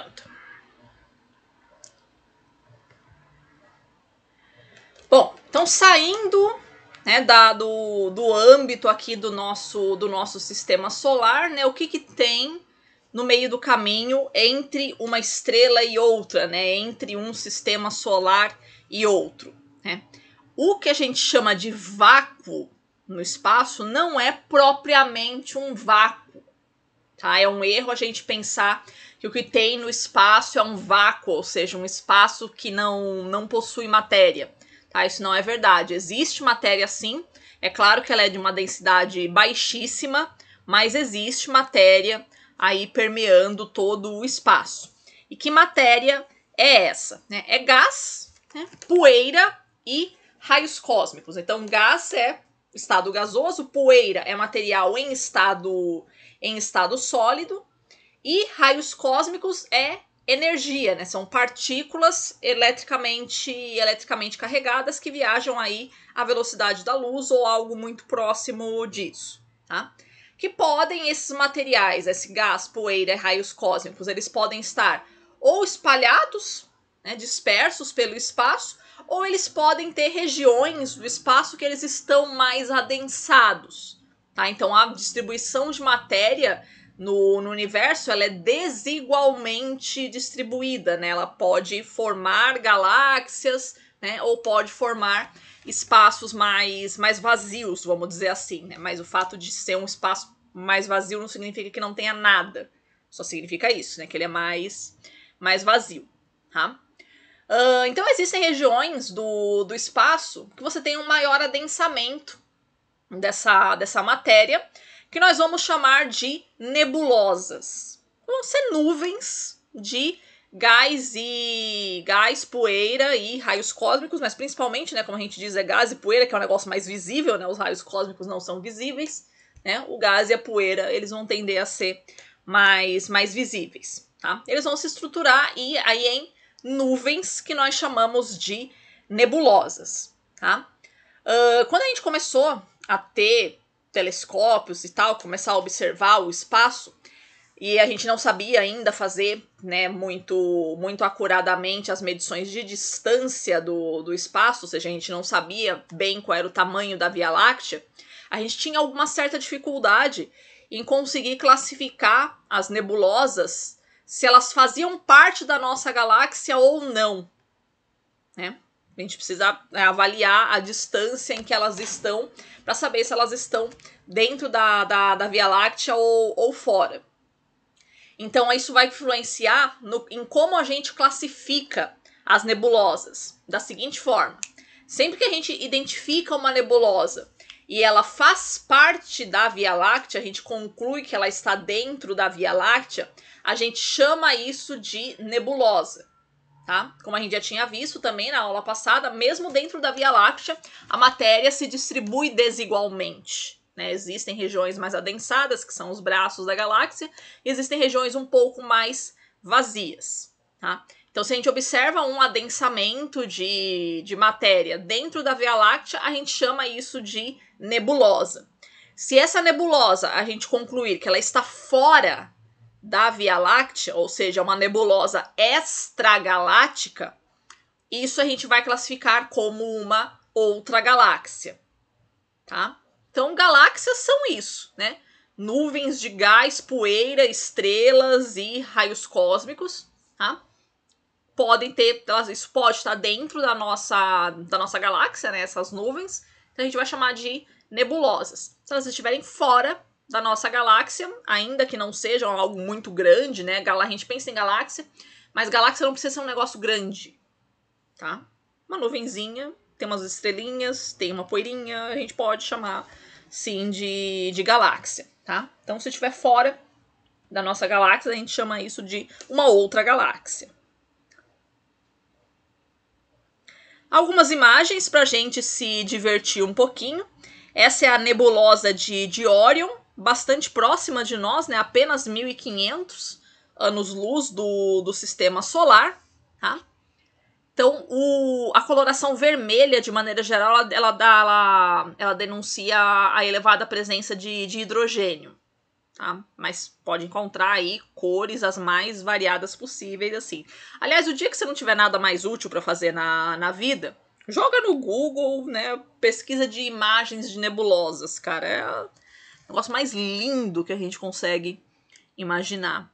Pronto. Bom, então saindo né, da, do, do âmbito aqui do nosso, do nosso sistema solar, né, o que, que tem no meio do caminho entre uma estrela e outra, né, entre um sistema solar e outro. Né? O que a gente chama de vácuo no espaço não é propriamente um vácuo. Tá? É um erro a gente pensar que o que tem no espaço é um vácuo, ou seja, um espaço que não, não possui matéria. Tá? Isso não é verdade. Existe matéria sim. É claro que ela é de uma densidade baixíssima, mas existe matéria aí permeando todo o espaço. E que matéria é essa? Né? É gás, né? poeira e raios cósmicos. Então, gás é estado gasoso, poeira é material em estado, em estado sólido e raios cósmicos é energia, né? São partículas eletricamente, eletricamente carregadas que viajam aí à velocidade da luz ou algo muito próximo disso, tá? Que podem esses materiais, esse gás, poeira, raios cósmicos, eles podem estar ou espalhados, né, dispersos pelo espaço, ou eles podem ter regiões do espaço que eles estão mais adensados, tá? Então a distribuição de matéria no, no, universo ela é desigualmente distribuída, né? Ela pode formar galáxias, né? Ou pode formar espaços mais, mais vazios, vamos dizer assim, né? Mas o fato de ser um espaço mais vazio não significa que não tenha nada. Só significa isso, né? Que ele é mais, mais vazio, tá? Uh, então existem regiões do, do espaço que você tem um maior adensamento dessa, dessa matéria, que nós vamos chamar de nebulosas. Vão ser nuvens de gás e gás, poeira e raios cósmicos, mas principalmente, né, como a gente diz, é gás e poeira, que é o um negócio mais visível, né? Os raios cósmicos não são visíveis, né? O gás e a poeira, eles vão tender a ser mais mais visíveis, tá? Eles vão se estruturar e aí em nuvens que nós chamamos de nebulosas, tá? Uh, quando a gente começou a ter telescópios e tal, começar a observar o espaço. E a gente não sabia ainda fazer né, muito, muito acuradamente as medições de distância do, do espaço, ou seja, a gente não sabia bem qual era o tamanho da Via Láctea. A gente tinha alguma certa dificuldade em conseguir classificar as nebulosas se elas faziam parte da nossa galáxia ou não. Né? A gente precisa né, avaliar a distância em que elas estão para saber se elas estão dentro da, da, da Via Láctea ou, ou fora. Então, isso vai influenciar no, em como a gente classifica as nebulosas. Da seguinte forma: sempre que a gente identifica uma nebulosa e ela faz parte da Via Láctea, a gente conclui que ela está dentro da Via Láctea, a gente chama isso de nebulosa tá? Como a gente já tinha visto também na aula passada, mesmo dentro da Via Láctea, a matéria se distribui desigualmente. Né? Existem regiões mais adensadas, que são os braços da galáxia, e existem regiões um pouco mais vazias. Tá? Então, se a gente observa um adensamento de, de matéria dentro da Via Láctea, a gente chama isso de nebulosa. Se essa nebulosa a gente concluir que ela está fora da Via Láctea, ou seja, uma nebulosa extragaláctica, isso a gente vai classificar como uma outra galáxia, tá? Então, galáxias são isso, né? Nuvens de gás, poeira, estrelas e raios cósmicos, tá? Podem ter, isso pode estar dentro da nossa, da nossa galáxia, né? Essas nuvens, então a gente vai chamar de nebulosas. Se elas estiverem fora, da nossa galáxia, ainda que não seja algo muito grande, né? A gente pensa em galáxia, mas galáxia não precisa ser um negócio grande, tá? Uma nuvenzinha, tem umas estrelinhas, tem uma poeirinha, a gente pode chamar, sim, de, de galáxia, tá? Então, se estiver fora da nossa galáxia, a gente chama isso de uma outra galáxia. Algumas imagens para a gente se divertir um pouquinho. Essa é a nebulosa de, de Orion, bastante próxima de nós, né? Apenas 1500 anos-luz do, do sistema solar, tá? Então, o, a coloração vermelha, de maneira geral, ela, ela, dá, ela, ela denuncia a elevada presença de, de hidrogênio. Tá? Mas pode encontrar aí cores as mais variadas possíveis, assim. Aliás, o dia que você não tiver nada mais útil para fazer na, na vida, joga no Google, né? Pesquisa de imagens de nebulosas, cara. É negócio mais lindo que a gente consegue imaginar,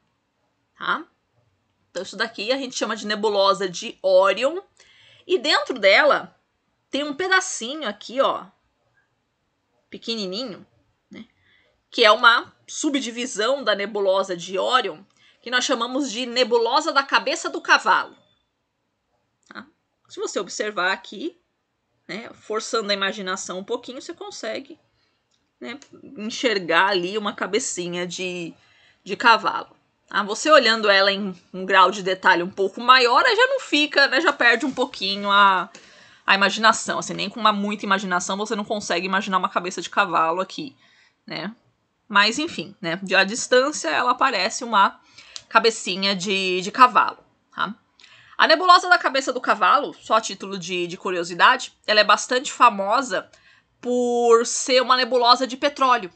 tá? Então isso daqui a gente chama de nebulosa de Orion e dentro dela tem um pedacinho aqui, ó, pequenininho, né? Que é uma subdivisão da nebulosa de Orion que nós chamamos de nebulosa da cabeça do cavalo. Tá? Se você observar aqui, né, forçando a imaginação um pouquinho, você consegue né, enxergar ali uma cabecinha de, de cavalo. Ah, você olhando ela em um grau de detalhe um pouco maior, já não fica, né, já perde um pouquinho a, a imaginação. Assim, nem com uma muita imaginação você não consegue imaginar uma cabeça de cavalo aqui, né? Mas enfim, né, de a distância ela parece uma cabecinha de, de cavalo, tá? A nebulosa da cabeça do cavalo, só a título de, de curiosidade, ela é bastante famosa por ser uma nebulosa de petróleo.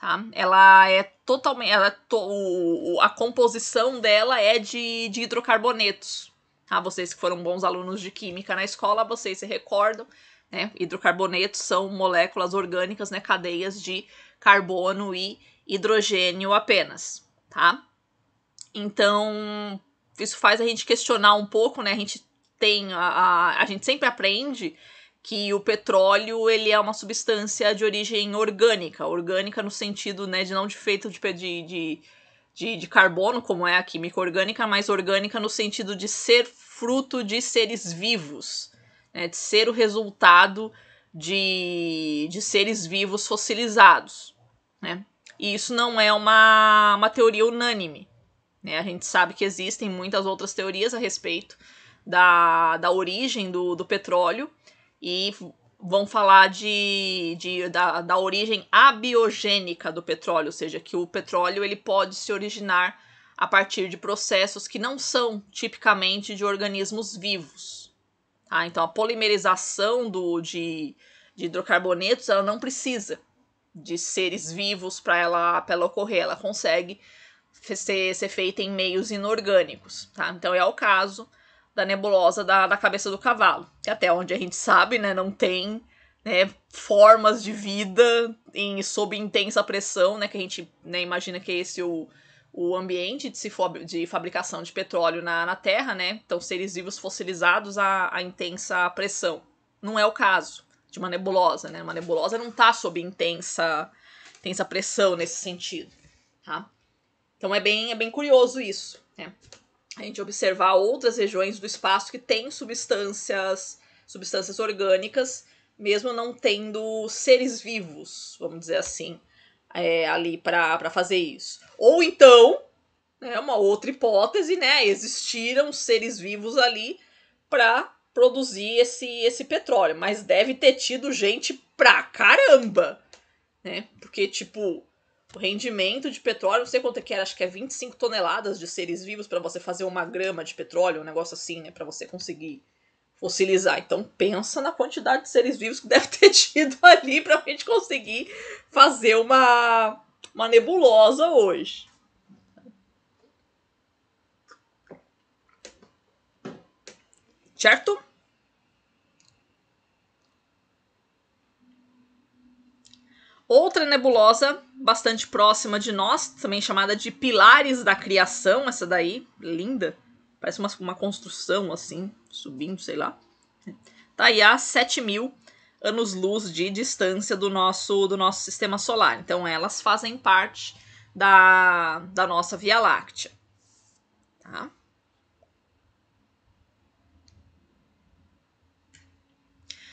Tá? Ela é totalmente. Ela é to, a composição dela é de, de hidrocarbonetos. Tá? Vocês que foram bons alunos de química na escola, vocês se recordam. Né? Hidrocarbonetos são moléculas orgânicas, né? cadeias de carbono e hidrogênio apenas. Tá? Então, isso faz a gente questionar um pouco, né? A gente tem. A, a, a gente sempre aprende que o petróleo ele é uma substância de origem orgânica, orgânica no sentido né, de não de feito de, de, de, de carbono, como é a química orgânica, mas orgânica no sentido de ser fruto de seres vivos, né, de ser o resultado de, de seres vivos fossilizados. Né? E isso não é uma, uma teoria unânime. Né? A gente sabe que existem muitas outras teorias a respeito da, da origem do, do petróleo, e vão falar de, de da, da, origem abiogênica do petróleo, ou seja, que o petróleo ele pode se originar a partir de processos que não são tipicamente de organismos vivos. Tá? Então, a polimerização do, de, de hidrocarbonetos ela não precisa de seres vivos para ela, ela ocorrer, ela consegue ser, ser feita em meios inorgânicos. Tá? Então, é o caso da nebulosa da, da cabeça do cavalo. Que até onde a gente sabe, né, não tem né, formas de vida em, sob intensa pressão, né, que a gente né, imagina que é esse o, o ambiente de, de fabricação de petróleo na, na Terra, né? Então, seres vivos fossilizados à, a intensa pressão. Não é o caso de uma nebulosa, né? Uma nebulosa não está sob intensa, intensa pressão nesse sentido, tá? Então, é bem, é bem curioso isso, né? a gente observar outras regiões do espaço que têm substâncias, substâncias orgânicas, mesmo não tendo seres vivos, vamos dizer assim, é, ali para fazer isso. Ou então, né, uma outra hipótese, né, existiram seres vivos ali para produzir esse, esse petróleo, mas deve ter tido gente pra caramba, né? Porque tipo, o rendimento de petróleo, não sei quanto é que era, acho que é 25 toneladas de seres vivos para você fazer uma grama de petróleo, um negócio assim, né, para você conseguir fossilizar. Então pensa na quantidade de seres vivos que deve ter tido ali para a gente conseguir fazer uma uma nebulosa hoje. Certo? Outra nebulosa bastante próxima de nós, também chamada de Pilares da Criação, essa daí, linda. Parece uma, uma construção assim, subindo, sei lá. Tá aí a 7 mil anos-luz de distância do nosso, do nosso sistema solar. Então elas fazem parte da, da nossa Via Láctea. Tá?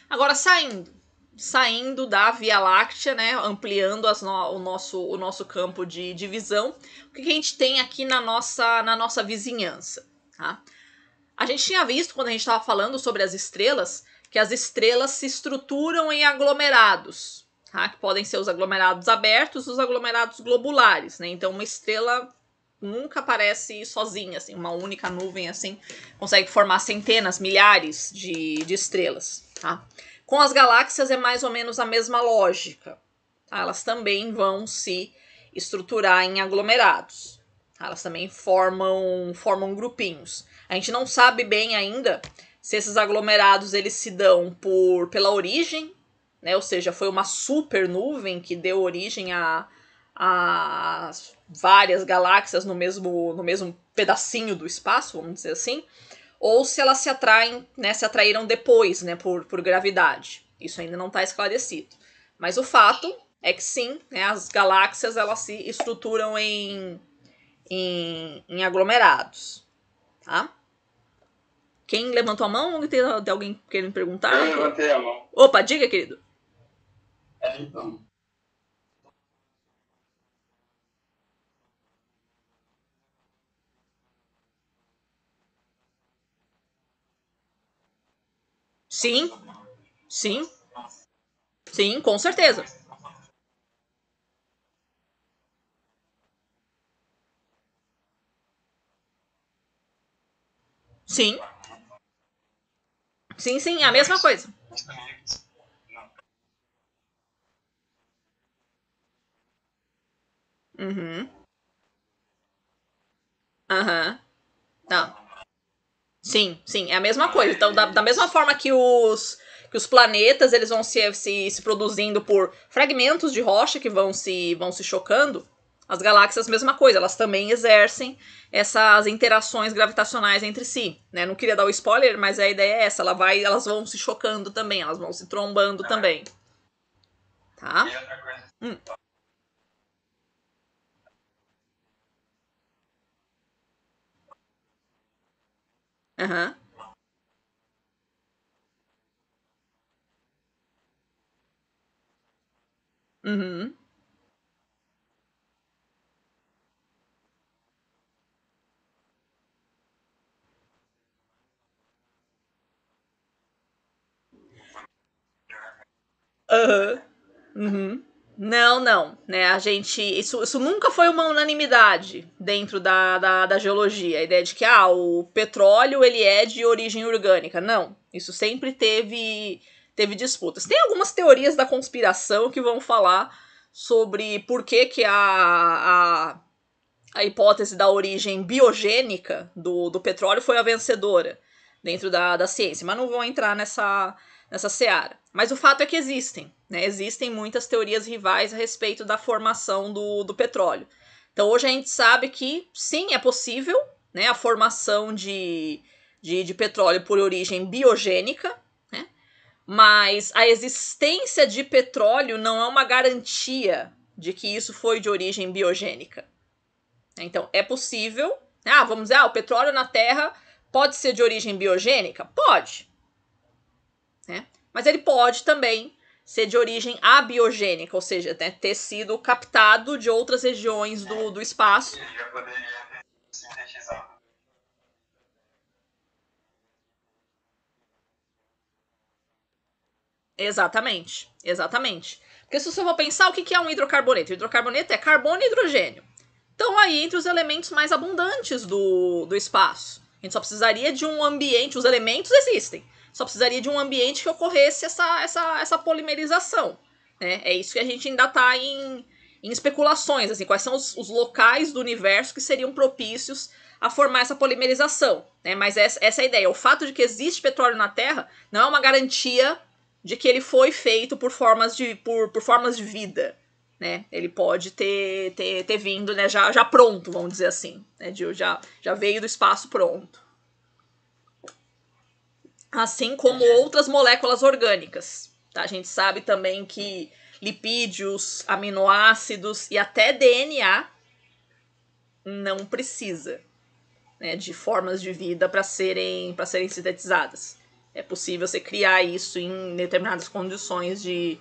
Agora, saindo saindo da Via Láctea, né, ampliando no, o, nosso, o nosso campo de, de visão, o que a gente tem aqui na nossa, na nossa vizinhança. Tá? A gente tinha visto, quando a gente estava falando sobre as estrelas, que as estrelas se estruturam em aglomerados, tá? que podem ser os aglomerados abertos os aglomerados globulares. Né? Então, uma estrela nunca aparece sozinha, assim, uma única nuvem assim consegue formar centenas, milhares de, de estrelas. Tá? Com as galáxias é mais ou menos a mesma lógica. Tá? Elas também vão se estruturar em aglomerados. Tá? Elas também formam, formam grupinhos. A gente não sabe bem ainda se esses aglomerados eles se dão por pela origem, né? Ou seja, foi uma super nuvem que deu origem a, a várias galáxias no mesmo no mesmo pedacinho do espaço, vamos dizer assim ou se elas se atraem, né, se atraíram depois, né, por, por gravidade. Isso ainda não está esclarecido. Mas o fato é que sim, né, as galáxias elas se estruturam em, em, em aglomerados, tá? Quem levantou a mão? Tem, tem alguém querendo perguntar? Eu levantei a mão. Opa, diga, querido. É, então. Sim. Sim. Sim, com certeza. Sim. Sim, sim, a mesma coisa. Uhum. Aham. Uhum. Tá. Sim, sim, é a mesma coisa. Então, da, da mesma forma que os que os planetas eles vão se, se, se produzindo por fragmentos de rocha que vão se vão se chocando, as galáxias, mesma coisa, elas também exercem essas interações gravitacionais entre si. Né? Não queria dar o spoiler, mas a ideia é essa: ela vai, elas vão se chocando também, elas vão se trombando é. também. Tá? E outra coisa, hum. (uh huh) mmhmm Uh-huh. Mhm. Não, não, né? A gente. Isso, isso nunca foi uma unanimidade dentro da, da, da, geologia. A ideia de que ah, o petróleo ele é de origem orgânica. Não. Isso sempre teve, teve disputas. Tem algumas teorias da conspiração que vão falar sobre por que, que a, a, a hipótese da origem biogênica do, do petróleo foi a vencedora dentro da, da ciência, mas não vou entrar nessa, nessa seara. Mas o fato é que existem, né? Existem muitas teorias rivais a respeito da formação do, do petróleo. Então hoje a gente sabe que sim, é possível né, a formação de, de, de petróleo por origem biogênica, né? mas a existência de petróleo não é uma garantia de que isso foi de origem biogênica. Então é possível. Né? Ah, vamos dizer, ah, o petróleo na Terra pode ser de origem biogênica? Pode. Né? Mas ele pode também ser de origem abiogênica, ou seja, né, ter sido captado de outras regiões do, do espaço. Ele já poderia ter sintetizado. Exatamente, exatamente. Porque se você for pensar, o que é um hidrocarboneto? Hidrocarboneto é carbono e hidrogênio. Então, aí, entre os elementos mais abundantes do, do espaço. A gente só precisaria de um ambiente, os elementos existem. Só precisaria de um ambiente que ocorresse essa, essa, essa polimerização. Né? É isso que a gente ainda está em, em especulações, assim, quais são os, os, locais do universo que seriam propícios a formar essa polimerização. Né? Mas essa, essa é a ideia. O fato de que existe petróleo na Terra não é uma garantia de que ele foi feito por formas de, por, por formas de vida. Né? Ele pode ter, ter, ter vindo né, já, já pronto, vamos dizer assim. Né? De, já, já veio do espaço pronto assim como outras moléculas orgânicas. Tá? A gente sabe também que lipídios, aminoácidos e até DNA não precisa né, de formas de vida para serem, serem sintetizadas. É possível você criar isso em determinadas condições de,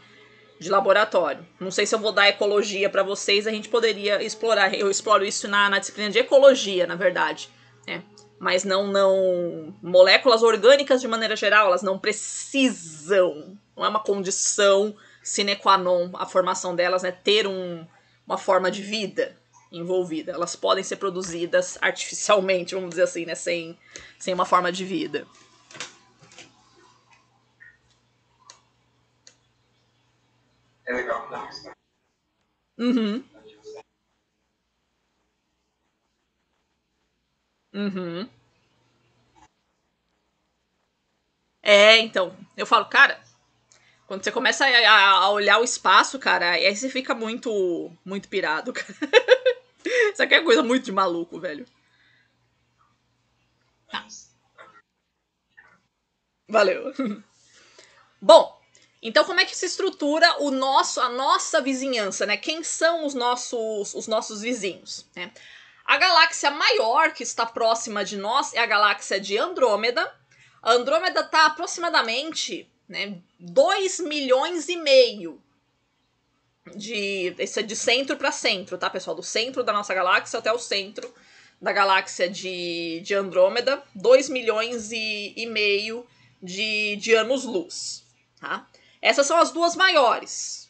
de laboratório. Não sei se eu vou dar ecologia para vocês, a gente poderia explorar. Eu exploro isso na, na disciplina de ecologia, na verdade. Né? mas não não moléculas orgânicas de maneira geral, elas não precisam, não é uma condição sine qua non a formação delas, né, ter um, uma forma de vida envolvida. Elas podem ser produzidas artificialmente, vamos dizer assim, né, sem sem uma forma de vida. É legal. Né? Uhum. Uhum. É, então, eu falo, cara, quando você começa a, a olhar o espaço, cara, aí você fica muito, muito pirado, cara. Isso aqui é coisa muito de maluco, velho. Tá. Valeu. Bom, então como é que se estrutura o nosso, a nossa vizinhança, né? Quem são os nossos, os nossos vizinhos, né? A galáxia maior que está próxima de nós é a galáxia de Andrômeda. A Andrômeda está aproximadamente né, 2 milhões e meio de, isso é de centro para centro, tá, pessoal? Do centro da nossa galáxia até o centro da galáxia de, de Andrômeda, 2 milhões e, e meio de, de anos-luz, tá? Essas são as duas maiores,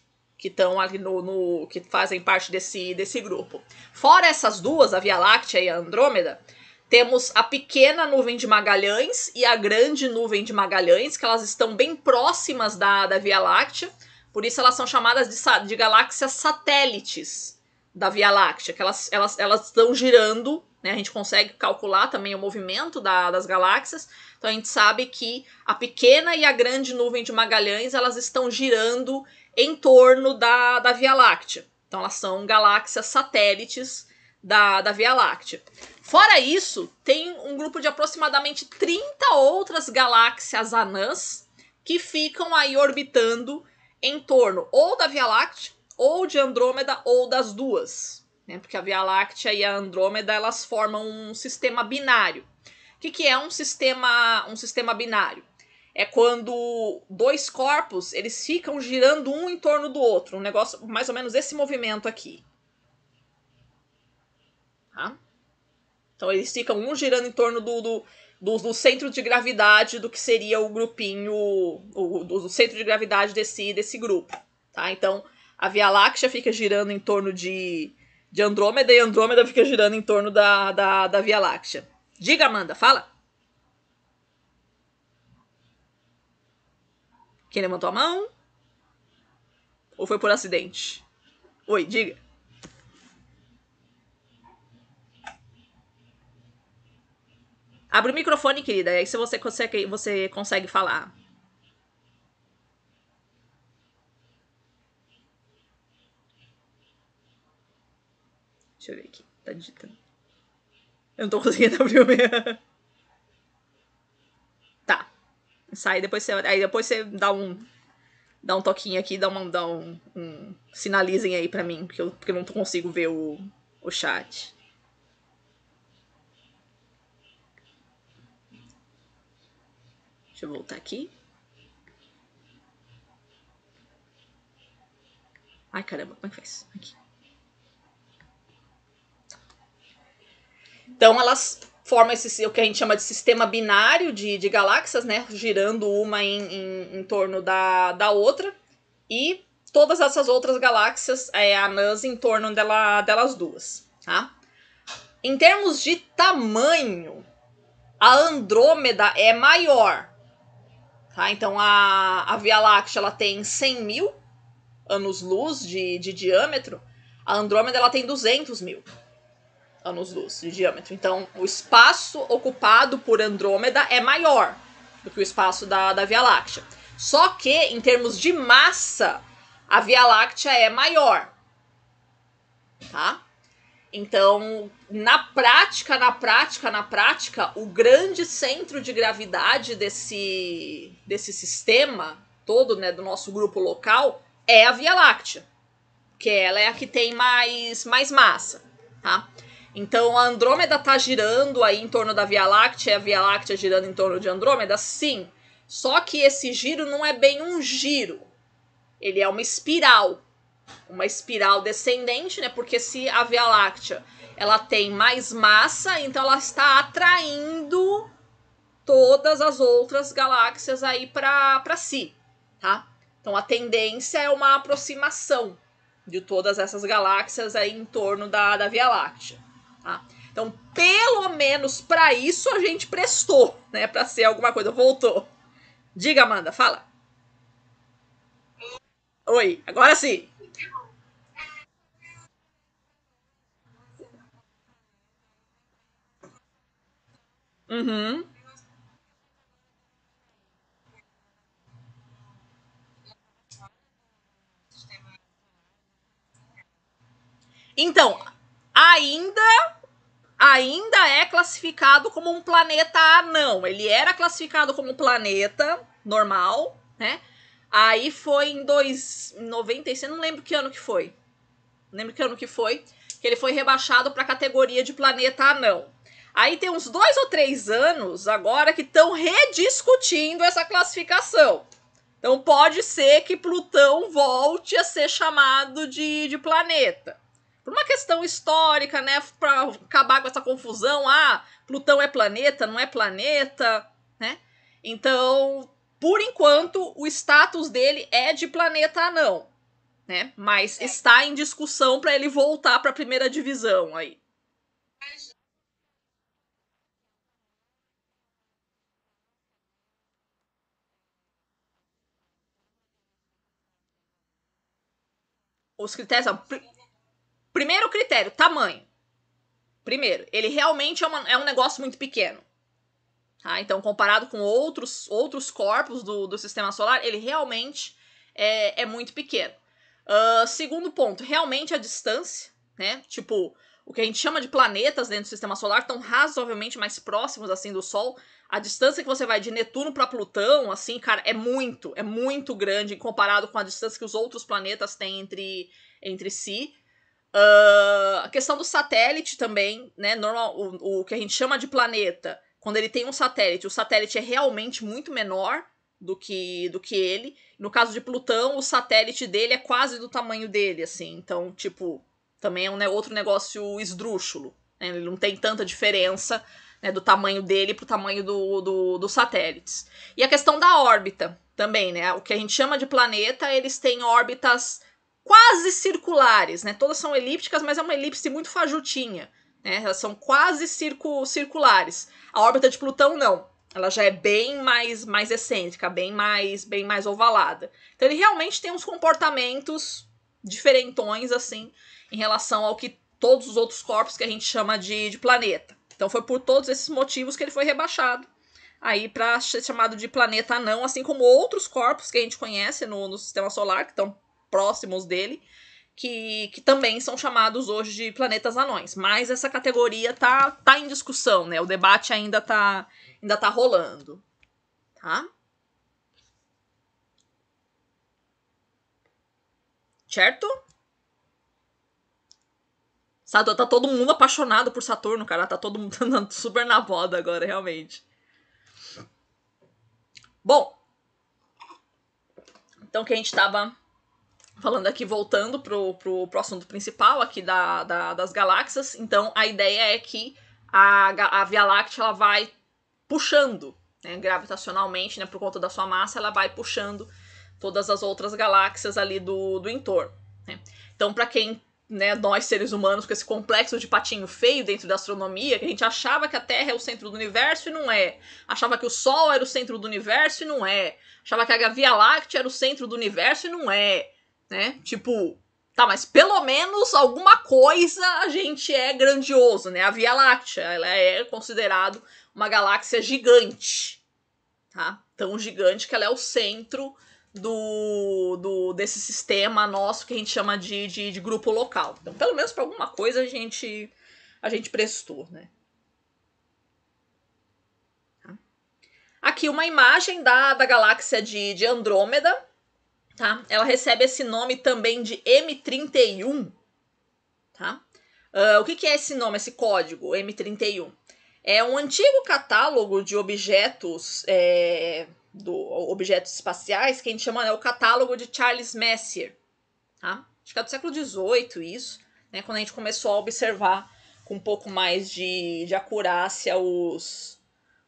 que estão ali no, no, que fazem parte desse, desse grupo. Fora essas duas, a Via Láctea e a Andrômeda, temos a pequena nuvem de Magalhães e a grande nuvem de Magalhães, que elas estão bem próximas da, da Via Láctea, por isso elas são chamadas de, de galáxias satélites da Via Láctea, que elas, elas, elas estão girando, né? A gente consegue calcular também o movimento da, das galáxias. Então a gente sabe que a pequena e a grande nuvem de Magalhães, elas estão girando em torno da, da Via Láctea. Então, elas são galáxias satélites da, da Via Láctea. Fora isso, tem um grupo de aproximadamente 30 outras galáxias anãs que ficam aí orbitando em torno ou da Via Láctea, ou de Andrômeda, ou das duas. Né? Porque a Via Láctea e a Andrômeda elas formam um sistema binário. O que, que é um sistema, um sistema binário? é quando dois corpos eles ficam girando um em torno do outro, um negócio mais ou menos esse movimento aqui. Tá? Então eles ficam um girando em torno do, do, do, do centro de gravidade do que seria o grupinho, o, do, do, centro de gravidade desse, desse grupo. Tá? Então a Via Láctea fica girando em torno de, de Andrômeda e Andrômeda fica girando em torno da, da, da Via Láctea. Diga, Amanda, fala. Quem levantou a mão? Ou foi por acidente? Oi, diga. Abre o microfone, querida, aí se você consegue, você consegue falar. Deixa eu ver aqui, tá digitando. Eu não tô conseguindo abrir o meu. Sai, depois você, aí depois você dá um dá um toquinho aqui, dá, um dá um, um sinalizem aí para mim, porque eu, porque eu não consigo ver o, o chat. Deixa eu voltar aqui. Ai, caramba, como é que faz? Aqui. Então elas forma esse, o que a gente chama de sistema binário de, de galáxias, né? Girando uma em, em, em torno da, da outra. E todas essas outras galáxias, é, anãs, em torno dela, delas duas, tá? Em termos de tamanho, a Andrômeda é maior, tá? Então, a, a Via Láctea, ela tem 100 mil anos-luz de, de diâmetro. A Andrômeda, ela tem 200 mil anos-luz de diâmetro. Então, o espaço ocupado por Andrômeda é maior do que o espaço da, da Via Láctea. Só que, em termos de massa, a Via Láctea é maior. Tá? Então, na prática, na prática, na prática, o grande centro de gravidade desse, desse sistema todo, né, do nosso grupo local, é a Via Láctea. Que ela é a que tem mais, mais massa, tá? Então a Andrômeda está girando aí em torno da Via Láctea, e a Via Láctea girando em torno de Andrômeda, sim. Só que esse giro não é bem um giro. Ele é uma espiral. Uma espiral descendente, né? Porque se a Via Láctea, ela tem mais massa, então ela está atraindo todas as outras galáxias aí para si, tá? Então a tendência é uma aproximação de todas essas galáxias aí em torno da, da Via Láctea. Tá? Então, pelo menos para isso a gente prestou, né? Para ser alguma coisa. Voltou. Diga, Amanda, fala. Oi, agora sim. Uhum. Então, ainda ainda é classificado como um planeta anão. Ele era classificado como planeta normal, né? Aí foi em 96, não lembro que ano que foi. Não lembro que ano que foi que ele foi rebaixado para a categoria de planeta anão. Aí tem uns dois ou três anos agora que estão rediscutindo essa classificação. Então pode ser que Plutão volte a ser chamado de, de planeta. Por uma questão histórica, né? Para acabar com essa confusão, ah, Plutão é planeta, não é planeta, né? Então, por enquanto, o status dele é de planeta anão, né? Mas é. está em discussão para ele voltar para a primeira divisão aí. Os critérios Primeiro critério, tamanho. Primeiro, ele realmente é, uma, é um negócio muito pequeno. Tá? Então, comparado com outros, outros corpos do, do sistema solar, ele realmente é, é muito pequeno. Uh, segundo ponto, realmente a distância, né? Tipo, o que a gente chama de planetas dentro do sistema solar estão razoavelmente mais próximos assim do Sol. A distância que você vai de Netuno para Plutão, assim, cara, é muito, é muito grande comparado com a distância que os outros planetas têm entre, entre si. Uh, a questão do satélite também, né? Normal, o, o que a gente chama de planeta, quando ele tem um satélite, o satélite é realmente muito menor do que do que ele. No caso de Plutão, o satélite dele é quase do tamanho dele, assim. Então, tipo, também é um, né, outro negócio esdrúxulo. Né? Ele não tem tanta diferença né, do tamanho dele pro tamanho do, do, dos satélites. E a questão da órbita também, né? O que a gente chama de planeta, eles têm órbitas quase circulares, né? Todas são elípticas, mas é uma elipse muito fajutinha, né? Elas são quase circulares. A órbita de Plutão não. Ela já é bem mais mais excêntrica, bem mais bem mais ovalada. Então ele realmente tem uns comportamentos diferentões assim em relação ao que todos os outros corpos que a gente chama de, de planeta. Então foi por todos esses motivos que ele foi rebaixado aí para ser chamado de planeta anão, assim como outros corpos que a gente conhece no, no sistema solar que estão próximos dele, que, que também são chamados hoje de planetas anões. Mas essa categoria tá, tá em discussão, né? O debate ainda tá, ainda tá rolando, tá? Certo? Saturno, tá todo mundo apaixonado por Saturno, cara. Tá todo mundo andando super na moda agora, realmente. Bom. Então, que a gente tava falando aqui, voltando pro, pro, pro assunto principal aqui da, da, das galáxias, então a ideia é que a, a Via Láctea ela vai puxando, né, gravitacionalmente, né, por conta da sua massa, ela vai puxando todas as outras galáxias ali do, do entorno. Né? Então, para quem, né, nós seres humanos, com esse complexo de patinho feio dentro da astronomia, que a gente achava que a Terra é o centro do universo e não é, achava que o Sol era o centro do universo e não é, achava que a Via Láctea era o centro do universo e não é, né? Tipo, tá, mas pelo menos alguma coisa a gente é grandioso, né? A Via Láctea, ela é considerada uma galáxia gigante, tá? Tão gigante que ela é o centro do, do desse sistema nosso que a gente chama de, de, de grupo local. Então, pelo menos para alguma coisa a gente a gente prestou, né? Tá? Aqui uma imagem da, da galáxia de, de Andrômeda, tá? Ela recebe esse nome também de M31, tá? Uh, o que, que é esse nome, esse código M31? É um antigo catálogo de objetos é, do objetos espaciais que a gente chama né, o catálogo de Charles Messier, tá? Acho que é do século XVIII isso, né? Quando a gente começou a observar com um pouco mais de, de acurácia os,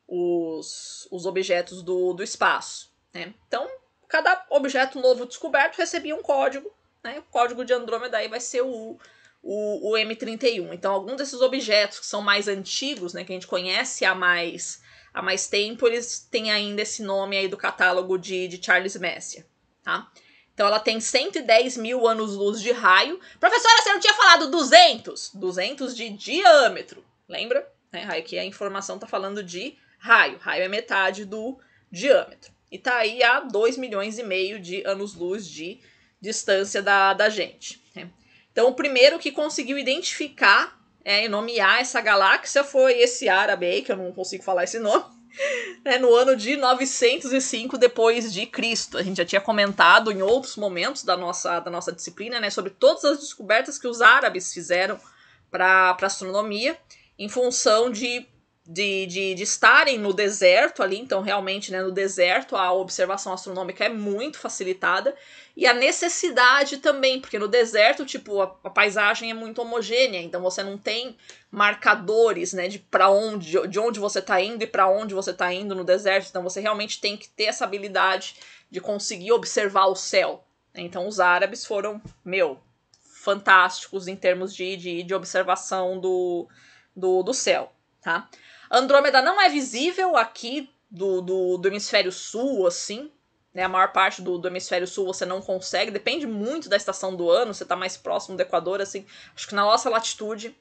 os, os objetos do, do espaço, né? Então, cada objeto novo descoberto recebia um código, né? O código de Andrômeda aí vai ser o, o, o M31. Então, alguns desses objetos que são mais antigos, né, que a gente conhece há mais, há mais tempo, eles têm ainda esse nome aí do catálogo de, de Charles Messier, tá? Então ela tem 110 mil anos-luz de raio. Professora, você não tinha falado 200? 200 de diâmetro, lembra? Né? que a informação tá falando de raio. Raio é metade do diâmetro e tá aí a 2 milhões e meio de anos-luz de distância da, da gente. Né? Então, o primeiro que conseguiu identificar é, e nomear essa galáxia foi esse árabe aí, que eu não consigo falar esse nome, né, no ano de 905 depois de Cristo. A gente já tinha comentado em outros momentos da nossa, da nossa disciplina né, sobre todas as descobertas que os árabes fizeram para a astronomia em função de de, de, de, estarem no deserto ali, então realmente né, no deserto a observação astronômica é muito facilitada, e a necessidade também, porque no deserto, tipo, a, a paisagem é muito homogênea, então você não tem marcadores, né, de para onde, de onde você está indo e para onde você está indo no deserto, então você realmente tem que ter essa habilidade de conseguir observar o céu. Né? Então os árabes foram, meu, fantásticos em termos de, de, de observação do, do, do céu, tá? Andrômeda não é visível aqui do, do, do hemisfério sul, assim, né, a maior parte do, do, hemisfério sul você não consegue, depende muito da estação do ano, você está mais próximo do Equador, assim, acho que na nossa latitude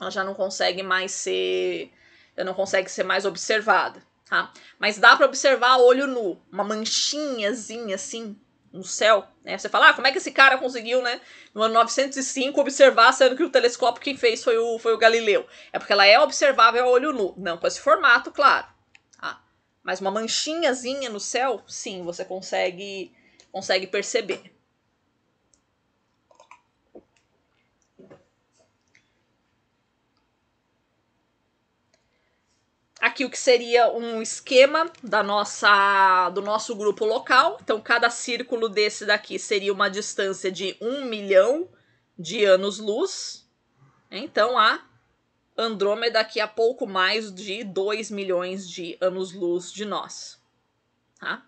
ela já não consegue mais ser, já não consegue ser mais observada, tá? Mas dá para observar olho nu, uma manchinhazinha assim, no céu, né? Você fala, ah, como é que esse cara conseguiu, né, no ano 905 observar, sendo que o telescópio quem fez foi o, foi o Galileu. É porque ela é observável a olho nu, não com esse formato, claro. Ah, mas uma manchinhazinha no céu, sim, você consegue consegue perceber. aqui o que seria um esquema da nossa do nosso grupo local. Então, cada círculo desse daqui seria uma distância de um milhão de anos-luz. Então, a Andrômeda aqui a é pouco mais de 2 milhões de anos-luz de nós. Tá?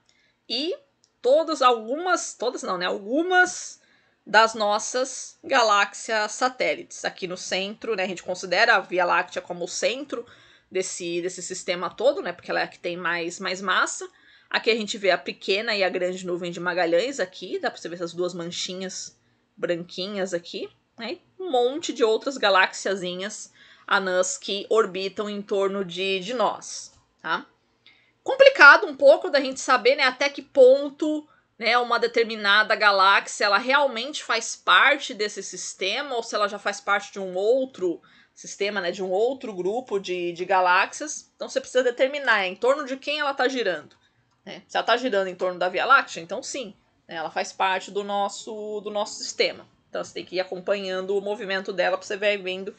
E todas, algumas, todas não, né? Algumas das nossas galáxias satélites. Aqui no centro, né? A gente considera a Via Láctea como o centro, desse, desse sistema todo, né? Porque ela é a que tem mais, mais massa. Aqui a gente vê a pequena e a grande nuvem de Magalhães aqui, dá para você ver essas duas manchinhas branquinhas aqui, né? E um monte de outras galáxiazinhas anãs que orbitam em torno de, de nós, tá? Complicado um pouco da gente saber, né, até que ponto, né, uma determinada galáxia ela realmente faz parte desse sistema ou se ela já faz parte de um outro, sistema, né, de um outro grupo de, de galáxias. Então você precisa determinar é em torno de quem ela está girando. Né? Se ela está girando em torno da Via Láctea, então sim, né, ela faz parte do nosso, do nosso sistema. Então você tem que ir acompanhando o movimento dela para você ver vendo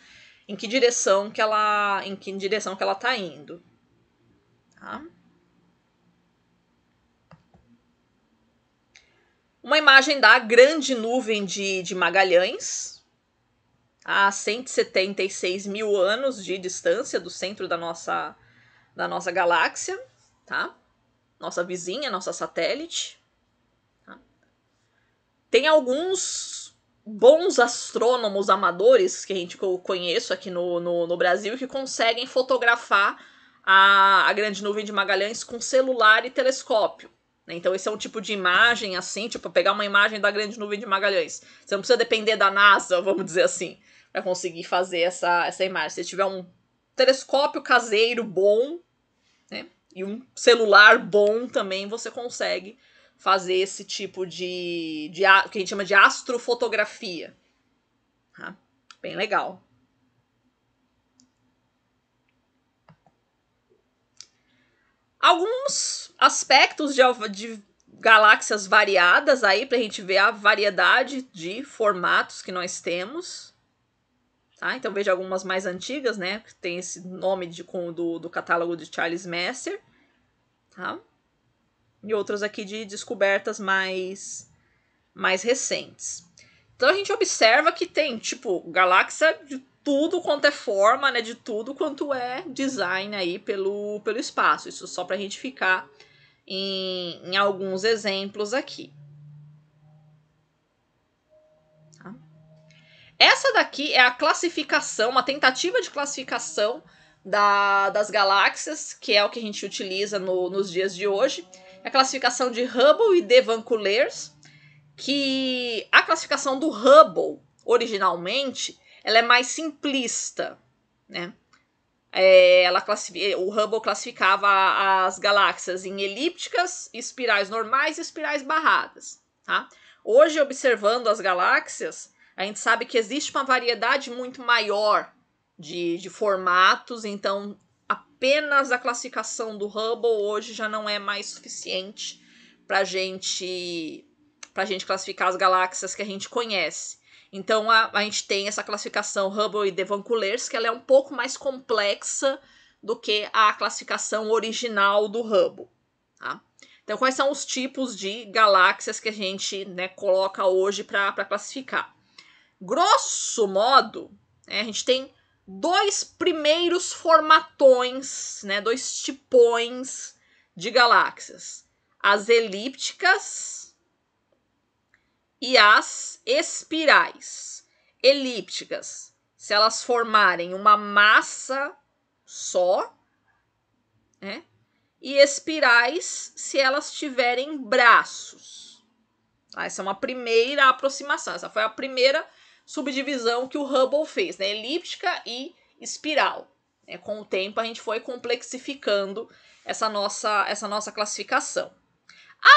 em que direção que ela, em que direção que ela está indo. Tá? Uma imagem da grande nuvem de, de Magalhães, a 176 mil anos de distância do centro da nossa, da nossa galáxia, tá? Nossa vizinha, nossa satélite. Tá? Tem alguns bons astrônomos amadores que a gente conhece aqui no, no, no, Brasil que conseguem fotografar a, a grande nuvem de Magalhães com celular e telescópio. Né? Então, esse é um tipo de imagem assim, tipo, pegar uma imagem da grande nuvem de Magalhães. Você não precisa depender da NASA, vamos dizer assim para conseguir fazer essa, essa imagem. Se tiver um telescópio caseiro bom, né? E um celular bom também, você consegue fazer esse tipo de, de que a gente chama de astrofotografia. Tá? Bem legal. Alguns aspectos de, de galáxias variadas aí para a gente ver a variedade de formatos que nós temos. Tá? Então veja algumas mais antigas, né? Que tem esse nome de, com, do, do catálogo de Charles Messer. Tá? E outras aqui de descobertas mais, mais recentes. Então a gente observa que tem, tipo, galáxia de tudo quanto é forma, né? De tudo quanto é design aí pelo, pelo espaço. Isso só para a gente ficar em, em alguns exemplos aqui. Essa daqui é a classificação, uma tentativa de classificação da, das galáxias, que é o que a gente utiliza no, nos dias de hoje. É a classificação de Hubble e de Van Vancouleurs, que a classificação do Hubble, originalmente, ela é mais simplista, né? É, ela classifica, o Hubble classificava as galáxias em elípticas, espirais normais e espirais barradas, tá? Hoje, observando as galáxias, a gente sabe que existe uma variedade muito maior de, de formatos, então apenas a classificação do Hubble hoje já não é mais suficiente para gente, a gente classificar as galáxias que a gente conhece. Então a, a gente tem essa classificação Hubble e de Vancouleurs, que ela é um pouco mais complexa do que a classificação original do Hubble. Tá? Então, quais são os tipos de galáxias que a gente né, coloca hoje para classificar? Grosso modo, né, a gente tem dois primeiros formatões, né, dois tipões de galáxias: as elípticas e as espirais. Elípticas, se elas formarem uma massa só, né? E espirais, se elas tiverem braços. Tá, essa é uma primeira aproximação. Essa foi a primeira subdivisão que o Hubble fez, né? Elíptica e espiral. Né? Com o tempo a gente foi complexificando essa nossa, essa nossa classificação.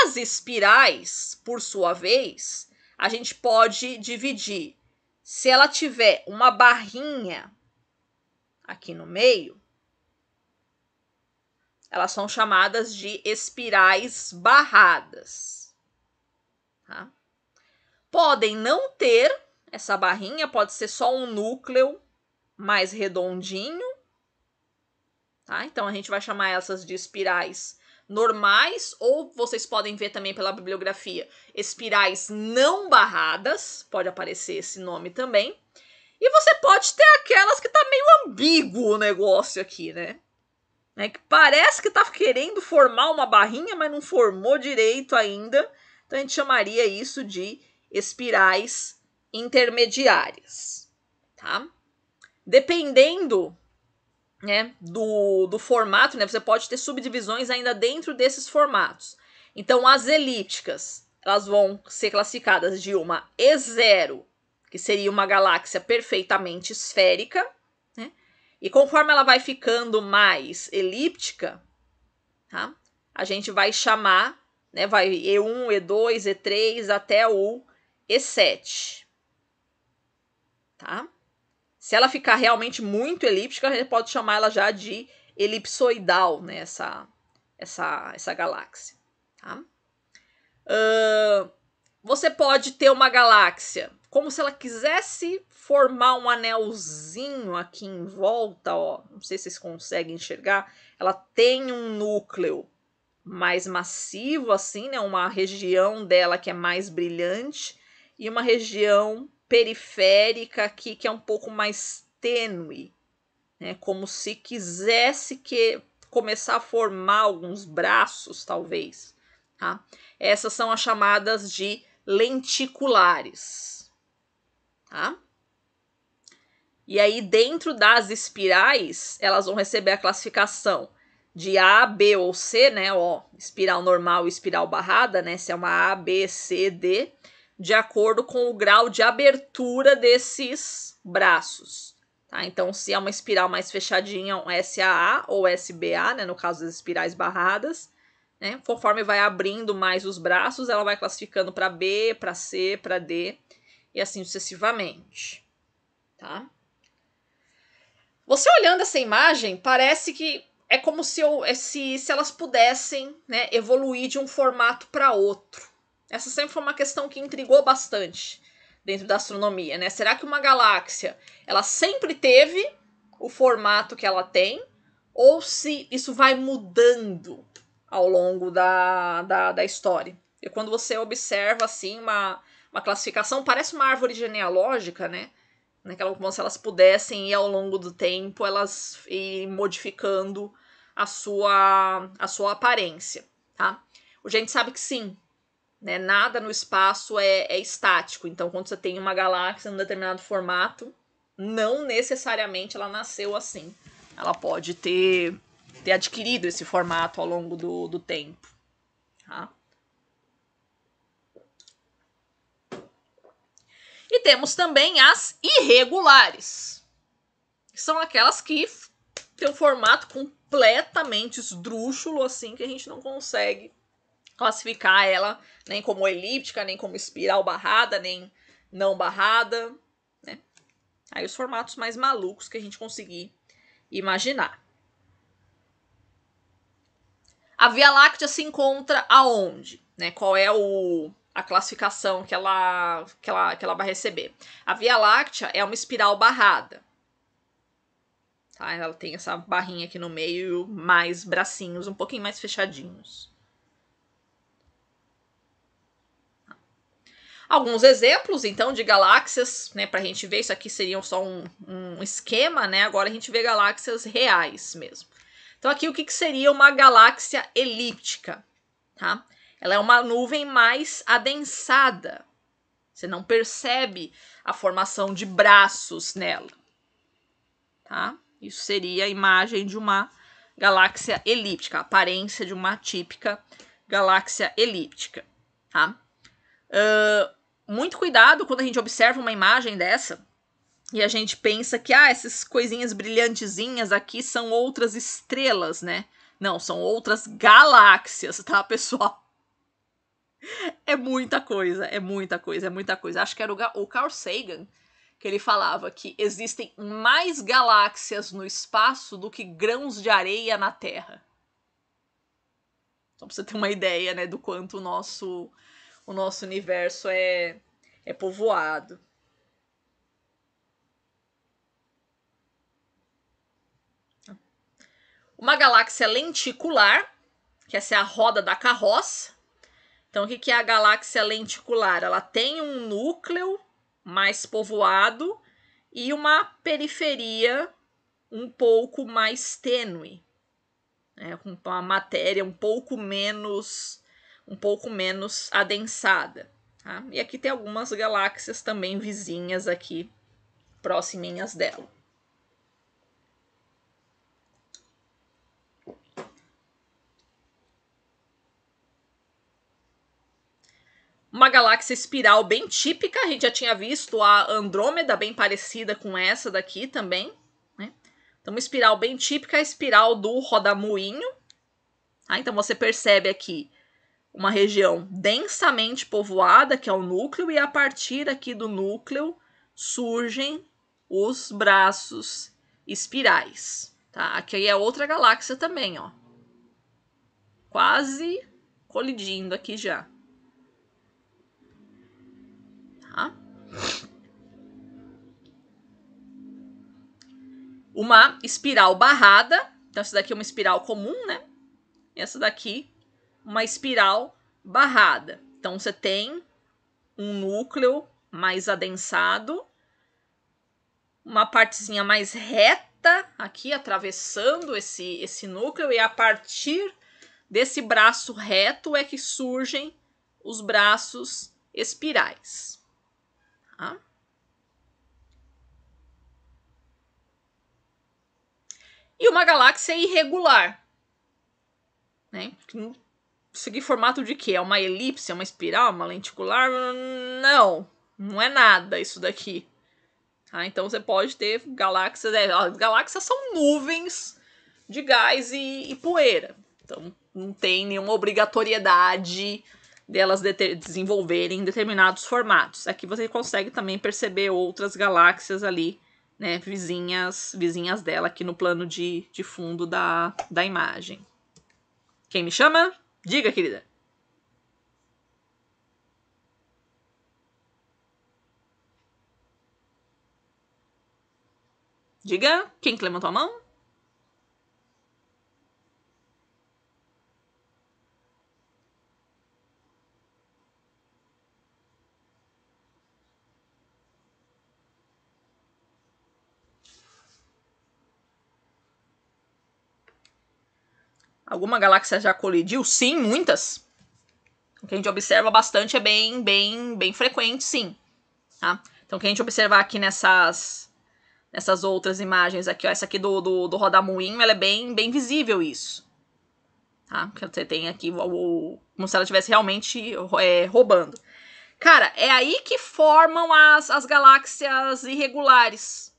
As espirais, por sua vez, a gente pode dividir. Se ela tiver uma barrinha aqui no meio, elas são chamadas de espirais barradas. Tá? Podem não ter essa barrinha pode ser só um núcleo mais redondinho, tá? Então a gente vai chamar essas de espirais normais, ou vocês podem ver também pela bibliografia, espirais não barradas, pode aparecer esse nome também. E você pode ter aquelas que tá meio ambíguo o negócio aqui, né? É que parece que tá querendo formar uma barrinha, mas não formou direito ainda. Então a gente chamaria isso de espirais intermediárias, tá? Dependendo né, do, do formato, né, você pode ter subdivisões ainda dentro desses formatos. Então, as elípticas, elas vão ser classificadas de uma E0, que seria uma galáxia perfeitamente esférica, né? E conforme ela vai ficando mais elíptica, tá? A gente vai chamar, né, vai E1, E2, E3 até o E7 tá? Se ela ficar realmente muito elíptica, a gente pode chamar ela já de elipsoidal, né? Essa, essa, essa galáxia, tá? Uh, você pode ter uma galáxia como se ela quisesse formar um anelzinho aqui em volta, ó. Não sei se vocês conseguem enxergar. Ela tem um núcleo mais massivo, assim, né? Uma região dela que é mais brilhante e uma região periférica aqui que é um pouco mais tênue, né? Como se quisesse que começar a formar alguns braços, talvez. Tá? Essas são as chamadas de lenticulares. Tá? E aí, dentro das espirais, elas vão receber a classificação de A, B ou C, né? Ó, espiral normal, espiral barrada, né? Se é uma A, B, C, D de acordo com o grau de abertura desses braços. Tá? Então, se é uma espiral mais fechadinha, um SAA ou SBA, né, no caso das espirais barradas, né, conforme vai abrindo mais os braços, ela vai classificando para B, para C, para D e assim sucessivamente. Tá? Você olhando essa imagem, parece que é como se, eu, é se, se elas pudessem né, evoluir de um formato para outro. Essa sempre foi uma questão que intrigou bastante dentro da astronomia, né? Será que uma galáxia, ela sempre teve o formato que ela tem ou se isso vai mudando ao longo da, da, da história? E quando você observa assim uma, uma classificação, parece uma árvore genealógica, né? Naquela, como se elas pudessem ir ao longo do tempo, elas ir modificando a sua, a sua aparência, tá? A gente sabe que sim, né? Nada no espaço é, é estático. Então, quando você tem uma galáxia num determinado formato, não necessariamente ela nasceu assim. Ela pode ter, ter adquirido esse formato ao longo do, do tempo. Tá? E temos também as irregulares, são aquelas que têm um formato completamente esdrúxulo, assim, que a gente não consegue classificar ela nem como elíptica, nem como espiral barrada, nem não barrada, né? Aí os formatos mais malucos que a gente conseguir imaginar. A Via Láctea se encontra aonde? Né? Qual é o, a classificação que ela, que, ela, que ela vai receber? A Via Láctea é uma espiral barrada. Tá? Ela tem essa barrinha aqui no meio, mais bracinhos, um pouquinho mais fechadinhos. Alguns exemplos, então, de galáxias, né, a gente ver, isso aqui seria só um, um esquema, né, agora a gente vê galáxias reais mesmo. Então, aqui o que, que seria uma galáxia elíptica, tá? Ela é uma nuvem mais adensada, você não percebe a formação de braços nela. Tá? Isso seria a imagem de uma galáxia elíptica, a aparência de uma típica galáxia elíptica. Tá? Uh, muito cuidado quando a gente observa uma imagem dessa e a gente pensa que ah, essas coisinhas brilhantezinhas aqui são outras estrelas, né? Não, são outras galáxias, tá, pessoal? É muita coisa, é muita coisa, é muita coisa. Acho que era o, Carl Sagan que ele falava que existem mais galáxias no espaço do que grãos de areia na Terra. só pra você ter uma ideia, né, do quanto o nosso o nosso universo é, é povoado. Uma galáxia lenticular, que essa é a roda da carroça. Então, o que é a galáxia lenticular? Ela tem um núcleo mais povoado e uma periferia um pouco mais tênue, né? com uma matéria um pouco menos um pouco menos adensada. Tá? E aqui tem algumas galáxias também vizinhas aqui, próximinhas dela. Uma galáxia espiral bem típica, a gente já tinha visto a Andrômeda bem parecida com essa daqui também. Né? Então, uma espiral bem típica, a espiral do rodamuinho. Tá? Então, você percebe aqui uma região densamente povoada, que é o núcleo, e a partir aqui do núcleo surgem os braços espirais. Tá? Aqui é outra galáxia também, ó. Quase colidindo aqui já. Tá? Uma espiral barrada. Então, essa daqui é uma espiral comum, né? Essa daqui uma espiral barrada. Então você tem um núcleo mais adensado, uma partezinha mais reta aqui atravessando esse esse núcleo e a partir desse braço reto é que surgem os braços espirais. Tá? E uma galáxia irregular, né? seguir formato de quê? É uma elipse, é uma espiral, é uma lenticular? Não, não é nada isso daqui. Ah, Então você pode ter galáxias. É, as galáxias são nuvens de gás e, e poeira. Então não tem nenhuma obrigatoriedade delas de desenvolverem determinados formatos. Aqui você consegue também perceber outras galáxias ali, né, vizinhas, vizinhas dela aqui no plano de, de fundo da, da imagem. Quem me chama? Diga, querida. Diga, quem que levantou a mão? Alguma galáxia já colidiu? Sim, muitas. O que a gente observa bastante é bem, bem, bem frequente, sim. Tá? Então, o que a gente observar aqui nessas, nessas outras imagens aqui, ó, essa aqui do, do, do rodamuinho, ela é bem, bem visível isso. Tá? Porque você tem aqui o, como se ela estivesse realmente é, roubando. Cara, é aí que formam as, as galáxias irregulares.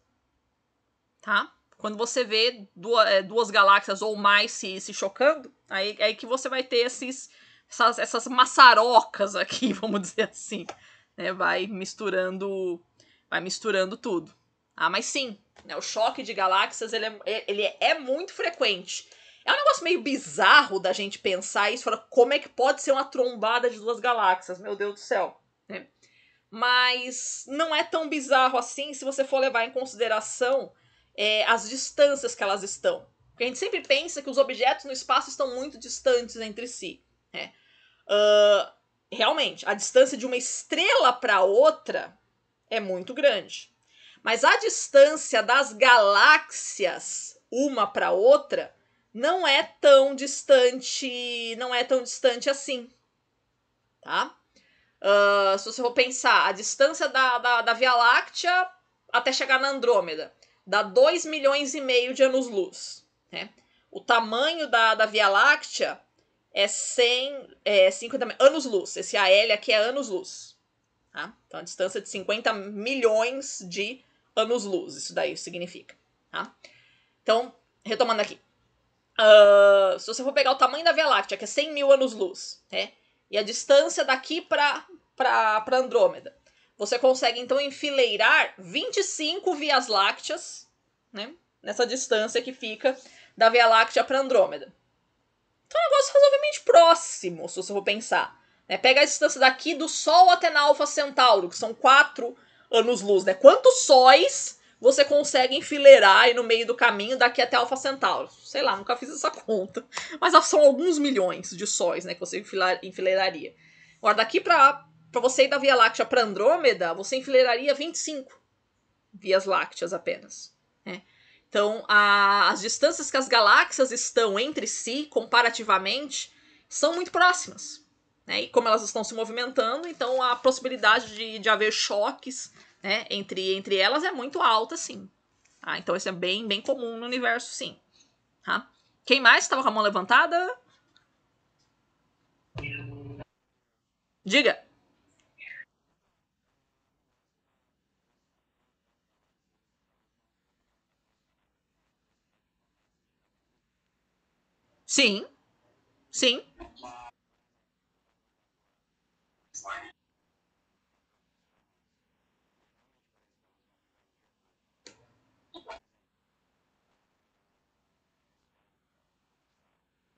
Tá? Quando você vê duas, é, duas galáxias ou mais se, se chocando, aí, aí que você vai ter esses, essas, essas maçarocas aqui, vamos dizer assim. Né? Vai misturando. Vai misturando tudo. Ah, mas sim, né? o choque de galáxias ele é, é, ele é muito frequente. É um negócio meio bizarro da gente pensar isso, falar como é que pode ser uma trombada de duas galáxias, meu Deus do céu. Né? Mas não é tão bizarro assim se você for levar em consideração é, as distâncias que elas estão. Porque a gente sempre pensa que os objetos no espaço estão muito distantes entre si. Né? Uh, realmente, a distância de uma estrela para outra é muito grande. Mas a distância das galáxias uma para outra não é tão distante, não é tão distante assim, tá? Uh, se você for pensar, a distância da, da, da Via Láctea até chegar na Andrômeda dá 2 milhões e meio de anos-luz. Né? O tamanho da, da Via Láctea é 100, é 50 anos-luz. Esse AL aqui é anos-luz. Tá? Então, a distância é de 50 milhões de anos-luz. Isso daí significa. Tá? Então, retomando aqui. Uh, se você for pegar o tamanho da Via Láctea, que é 100 mil anos-luz, né? e a distância daqui para Andrômeda, você consegue então enfileirar 25 vias lácteas, né? Nessa distância que fica da Via Láctea para Andrômeda. Então é um negócio razoavelmente próximo, se você for pensar. Né? Pega a distância daqui do Sol até na Alfa Centauro, que são quatro anos-luz, né? Quantos sóis você consegue enfileirar aí no meio do caminho daqui até Alfa Centauro? Sei lá, nunca fiz essa conta. Mas são alguns milhões de sóis, né? Que você enfileiraria. Agora, daqui para para você ir da Via Láctea para Andrômeda, você enfileiraria 25 vias lácteas apenas. Né? Então, a, as distâncias que as galáxias estão entre si, comparativamente, são muito próximas. Né? E como elas estão se movimentando, então a possibilidade de, de haver choques né, entre, entre elas é muito alta, sim. Tá? Então, isso é bem, bem comum no universo, sim. Tá? Quem mais estava com a mão levantada? Diga. Sim. Sim.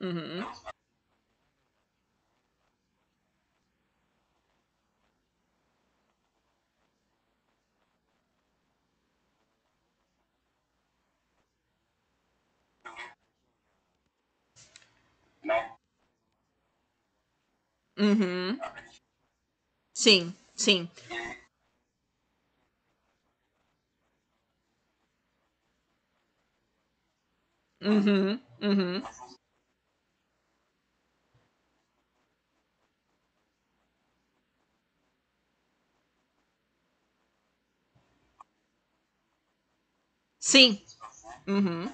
Uhum. não. Uhum. Sim, sim. Uhum, uhum. Sim. Uhum.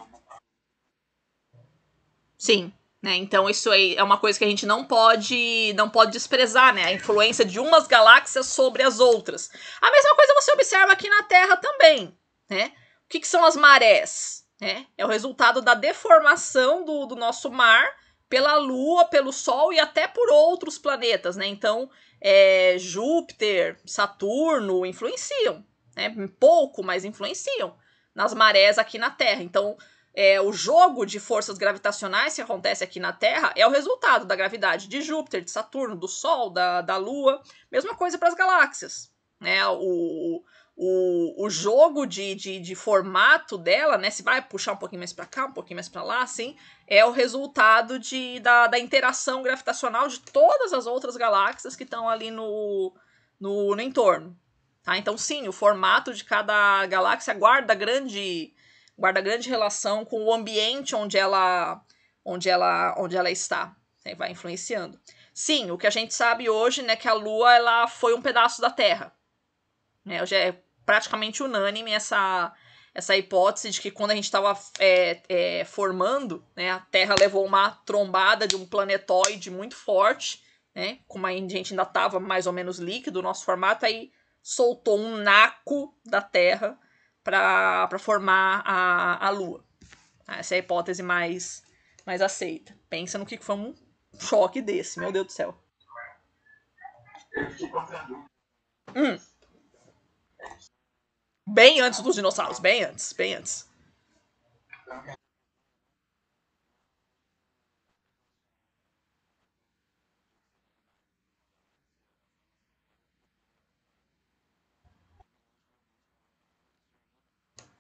Sim. Né? Então isso aí é uma coisa que a gente não pode não pode desprezar, né? A influência de umas galáxias sobre as outras. A mesma coisa você observa aqui na Terra também, né? O que, que são as marés? Né? É o resultado da deformação do, do nosso mar pela Lua, pelo Sol e até por outros planetas, né? Então, é, Júpiter, Saturno influenciam, né? Pouco, mas influenciam nas marés aqui na Terra. Então, é, o jogo de forças gravitacionais que acontece aqui na Terra é o resultado da gravidade de Júpiter, de Saturno, do Sol, da, da Lua. Mesma coisa para as galáxias. Né? O, o, o jogo de, de, de, formato dela, né? Se vai puxar um pouquinho mais para cá, um pouquinho mais para lá, assim, é o resultado de, da, da interação gravitacional de todas as outras galáxias que estão ali no, no, no entorno. Tá? Então, sim, o formato de cada galáxia guarda grande guarda grande relação com o ambiente onde ela, onde ela, onde ela está. Né? Vai influenciando. Sim, o que a gente sabe hoje, né, que a Lua ela foi um pedaço da Terra. Né? é praticamente unânime essa essa hipótese de que quando a gente estava é, é, formando, né, a Terra levou uma trombada de um planetoide muito forte, né, como a gente ainda estava mais ou menos líquido, o nosso formato aí soltou um naco da Terra para formar a, a Lua. Essa é a hipótese mais, mais aceita. Pensa no que foi um choque desse, meu Deus do céu. Hum. Bem antes dos dinossauros, bem antes, bem antes.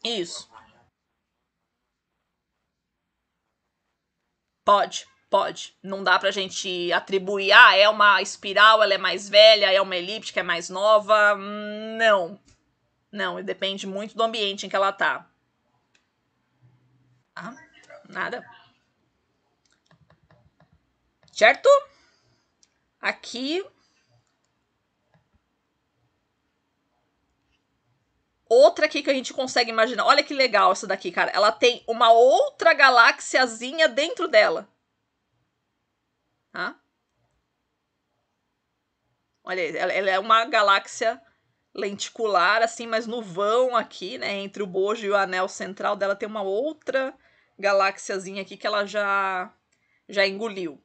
Isso. Pode, pode. Não dá pra gente atribuir, ah, é uma espiral, ela é mais velha, é uma elíptica, é mais nova. Não. Não, depende muito do ambiente em que ela tá. Ah, nada. Certo? Aqui Outra aqui que a gente consegue imaginar. Olha que legal essa daqui, cara. Ela tem uma outra galáxiazinha dentro dela. Tá? Olha, ela é uma galáxia lenticular, assim, mas no vão aqui, né? Entre o bojo e o anel central dela tem uma outra galáxiazinha aqui que ela já, já engoliu.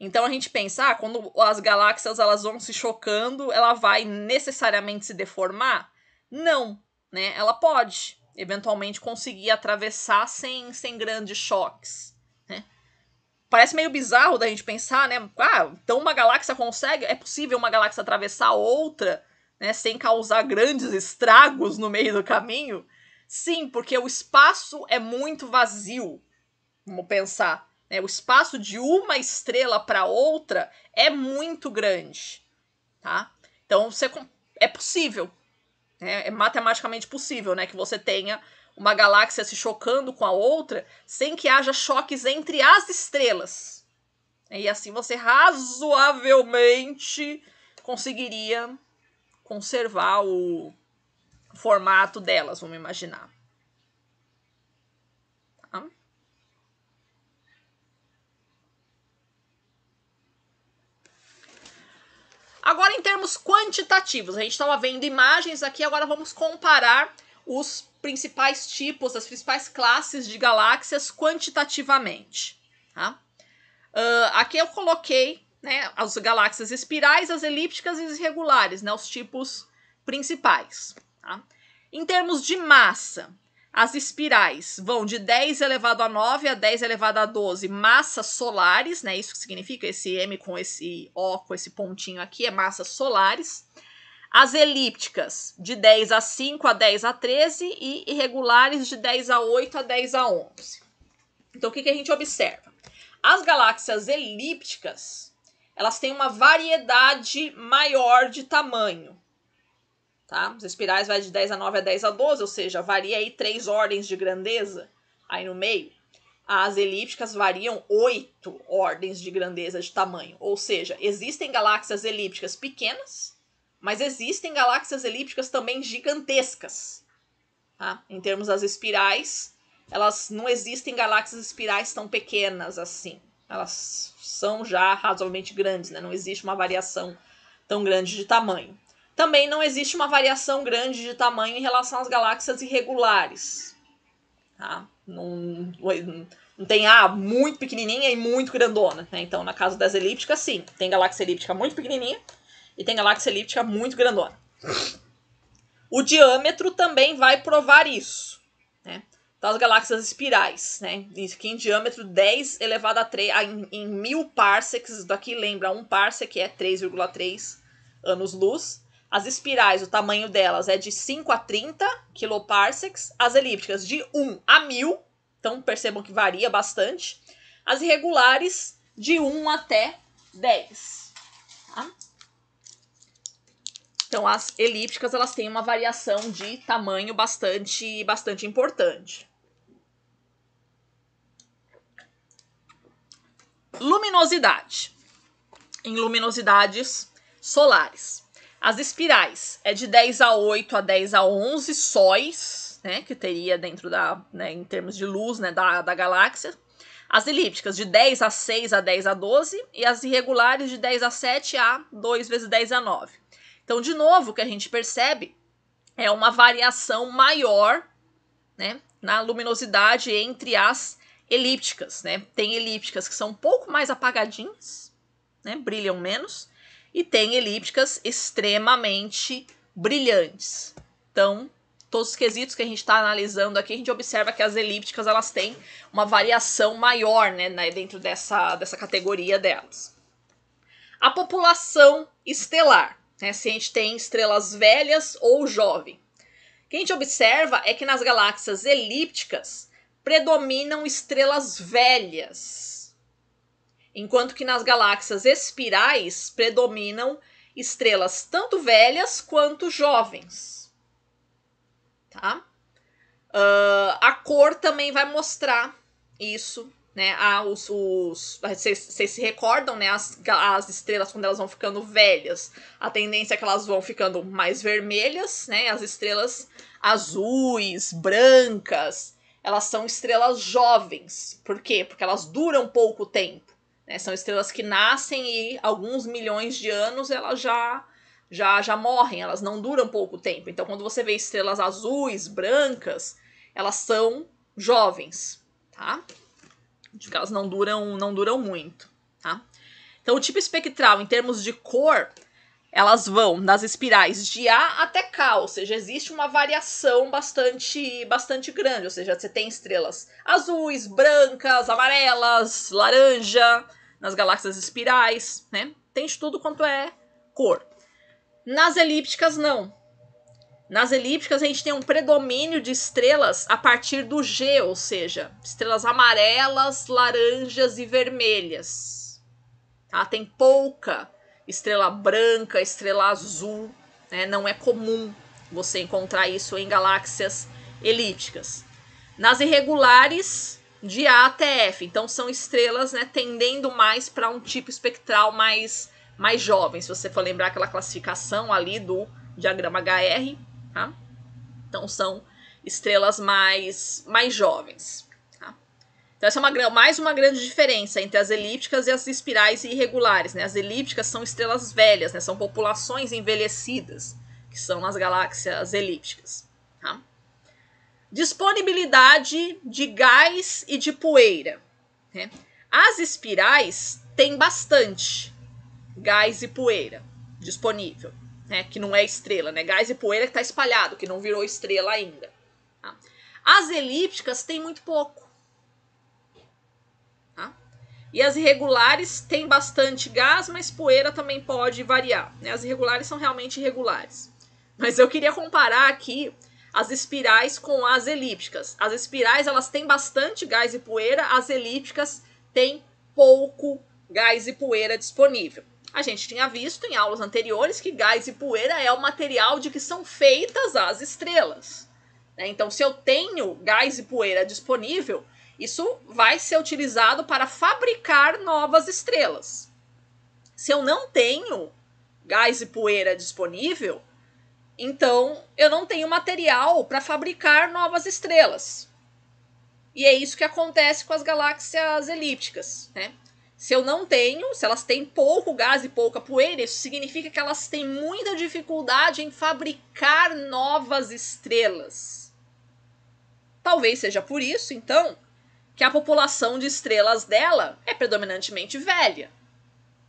Então a gente pensa, ah, quando as galáxias elas vão se chocando, ela vai necessariamente se deformar? Não, né, ela pode eventualmente conseguir atravessar sem, sem grandes choques. Né? Parece meio bizarro da gente pensar, né? Ah, então uma galáxia consegue. É possível uma galáxia atravessar outra né, sem causar grandes estragos no meio do caminho? Sim, porque o espaço é muito vazio. Vamos pensar. Né? O espaço de uma estrela para outra é muito grande. Tá? Então você, é possível é, é matematicamente possível, né? Que você tenha uma galáxia se chocando com a outra sem que haja choques entre as estrelas. E assim você razoavelmente conseguiria conservar o formato delas, vamos imaginar. Agora, em termos quantitativos, a gente estava vendo imagens aqui, agora vamos comparar os principais tipos, as principais classes de galáxias quantitativamente. Tá? Uh, aqui eu coloquei né, as galáxias espirais, as elípticas e as irregulares, né, os tipos principais. Tá? Em termos de massa, as espirais vão de 10 elevado a 9 a 10 elevado a 12 massas solares, né? Isso que significa esse M com esse O, com esse pontinho aqui, é massas solares. As elípticas, de 10 a 5 a 10 a 13 e irregulares de 10 a 8 a 10 a 11. Então, o que, que a gente observa? As galáxias elípticas, elas têm uma variedade maior de tamanho. Tá? As espirais vai de 10 a 9 a 10 a 12, ou seja, varia aí três ordens de grandeza aí no meio. As elípticas variam oito ordens de grandeza de tamanho, ou seja, existem galáxias elípticas pequenas, mas existem galáxias elípticas também gigantescas. Tá? Em termos das espirais, elas não existem galáxias espirais tão pequenas assim. Elas são já razoavelmente grandes, né? não existe uma variação tão grande de tamanho. Também não existe uma variação grande de tamanho em relação às galáxias irregulares. Tá? Não, não tem ah, muito pequenininha e muito grandona. Né? Então, na casa das elípticas, sim. Tem galáxia elíptica muito pequenininha e tem galáxia elíptica muito grandona. O diâmetro também vai provar isso. Né? Então, as galáxias espirais, né? Isso aqui em diâmetro 10 elevado a 3, ah, em, em mil parsecs, isso daqui lembra, um parsec que é 3,3 anos-luz. As espirais, o tamanho delas é de 5 a 30 kiloparsecs, as elípticas de 1 a 1000, então percebam que varia bastante. As irregulares de 1 até 10. Tá? Então as elípticas elas têm uma variação de tamanho bastante bastante importante. Luminosidade. Em luminosidades solares. As espirais é de 10 a 8 a 10 a 11 sóis, né, que teria dentro da, né, em termos de luz, né, da, da galáxia. As elípticas de 10 a 6 a 10 a 12 e as irregulares de 10 a 7 a 2 vezes 10 a 9. Então, de novo, o que a gente percebe é uma variação maior, né, na luminosidade entre as elípticas, né? Tem elípticas que são um pouco mais apagadinhas, né? Brilham menos e tem elípticas extremamente brilhantes. Então, todos os quesitos que a gente está analisando aqui, a gente observa que as elípticas elas têm uma variação maior né, né, dentro dessa, dessa categoria delas. A população estelar, né, se a gente tem estrelas velhas ou jovem. O que a gente observa é que nas galáxias elípticas predominam estrelas velhas, enquanto que nas galáxias espirais predominam estrelas tanto velhas quanto jovens. Tá? Uh, a cor também vai mostrar isso, né? Ah, os, os, vocês, vocês se recordam, né? As, as estrelas, quando elas vão ficando velhas, a tendência é que elas vão ficando mais vermelhas, né? As estrelas azuis, brancas, elas são estrelas jovens. Por quê? Porque elas duram pouco tempo. Né? São estrelas que nascem e alguns milhões de anos elas já já já morrem, elas não duram pouco tempo. Então quando você vê estrelas azuis, brancas, elas são jovens, tá? De tipo, que elas não duram não duram muito, tá? Então o tipo espectral em termos de cor elas vão nas espirais de A até K, ou seja, existe uma variação bastante, bastante grande, ou seja, você tem estrelas azuis, brancas, amarelas, laranja, nas galáxias espirais, né? Tem de tudo quanto é cor. Nas elípticas, não. Nas elípticas, a gente tem um predomínio de estrelas a partir do G, ou seja, estrelas amarelas, laranjas e vermelhas. Tá? Tem pouca estrela branca, estrela azul. Né? Não é comum você encontrar isso em galáxias elípticas. Nas irregulares, de A até F. Então são estrelas né, tendendo mais para um tipo espectral mais, mais jovem. Se você for lembrar aquela classificação ali do diagrama HR, tá? Então são estrelas mais, mais jovens. Então, essa é uma, mais uma grande diferença entre as elípticas e as espirais irregulares. Né? As elípticas são estrelas velhas, né? são populações envelhecidas, que são nas galáxias elípticas. Tá? Disponibilidade de gás e de poeira. Né? As espirais têm bastante gás e poeira disponível, né? que não é estrela, né? gás e poeira que está espalhado, que não virou estrela ainda. Tá? As elípticas têm muito pouco e as irregulares têm bastante gás, mas poeira também pode variar. Né? As irregulares são realmente irregulares. Mas eu queria comparar aqui as espirais com as elípticas. As espirais elas têm bastante gás e poeira, as elípticas têm pouco gás e poeira disponível. A gente tinha visto em aulas anteriores que gás e poeira é o material de que são feitas as estrelas. Né? Então, se eu tenho gás e poeira disponível, isso vai ser utilizado para fabricar novas estrelas. Se eu não tenho gás e poeira disponível, então eu não tenho material para fabricar novas estrelas. E é isso que acontece com as galáxias elípticas, né? Se eu não tenho, se elas têm pouco gás e pouca poeira, isso significa que elas têm muita dificuldade em fabricar novas estrelas. Talvez seja por isso, então, que a população de estrelas dela é predominantemente velha.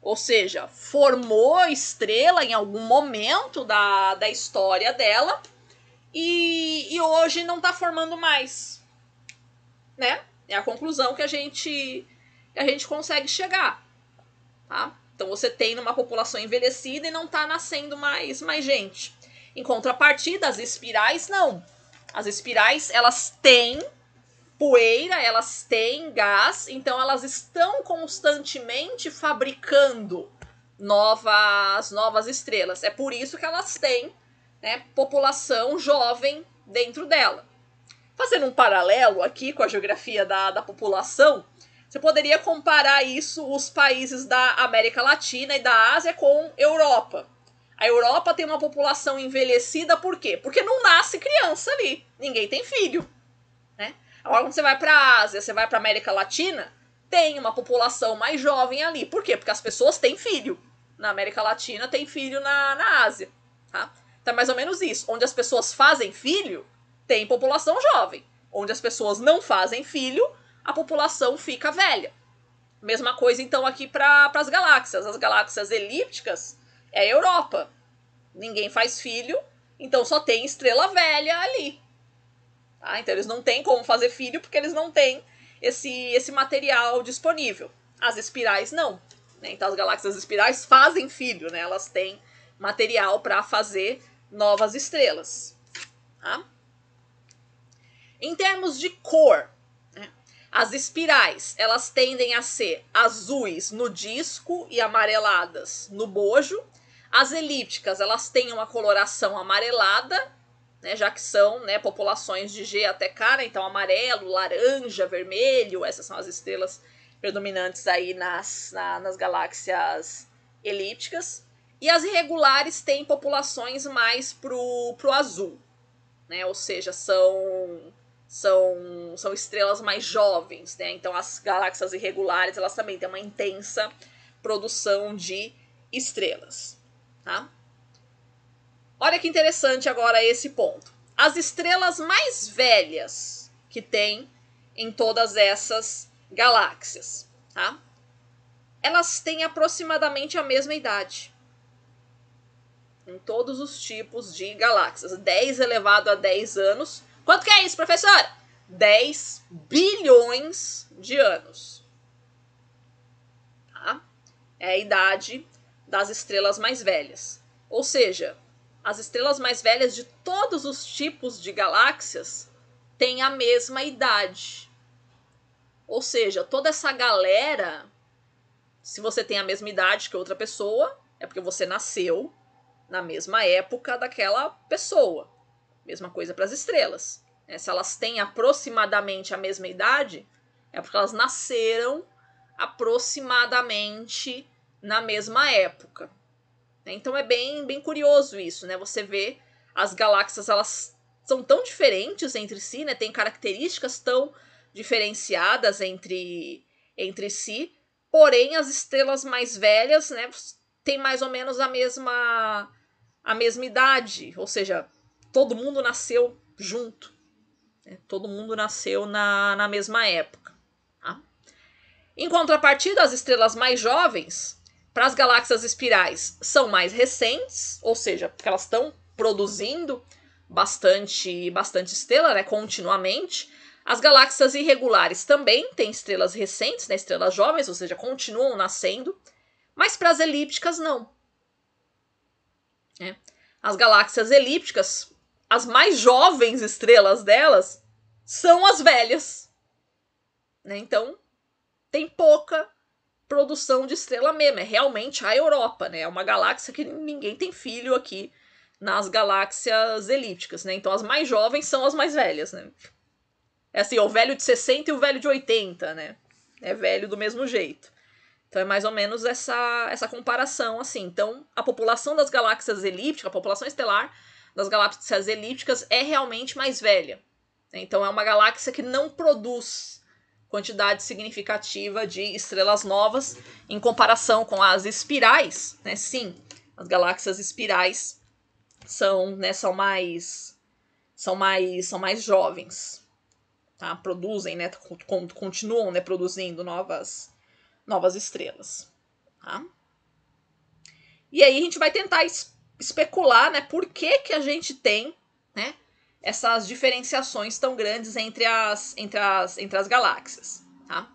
Ou seja, formou estrela em algum momento da, da história dela e, e hoje não está formando mais. Né? É a conclusão que a gente, que a gente consegue chegar. Tá? Então você tem numa população envelhecida e não está nascendo mais, mais gente. Em contrapartida, as espirais não. As espirais, elas têm poeira, elas têm gás, então elas estão constantemente fabricando novas novas estrelas. É por isso que elas têm né, população jovem dentro dela. Fazendo um paralelo aqui com a geografia da, da população, você poderia comparar isso os países da América Latina e da Ásia com Europa. A Europa tem uma população envelhecida por quê? Porque não nasce criança ali, ninguém tem filho. Agora, quando você vai para a Ásia, você vai para América Latina, tem uma população mais jovem ali. Por quê? Porque as pessoas têm filho. Na América Latina tem filho na, na Ásia. Tá? Então é mais ou menos isso. Onde as pessoas fazem filho, tem população jovem. Onde as pessoas não fazem filho, a população fica velha. Mesma coisa, então, aqui para as galáxias. As galáxias elípticas é a Europa. Ninguém faz filho, então só tem estrela velha ali. Tá? Então eles não têm como fazer filho porque eles não têm esse, esse material disponível. As espirais não. Né? Então as galáxias espirais fazem filho, né? elas têm material para fazer novas estrelas. Tá? Em termos de cor, né? as espirais elas tendem a ser azuis no disco e amareladas no bojo. As elípticas elas têm uma coloração amarelada né, já que são né, populações de G até K, né, então amarelo, laranja, vermelho, essas são as estrelas predominantes aí nas, na, nas galáxias elípticas. E as irregulares têm populações mais pro, pro azul, né? Ou seja, são são são estrelas mais jovens, né? Então as galáxias irregulares, elas também têm uma intensa produção de estrelas, tá? Olha que interessante agora esse ponto. As estrelas mais velhas que tem em todas essas galáxias, tá? Elas têm aproximadamente a mesma idade. Em todos os tipos de galáxias. 10 elevado a 10 anos. Quanto que é isso, professor? 10 bilhões de anos. Tá? É a idade das estrelas mais velhas. Ou seja, as estrelas mais velhas de todos os tipos de galáxias têm a mesma idade. Ou seja, toda essa galera, se você tem a mesma idade que outra pessoa, é porque você nasceu na mesma época daquela pessoa. Mesma coisa para as estrelas. É, se elas têm aproximadamente a mesma idade, é porque elas nasceram aproximadamente na mesma época. Né? Então é bem, bem curioso isso, né? Você vê as galáxias, elas são tão diferentes entre si, né? Tem características tão diferenciadas entre, entre si, porém as estrelas mais velhas, né, têm mais ou menos a mesma a mesma idade, ou seja, todo mundo nasceu junto, né? todo mundo nasceu na, na mesma época. Tá? Em contrapartida, as estrelas mais jovens para as galáxias espirais são mais recentes, ou seja, porque elas estão produzindo bastante, bastante estrela, né, continuamente. As galáxias irregulares também têm estrelas recentes, né, estrelas jovens, ou seja, continuam nascendo. Mas para as elípticas não. É. As galáxias elípticas, as mais jovens estrelas delas são as velhas. Né? Então, tem pouca produção de estrela mesmo, é realmente a Europa, né? É uma galáxia que ninguém tem filho aqui nas galáxias elípticas, né? Então as mais jovens são as mais velhas, né? É assim, é o velho de 60 e o velho de 80, né? É velho do mesmo jeito. Então é mais ou menos essa, essa comparação, assim. Então a população das galáxias elípticas, a população estelar das galáxias elípticas é realmente mais velha. Né? Então é uma galáxia que não produz quantidade significativa de estrelas novas em comparação com as espirais, né? Sim, as galáxias espirais são, né, são mais são mais são mais jovens, tá? Produzem, né, continuam, né, produzindo novas novas estrelas, tá? E aí a gente vai tentar especular, né, por que que a gente tem essas diferenciações tão grandes entre as, entre as, entre as galáxias. Tá?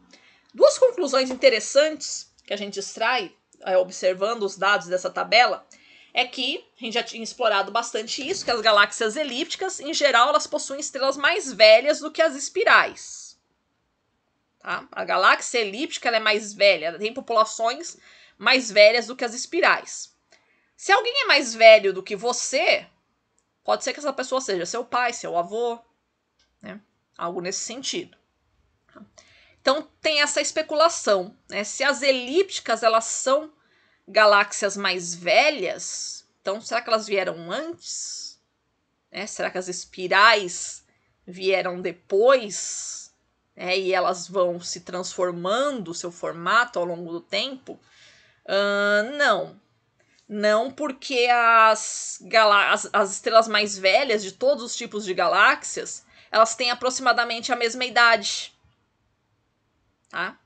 Duas conclusões interessantes que a gente extrai é, observando os dados dessa tabela é que a gente já tinha explorado bastante isso, que as galáxias elípticas, em geral, elas possuem estrelas mais velhas do que as espirais. Tá? A galáxia elíptica é mais velha, ela tem populações mais velhas do que as espirais. Se alguém é mais velho do que você, Pode ser que essa pessoa seja seu pai, seu avô, né? Algo nesse sentido. Então tem essa especulação, né? Se as elípticas elas são galáxias mais velhas, então será que elas vieram antes? Né? Será que as espirais vieram depois? Né? E elas vão se transformando seu formato ao longo do tempo? Uh, não, não porque as, as, as estrelas mais velhas de todos os tipos de galáxias, elas têm aproximadamente a mesma idade. Tá?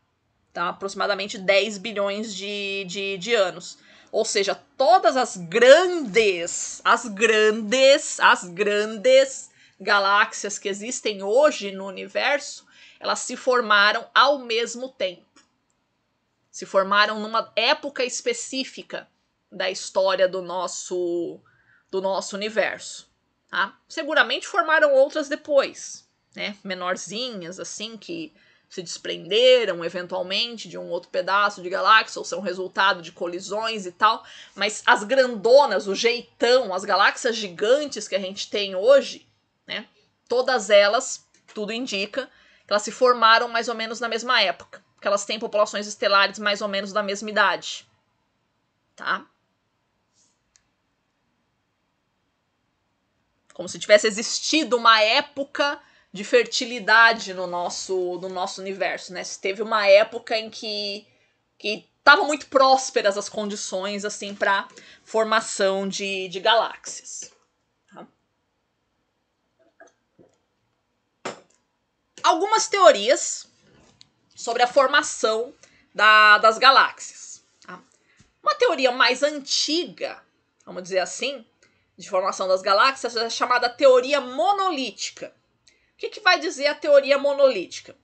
Então, aproximadamente 10 bilhões de, de, de anos. Ou seja, todas as grandes, as grandes, as grandes galáxias que existem hoje no universo, elas se formaram ao mesmo tempo. Se formaram numa época específica da história do nosso do nosso universo, tá? Seguramente formaram outras depois, né? Menorzinhas assim que se desprenderam eventualmente de um outro pedaço de galáxia ou são resultado de colisões e tal, mas as grandonas, o jeitão, as galáxias gigantes que a gente tem hoje, né? Todas elas, tudo indica que elas se formaram mais ou menos na mesma época, que elas têm populações estelares mais ou menos da mesma idade, tá? Como se tivesse existido uma época de fertilidade no nosso, no nosso universo, né? Se teve uma época em que que estavam muito prósperas as condições assim para formação de, de galáxias. Tá? Algumas teorias sobre a formação da, das galáxias. Tá? Uma teoria mais antiga, vamos dizer assim, de formação das galáxias é chamada teoria monolítica. O que, que vai dizer a teoria monolítica?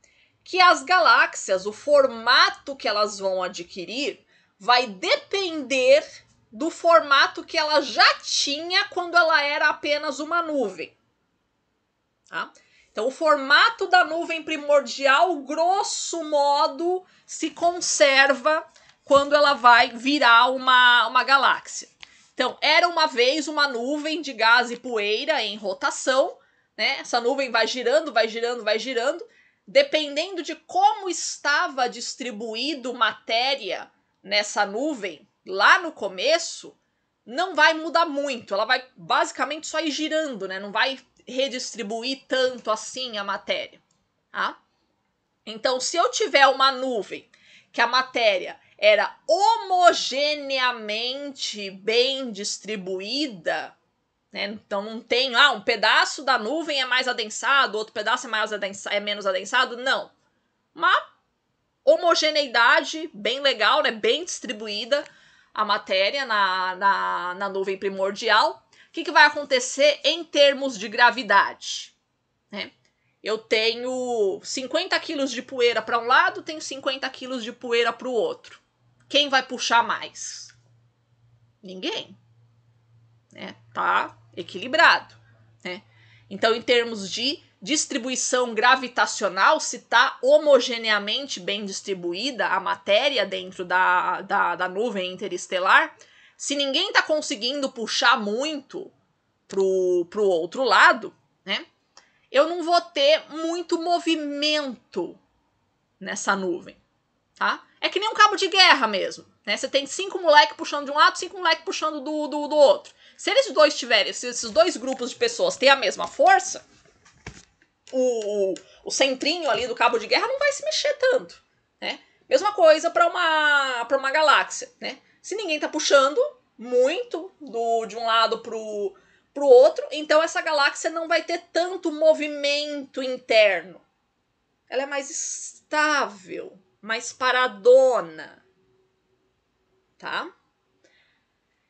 Que as galáxias, o formato que elas vão adquirir, vai depender do formato que ela já tinha quando ela era apenas uma nuvem. Tá? Então, o formato da nuvem primordial, grosso modo, se conserva quando ela vai virar uma, uma galáxia. Então, era uma vez uma nuvem de gás e poeira em rotação, né? Essa nuvem vai girando, vai girando, vai girando. Dependendo de como estava distribuído matéria nessa nuvem lá no começo, não vai mudar muito. Ela vai basicamente só ir girando, né? Não vai redistribuir tanto assim a matéria. Tá? Então, se eu tiver uma nuvem que a matéria era homogeneamente bem distribuída, né? então não tem, ah, um pedaço da nuvem é mais adensado, outro pedaço é, mais adensado, é menos adensado, não. Uma homogeneidade bem legal, né? bem distribuída a matéria na, na, na nuvem primordial. O que, que vai acontecer em termos de gravidade? Né? eu tenho 50 quilos de poeira para um lado, tenho 50 quilos de poeira para o outro. Quem vai puxar mais? Ninguém. Né? Tá equilibrado. Né? Então, em termos de distribuição gravitacional, se está homogeneamente bem distribuída a matéria dentro da, da, da nuvem interestelar, se ninguém está conseguindo puxar muito pro, pro outro lado, né? Eu não vou ter muito movimento nessa nuvem, tá? É que nem um cabo de guerra mesmo, né? Você tem cinco moleques puxando de um lado, cinco moleques puxando do, do, do outro. Se eles dois tiverem, se esses dois grupos de pessoas têm a mesma força, o, o centrinho ali do cabo de guerra não vai se mexer tanto, né? Mesma coisa para uma para uma galáxia, né? Se ninguém tá puxando muito do de um lado pro pro outro, então essa galáxia não vai ter tanto movimento interno. Ela é mais estável, mas para a dona, tá?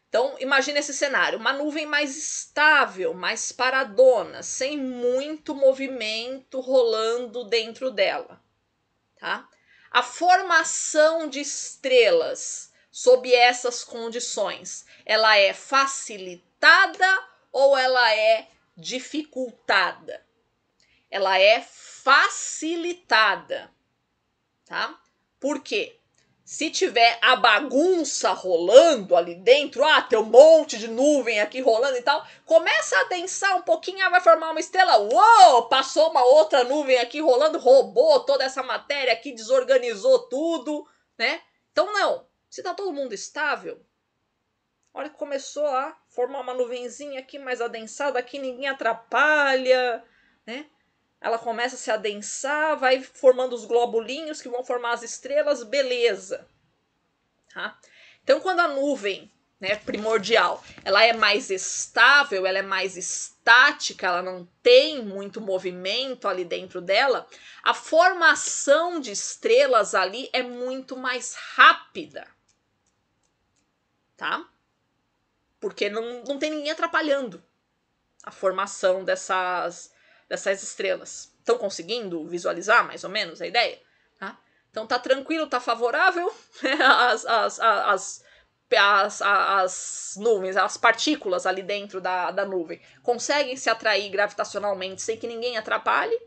Então, imagine esse cenário: uma nuvem mais estável, mais paradona, sem muito movimento rolando dentro dela. Tá? A formação de estrelas sob essas condições, ela é facilitada ou ela é dificultada? Ela é facilitada, tá? Porque se tiver a bagunça rolando ali dentro, ah, tem um monte de nuvem aqui rolando e tal, começa a densar um pouquinho, ah, vai formar uma estrela. Uou, passou uma outra nuvem aqui rolando, roubou toda essa matéria aqui, desorganizou tudo, né? Então não, se tá todo mundo estável, a hora que começou a formar uma nuvenzinha aqui mais adensada, aqui ninguém atrapalha, né? ela começa a se adensar, vai formando os globulinhos que vão formar as estrelas, beleza. Tá? Então, quando a nuvem né, primordial ela é mais estável, ela é mais estática, ela não tem muito movimento ali dentro dela, a formação de estrelas ali é muito mais rápida. Tá? Porque não, não tem ninguém atrapalhando a formação dessas dessas estrelas. Estão conseguindo visualizar mais ou menos a ideia? Tá? Então tá tranquilo, tá favorável né? as, as, as, as, as nuvens, as partículas ali dentro da, da nuvem conseguem se atrair gravitacionalmente sem que ninguém atrapalhe,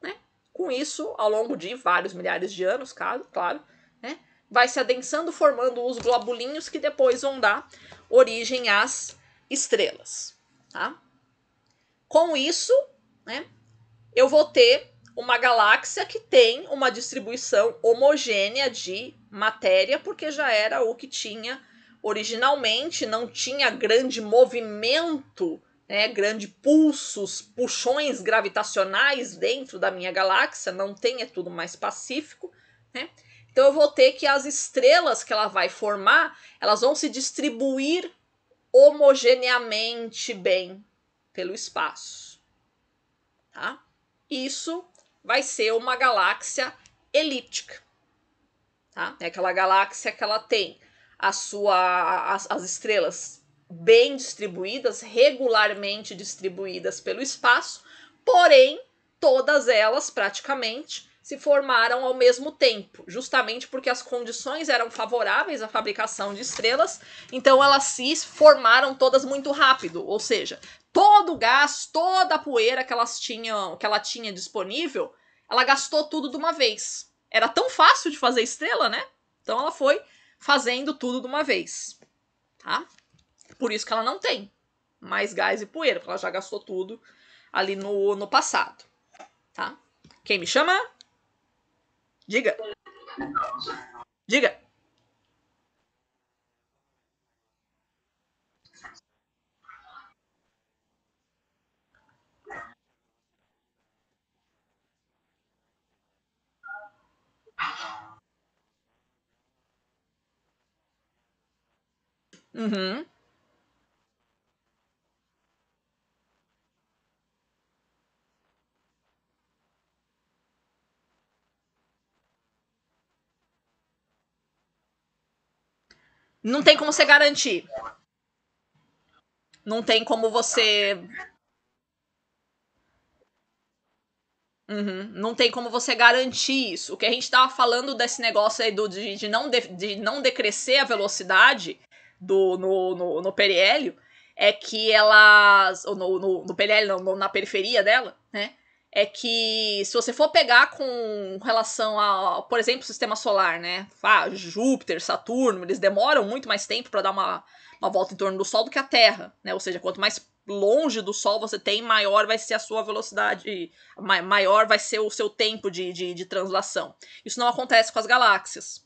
né? Com isso, ao longo de vários milhares de anos, caso, claro, né? Vai se adensando, formando os globulinhos que depois vão dar origem às estrelas, tá? Com isso, né? Eu vou ter uma galáxia que tem uma distribuição homogênea de matéria, porque já era o que tinha originalmente, não tinha grande movimento, né, grande pulsos, puxões gravitacionais dentro da minha galáxia, não tem, é tudo mais pacífico, né? Então eu vou ter que as estrelas que ela vai formar, elas vão se distribuir homogeneamente bem pelo espaço. Tá? Isso vai ser uma galáxia elíptica. Tá? É aquela galáxia que ela tem a sua, as, as estrelas bem distribuídas, regularmente distribuídas pelo espaço, porém todas elas praticamente se formaram ao mesmo tempo, justamente porque as condições eram favoráveis à fabricação de estrelas, então elas se formaram todas muito rápido, ou seja, todo o gás, toda a poeira que elas tinham, que ela tinha disponível, ela gastou tudo de uma vez. Era tão fácil de fazer estrela, né? Então ela foi fazendo tudo de uma vez, tá? Por isso que ela não tem mais gás e poeira, porque ela já gastou tudo ali no, no passado, tá? Quem me chama? Diga. Diga. Uhum. Não tem como você garantir. Não tem como você Uhum. Não tem como você garantir isso. O que a gente estava falando desse negócio aí do, de, de não de, de, não decrescer a velocidade do, no, no, no periélio é que elas. Ou no, no, no periélio, não, no, na periferia dela, né? É que se você for pegar com relação a, por exemplo, sistema solar, né? Ah, Júpiter, Saturno, eles demoram muito mais tempo para dar uma, uma volta em torno do Sol do que a Terra, né? Ou seja, quanto mais longe do Sol você tem, maior vai ser a sua velocidade, maior vai ser o seu tempo de, de, de translação. Isso não acontece com as galáxias.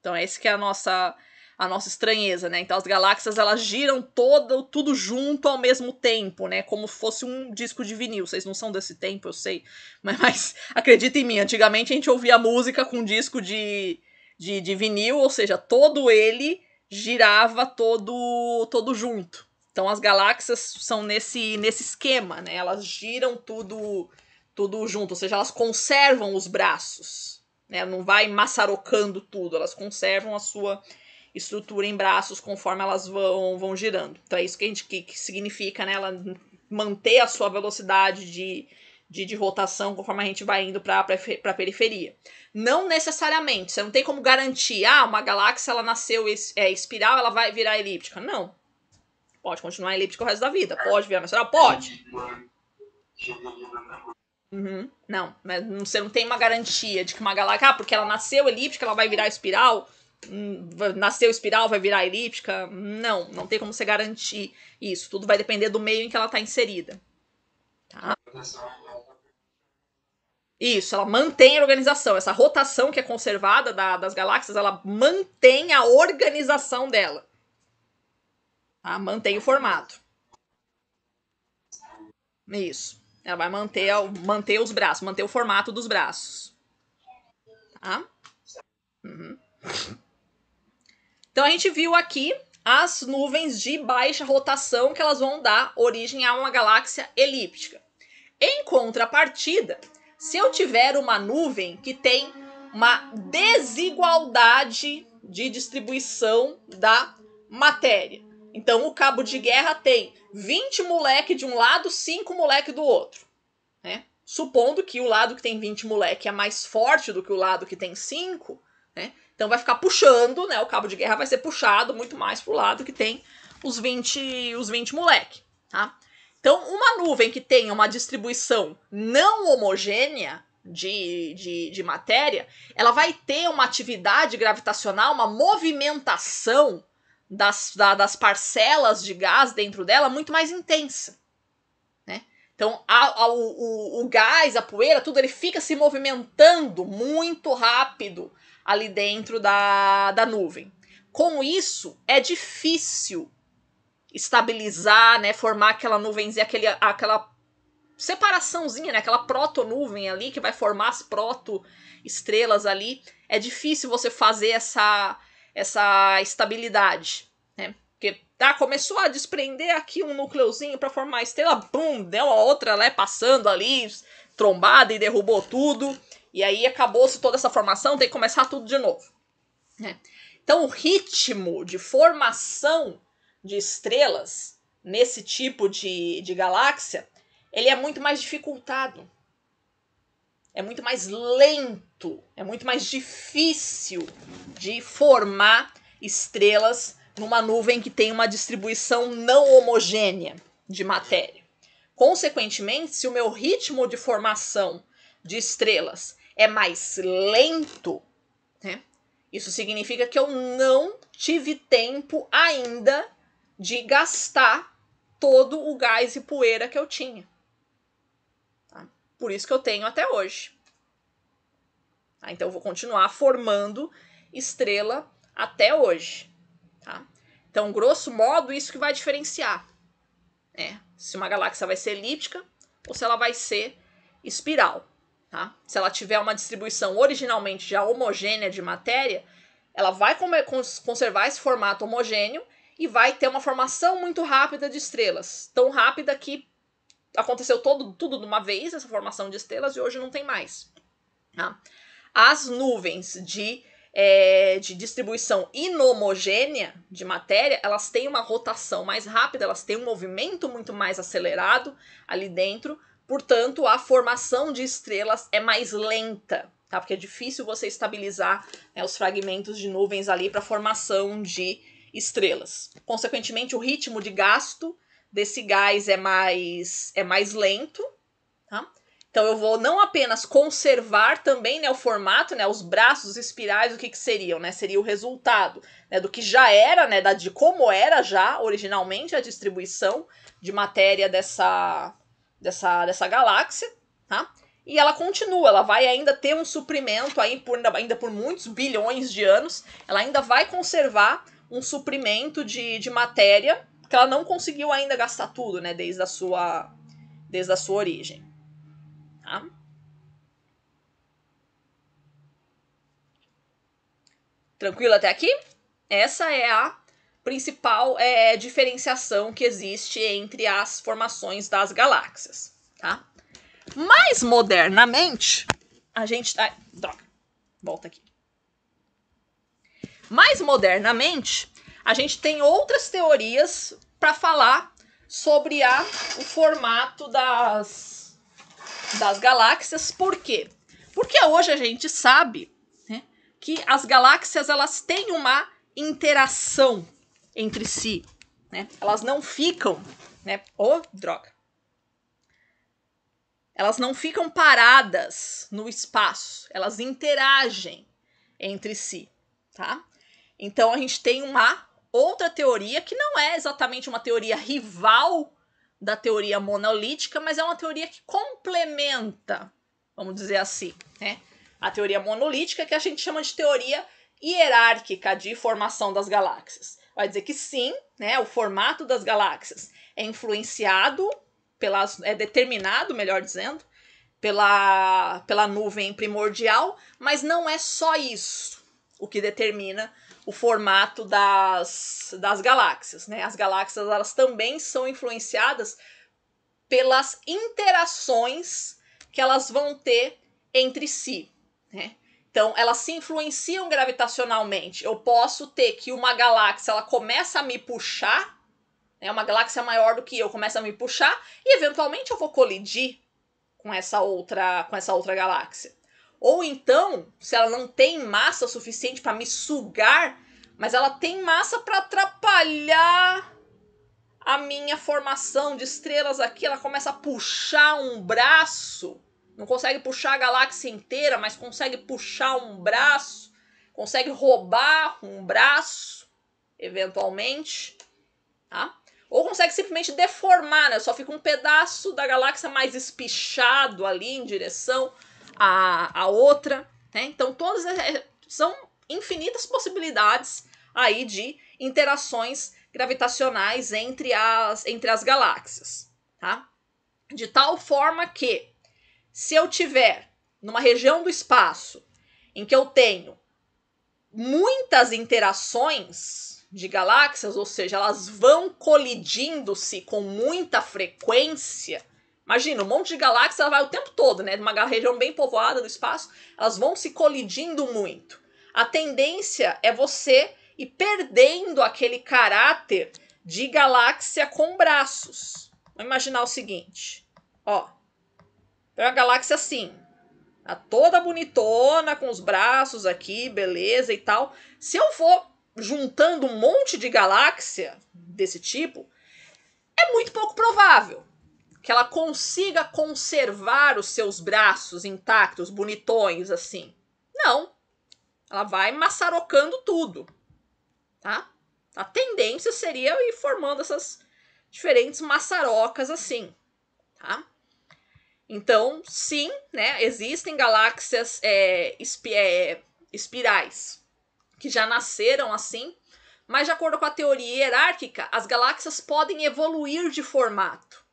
Então, é esse que é a nossa a nossa estranheza, né? Então as galáxias elas giram todo, tudo junto ao mesmo tempo, né? Como fosse um disco de vinil. Vocês não são desse tempo, eu sei, mas, mas acredita em mim. Antigamente a gente ouvia música com disco de, de, de vinil, ou seja, todo ele girava todo todo junto. Então as galáxias são nesse, nesse esquema, né? Elas giram tudo tudo junto, ou seja, elas conservam os braços, né? Não vai maçarocando tudo, elas conservam a sua estrutura em braços conforme elas vão vão girando. Então é isso que a gente que, que significa, né? Ela manter a sua velocidade de, de, de, rotação conforme a gente vai indo para a periferia. Não necessariamente, você não tem como garantir, ah, uma galáxia ela nasceu es, é, espiral, ela vai virar elíptica. Não. Pode continuar elíptica o resto da vida. Pode virar nacional? Pode. Uhum. Não, mas você não tem uma garantia de que uma galáxia, ah, porque ela nasceu elíptica, ela vai virar espiral, hum, nasceu espiral, vai virar elíptica. Não, não tem como você garantir isso. Tudo vai depender do meio em que ela está inserida. Tá? Isso, ela mantém a organização. Essa rotação que é conservada da, das galáxias, ela mantém a organização dela. Tá? Mantém o formato. Isso. Ela vai manter, manter os braços, manter o formato dos braços. Tá? Uhum. Então a gente viu aqui as nuvens de baixa rotação que elas vão dar origem a uma galáxia elíptica. Em contrapartida, se eu tiver uma nuvem que tem uma desigualdade de distribuição da matéria, então o cabo de guerra tem 20 moleque de um lado, 5 moleque do outro, né? Supondo que o lado que tem 20 moleque é mais forte do que o lado que tem 5, né? Então vai ficar puxando, né? O cabo de guerra vai ser puxado muito mais pro lado que tem os 20, os 20 moleque, tá? Então, uma nuvem que tenha uma distribuição não homogênea de, de, de matéria, ela vai ter uma atividade gravitacional, uma movimentação das, da, das parcelas de gás dentro dela muito mais intensa. Né? Então, a, a, o, o, o gás, a poeira, tudo, ele fica se movimentando muito rápido ali dentro da, da nuvem. Com isso, é difícil estabilizar, né, formar aquela nuvenzinha, aquele, aquela separaçãozinha, né, aquela nuvem ali que vai formar as proto estrelas ali. É difícil você fazer essa essa estabilidade, né? Porque tá, começou a desprender aqui um núcleozinho para formar a estrela, bum, deu a outra, né, passando ali, trombada e derrubou tudo. E aí acabou-se toda essa formação, tem que começar tudo de novo. Né? Então, o ritmo de formação de estrelas nesse tipo de, de galáxia, ele é muito mais dificultado é muito mais lento, é muito mais difícil de formar estrelas numa nuvem que tem uma distribuição não homogênea de matéria. Consequentemente, se o meu ritmo de formação de estrelas é mais lento, né, isso significa que eu não tive tempo ainda de gastar todo o gás e poeira que eu tinha. Por isso que eu tenho até hoje. Tá? Então, eu vou continuar formando estrela até hoje. Tá? Então, grosso modo, isso que vai diferenciar. Né? Se uma galáxia vai ser elíptica ou se ela vai ser espiral. Tá? Se ela tiver uma distribuição originalmente já homogênea de matéria, ela vai conservar esse formato homogêneo e vai ter uma formação muito rápida de estrelas, tão rápida que aconteceu todo, tudo de uma vez, essa formação de estrelas, e hoje não tem mais. Tá? As nuvens de, é, de distribuição inhomogênea de matéria, elas têm uma rotação mais rápida, elas têm um movimento muito mais acelerado ali dentro, portanto, a formação de estrelas é mais lenta. Tá? Porque é difícil você estabilizar né, os fragmentos de nuvens ali para formação de estrelas. Consequentemente, o ritmo de gasto desse gás é mais é mais lento, tá? Então eu vou não apenas conservar também né, o formato, né, os braços, os espirais, o que, que seriam, né? Seria o resultado né, do que já era, né, da, de como era já originalmente a distribuição de matéria dessa, dessa, dessa galáxia, tá? E ela continua, ela vai ainda ter um suprimento aí por, ainda por muitos bilhões de anos, ela ainda vai conservar um suprimento de, de matéria porque ela não conseguiu ainda gastar tudo, né? Desde a sua, desde a sua origem. Tá? Tranquilo até aqui? Essa é a principal é, é diferenciação que existe entre as formações das galáxias, tá? Mais modernamente, a gente... Ai, droga. Volta aqui. Mais modernamente, a gente tem outras teorias para falar sobre a, o formato das, das galáxias. Por quê? Porque hoje a gente sabe né, que as galáxias elas têm uma interação entre si. Né? Elas não ficam. Né? Oh, droga! Elas não ficam paradas no espaço, elas interagem entre si, tá? Então a gente tem uma outra teoria que não é exatamente uma teoria rival da teoria monolítica, mas é uma teoria que complementa, vamos dizer assim, né? A teoria monolítica que a gente chama de teoria hierárquica de formação das galáxias. Vai dizer que sim, né, o formato das galáxias é influenciado pelas é determinado, melhor dizendo, pela pela nuvem primordial, mas não é só isso o que determina o formato das, das galáxias. Né? As galáxias elas também são influenciadas pelas interações que elas vão ter entre si. Né? Então, elas se influenciam gravitacionalmente. Eu posso ter que uma galáxia ela começa a me puxar, né? uma galáxia maior do que eu começa a me puxar, e eventualmente eu vou colidir com essa outra, com essa outra galáxia. Ou então, se ela não tem massa suficiente para me sugar, mas ela tem massa para atrapalhar a minha formação de estrelas aqui, ela começa a puxar um braço. Não consegue puxar a galáxia inteira, mas consegue puxar um braço, consegue roubar um braço, eventualmente, tá? Ou consegue simplesmente deformar, né? Só fica um pedaço da galáxia mais espichado ali em direção a, a outra, né? Então todas é, é, são infinitas possibilidades aí de interações gravitacionais entre as entre as galáxias, tá? De tal forma que se eu tiver numa região do espaço em que eu tenho muitas interações de galáxias, ou seja, elas vão colidindo-se com muita frequência, Imagina, um monte de galáxia ela vai o tempo todo, né? Uma região bem povoada do espaço, elas vão se colidindo muito. A tendência é você ir perdendo aquele caráter de galáxia com braços. Vamos imaginar o seguinte, ó. É uma galáxia assim, tá toda bonitona, com os braços aqui, beleza e tal. Se eu for juntando um monte de galáxia desse tipo, é muito pouco provável que ela consiga conservar os seus braços intactos, bonitões assim. Não. Ela vai maçarocando tudo, tá? A tendência seria ir formando essas diferentes maçarocas assim, tá? Então, sim, né, existem galáxias é, espi é, espirais que já nasceram assim, mas de acordo com a teoria hierárquica, as galáxias podem evoluir de formato.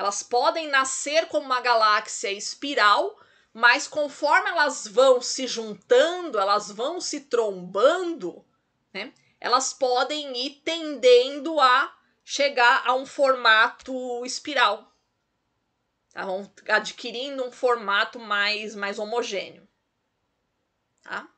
Elas podem nascer como uma galáxia espiral, mas conforme elas vão se juntando, elas vão se trombando, né? Elas podem ir tendendo a chegar a um formato espiral. Tá? Vão adquirindo um formato mais, mais homogêneo. Tá?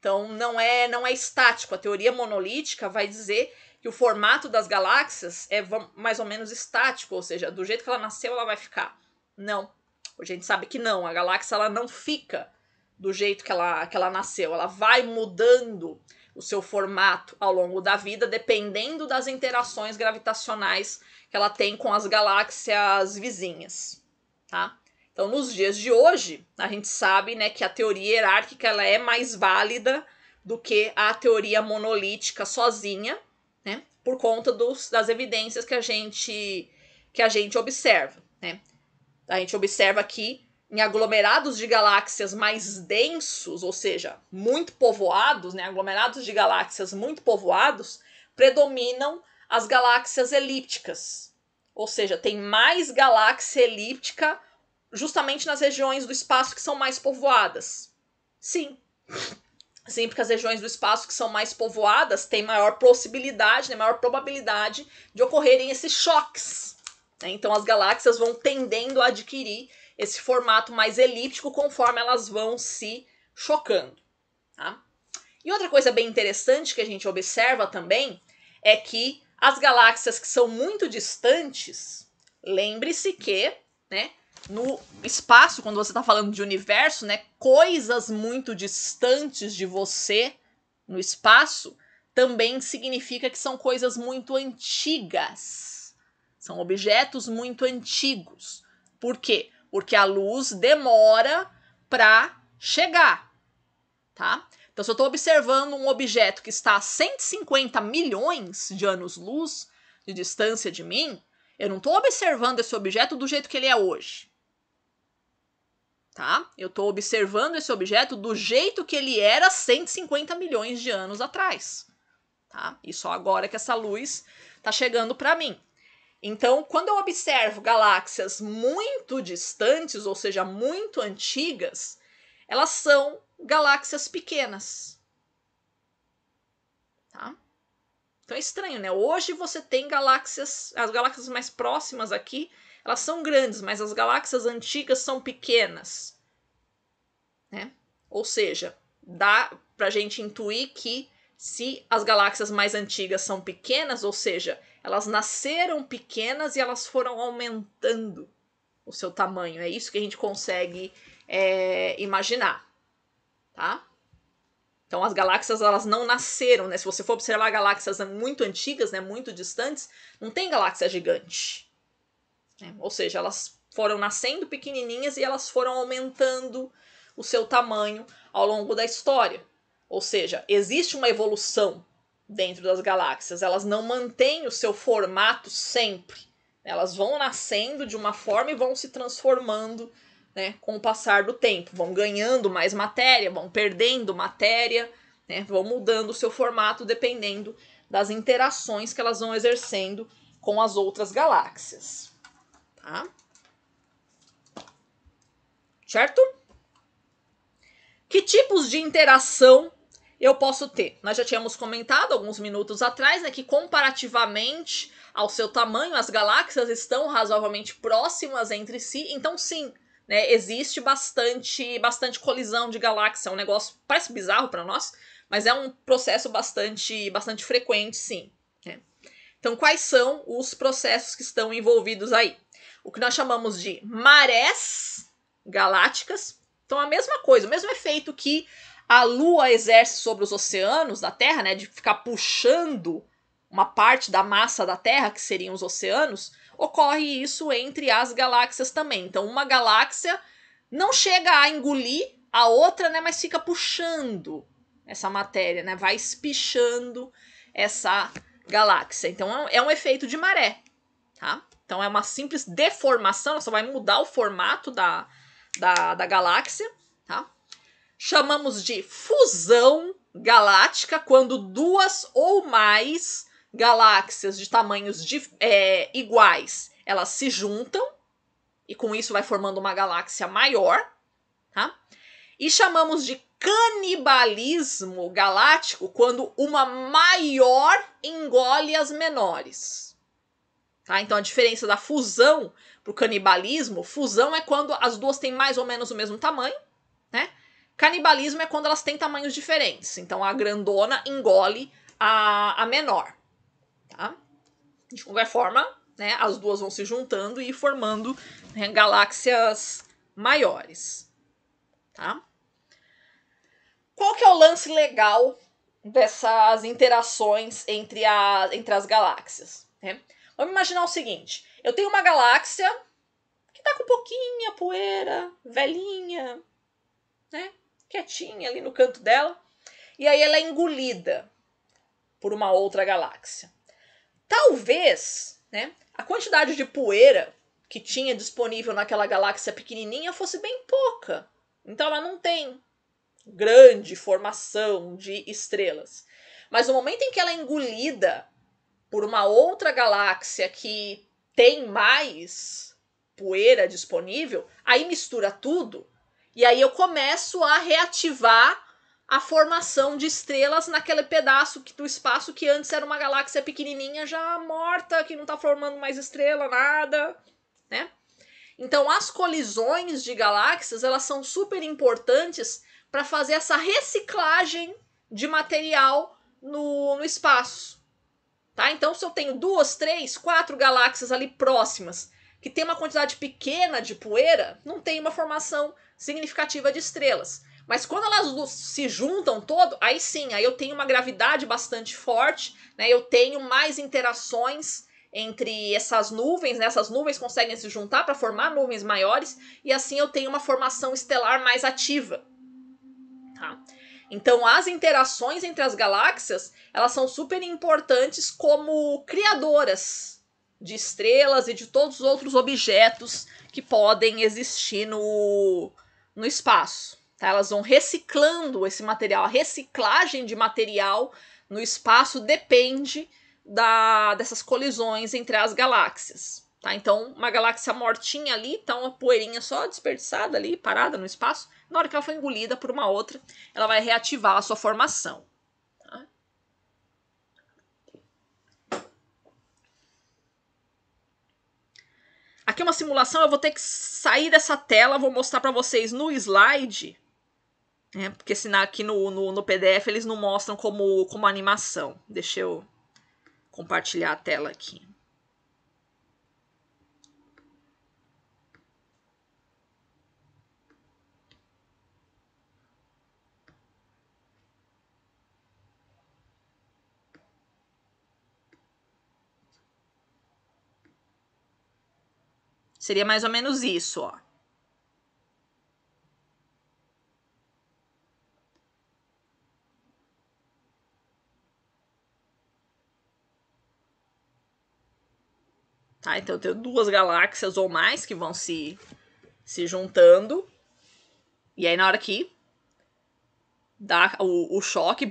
Então não é não é estático. A teoria monolítica vai dizer que o formato das galáxias é mais ou menos estático, ou seja, do jeito que ela nasceu ela vai ficar. Não. a gente sabe que não, a galáxia ela não fica do jeito que ela, que ela nasceu, ela vai mudando o seu formato ao longo da vida, dependendo das interações gravitacionais que ela tem com as galáxias vizinhas, tá? Então, nos dias de hoje, a gente sabe, né, que a teoria hierárquica ela é mais válida do que a teoria monolítica sozinha, né? Por conta dos, das evidências que a gente que a gente observa, né? A gente observa aqui em aglomerados de galáxias mais densos, ou seja, muito povoados, né, aglomerados de galáxias muito povoados, predominam as galáxias elípticas. Ou seja, tem mais galáxia elíptica justamente nas regiões do espaço que são mais povoadas. Sim. Sim, porque as regiões do espaço que são mais povoadas têm maior possibilidade, né, maior probabilidade de ocorrerem esses choques. Né? Então as galáxias vão tendendo a adquirir esse formato mais elíptico conforme elas vão se chocando. Tá? E outra coisa bem interessante que a gente observa também é que as galáxias que são muito distantes, lembre-se que né, no espaço, quando você está falando de universo, né, coisas muito distantes de você no espaço também significa que são coisas muito antigas. São objetos muito antigos. Por quê? Porque a luz demora para chegar, tá? Então, se eu estou observando um objeto que está a 150 milhões de anos-luz de distância de mim, eu não estou observando esse objeto do jeito que ele é hoje tá? Eu estou observando esse objeto do jeito que ele era 150 milhões de anos atrás, tá? E só agora que essa luz está chegando para mim. Então, quando eu observo galáxias muito distantes, ou seja, muito antigas, elas são galáxias pequenas. Tá? Então é estranho, né? Hoje você tem galáxias, as galáxias mais próximas aqui elas são grandes, mas as galáxias antigas são pequenas. Né? Ou seja, dá para a gente intuir que se as galáxias mais antigas são pequenas, ou seja, elas nasceram pequenas e elas foram aumentando o seu tamanho. É isso que a gente consegue é, imaginar, tá? Então as galáxias elas não nasceram, né? Se você for observar galáxias muito antigas, né, muito distantes, não tem galáxia gigante. Né? Ou seja, elas foram nascendo pequenininhas e elas foram aumentando o seu tamanho ao longo da história. Ou seja, existe uma evolução dentro das galáxias, elas não mantêm o seu formato sempre. Elas vão nascendo de uma forma e vão se transformando né, com o passar do tempo. Vão ganhando mais matéria, vão perdendo matéria, né, vão mudando o seu formato dependendo das interações que elas vão exercendo com as outras galáxias tá? Certo? Que tipos de interação eu posso ter? Nós já tínhamos comentado alguns minutos atrás né, que comparativamente ao seu tamanho, as galáxias estão razoavelmente próximas entre si, então sim, né, existe bastante, bastante colisão de galáxias. É um negócio parece bizarro para nós, mas é um processo bastante, bastante frequente, sim. Né? Então, quais são os processos que estão envolvidos aí? o que nós chamamos de marés galácticas. Então, a mesma coisa, o mesmo efeito que a Lua exerce sobre os oceanos da Terra, né, de ficar puxando uma parte da massa da Terra, que seriam os oceanos, ocorre isso entre as galáxias também. Então, uma galáxia não chega a engolir a outra, né, mas fica puxando essa matéria, né, vai espichando essa galáxia. Então, é um é efeito de maré, tá? Então é uma simples deformação, só vai mudar o formato da, da, da galáxia, tá? Chamamos de fusão galáctica quando duas ou mais galáxias de tamanhos de, é, iguais elas se juntam e com isso vai formando uma galáxia maior, tá? E chamamos de canibalismo galáctico quando uma maior engole as menores. Tá? Então a diferença da fusão para o canibalismo, fusão é quando as duas têm mais ou menos o mesmo tamanho, né? Canibalismo é quando elas têm tamanhos diferentes. Então a grandona engole a, a menor. Tá? De qualquer forma, né, as duas vão se juntando e formando né, galáxias maiores. Tá? Qual que é o lance legal dessas interações entre, a, entre as galáxias? Né? Vamos imaginar o seguinte: eu tenho uma galáxia que tá com pouquinha poeira, velhinha, né? Quietinha ali no canto dela. E aí ela é engolida por uma outra galáxia. Talvez, né, a quantidade de poeira que tinha disponível naquela galáxia pequenininha fosse bem pouca. Então ela não tem grande formação de estrelas. Mas no momento em que ela é engolida por uma outra galáxia que tem mais poeira disponível, aí mistura tudo e aí eu começo a reativar a formação de estrelas naquele pedaço do espaço que antes era uma galáxia pequenininha já morta, que não está formando mais estrela, nada, né? Então, as colisões de galáxias, elas são super importantes para fazer essa reciclagem de material no, no espaço. Tá? Então, se eu tenho duas, três, quatro galáxias ali próximas, que tem uma quantidade pequena de poeira, não tem uma formação significativa de estrelas. Mas quando elas se juntam todo, aí sim, aí eu tenho uma gravidade bastante forte, né? Eu tenho mais interações entre essas nuvens, né? Essas nuvens conseguem se juntar para formar nuvens maiores e assim eu tenho uma formação estelar mais ativa, tá? Então, as interações entre as galáxias, elas são super importantes como criadoras de estrelas e de todos os outros objetos que podem existir no, no espaço. Tá? Elas vão reciclando esse material. A reciclagem de material no espaço depende da, dessas colisões entre as galáxias. Tá? Então, uma galáxia mortinha ali, tá uma poeirinha só desperdiçada ali, parada no espaço. Na hora que ela for engolida por uma outra, ela vai reativar a sua formação. Tá? Aqui é uma simulação, eu vou ter que sair dessa tela, vou mostrar para vocês no slide, né? porque senão aqui no, no, no PDF eles não mostram como, como animação. Deixa eu compartilhar a tela aqui. Seria mais ou menos isso, ó. Tá, então eu tenho duas galáxias ou mais que vão se, se juntando. E aí, na hora que dá o, o choque,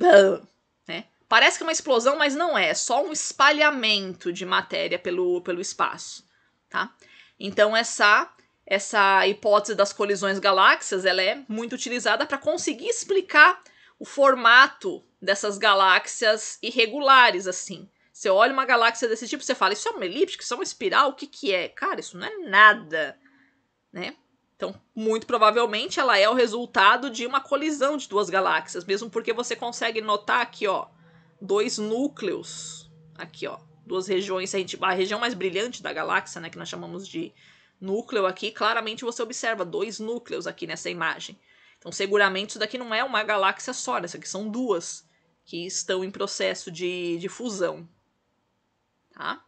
né? Parece que é uma explosão, mas não é. É só um espalhamento de matéria pelo, pelo espaço, tá? Então essa essa hipótese das colisões galáxias, ela é muito utilizada para conseguir explicar o formato dessas galáxias irregulares assim. Você olha uma galáxia desse tipo, você fala, isso é uma elíptica, isso é uma espiral, o que que é? Cara, isso não é nada, né? Então, muito provavelmente ela é o resultado de uma colisão de duas galáxias, mesmo porque você consegue notar aqui, ó, dois núcleos aqui, ó, duas regiões, a, gente, a região mais brilhante da galáxia, né, que nós chamamos de núcleo aqui, claramente você observa dois núcleos aqui nessa imagem. Então, seguramente isso daqui não é uma galáxia só, né, isso aqui são duas que estão em processo de, de fusão. Tá?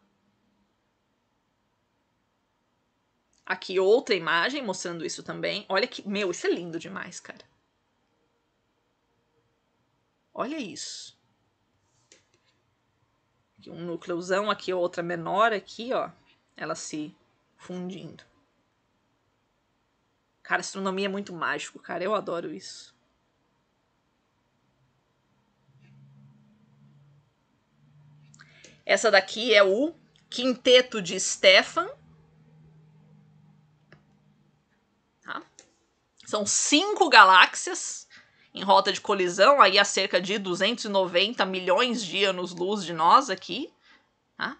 Aqui outra imagem mostrando isso também. Olha que. Meu, isso é lindo demais, cara. Olha isso um núcleozão, aqui outra menor aqui, ó, ela se fundindo. Cara, astronomia é muito mágico, cara, eu adoro isso. Essa daqui é o quinteto de Stefan. Tá? São cinco galáxias em rota de colisão, aí a cerca de 290 milhões de anos-luz de nós aqui. Tá?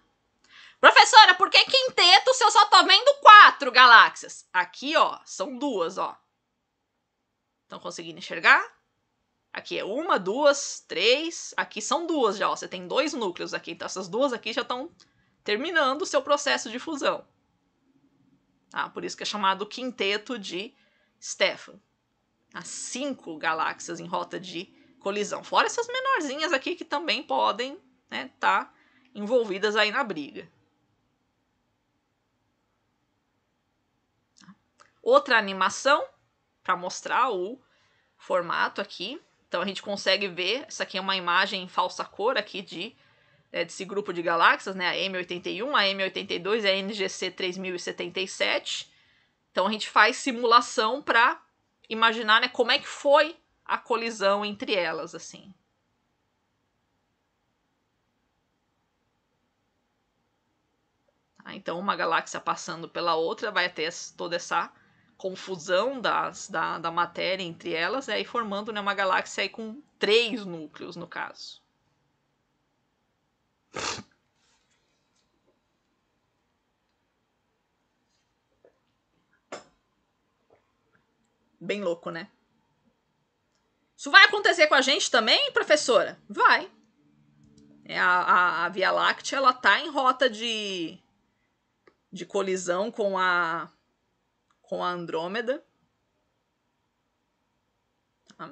Professora, por que quinteto se eu só tô vendo quatro galáxias? Aqui, ó, são duas, ó. Estão conseguindo enxergar? Aqui é uma, duas, três. Aqui são duas já, ó. Você tem dois núcleos aqui. Então, essas duas aqui já estão terminando o seu processo de fusão. Tá? Por isso que é chamado quinteto de Stefan a cinco galáxias em rota de colisão. Fora essas menorzinhas aqui que também podem estar né, tá envolvidas aí na briga. Outra animação para mostrar o formato aqui. Então a gente consegue ver, essa aqui é uma imagem em falsa cor aqui de é, desse grupo de galáxias, né, a M81, a M82 e a NGC 3077. Então a gente faz simulação para imaginar, né, como é que foi a colisão entre elas, assim. Tá, então, uma galáxia passando pela outra vai ter toda essa confusão das, da, da matéria entre elas, aí formando né, uma galáxia aí com três núcleos, no caso. Bem louco, né? Isso vai acontecer com a gente também, professora? Vai. É, a, a, a Via Láctea, ela tá em rota de, de colisão com a, com a Andrômeda. Tá.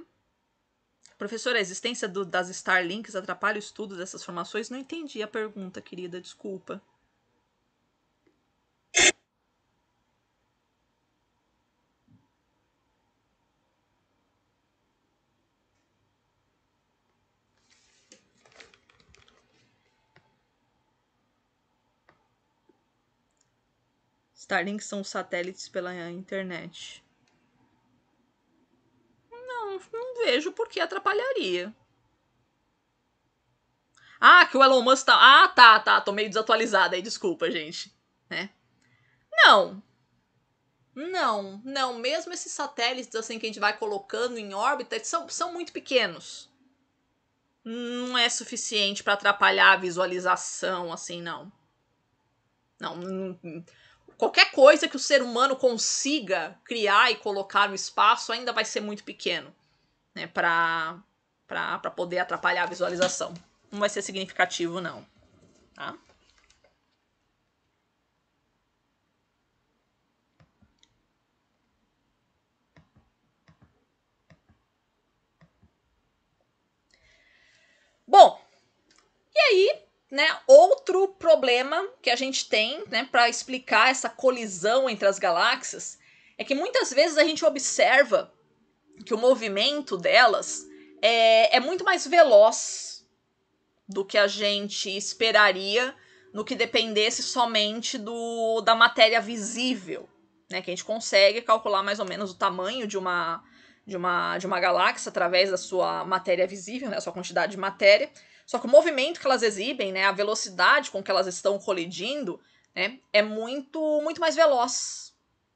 Professora, a existência do, das Starlinks atrapalha o estudo dessas formações? Não entendi a pergunta, querida, desculpa. Starlink são satélites pela internet. Não, não vejo por que atrapalharia. Ah, que o Elon Musk tá. Ah, tá, tá. Tô meio desatualizada aí, desculpa, gente. Né? Não. Não, não. Mesmo esses satélites assim que a gente vai colocando em órbita são, são muito pequenos. Não é suficiente para atrapalhar a visualização, assim, não. Não. não qualquer coisa que o ser humano consiga criar e colocar no espaço ainda vai ser muito pequeno né, para poder atrapalhar a visualização. Não vai ser significativo, não. Tá? Bom, e aí né, outro problema que a gente tem, né, para explicar essa colisão entre as galáxias, é que muitas vezes a gente observa que o movimento delas é, é muito mais veloz do que a gente esperaria no que dependesse somente do da matéria visível, né, que a gente consegue calcular mais ou menos o tamanho de uma de uma, de uma galáxia através da sua matéria visível, né, a sua quantidade de matéria, só que o movimento que elas exibem, né, a velocidade com que elas estão colidindo, né, é muito muito mais veloz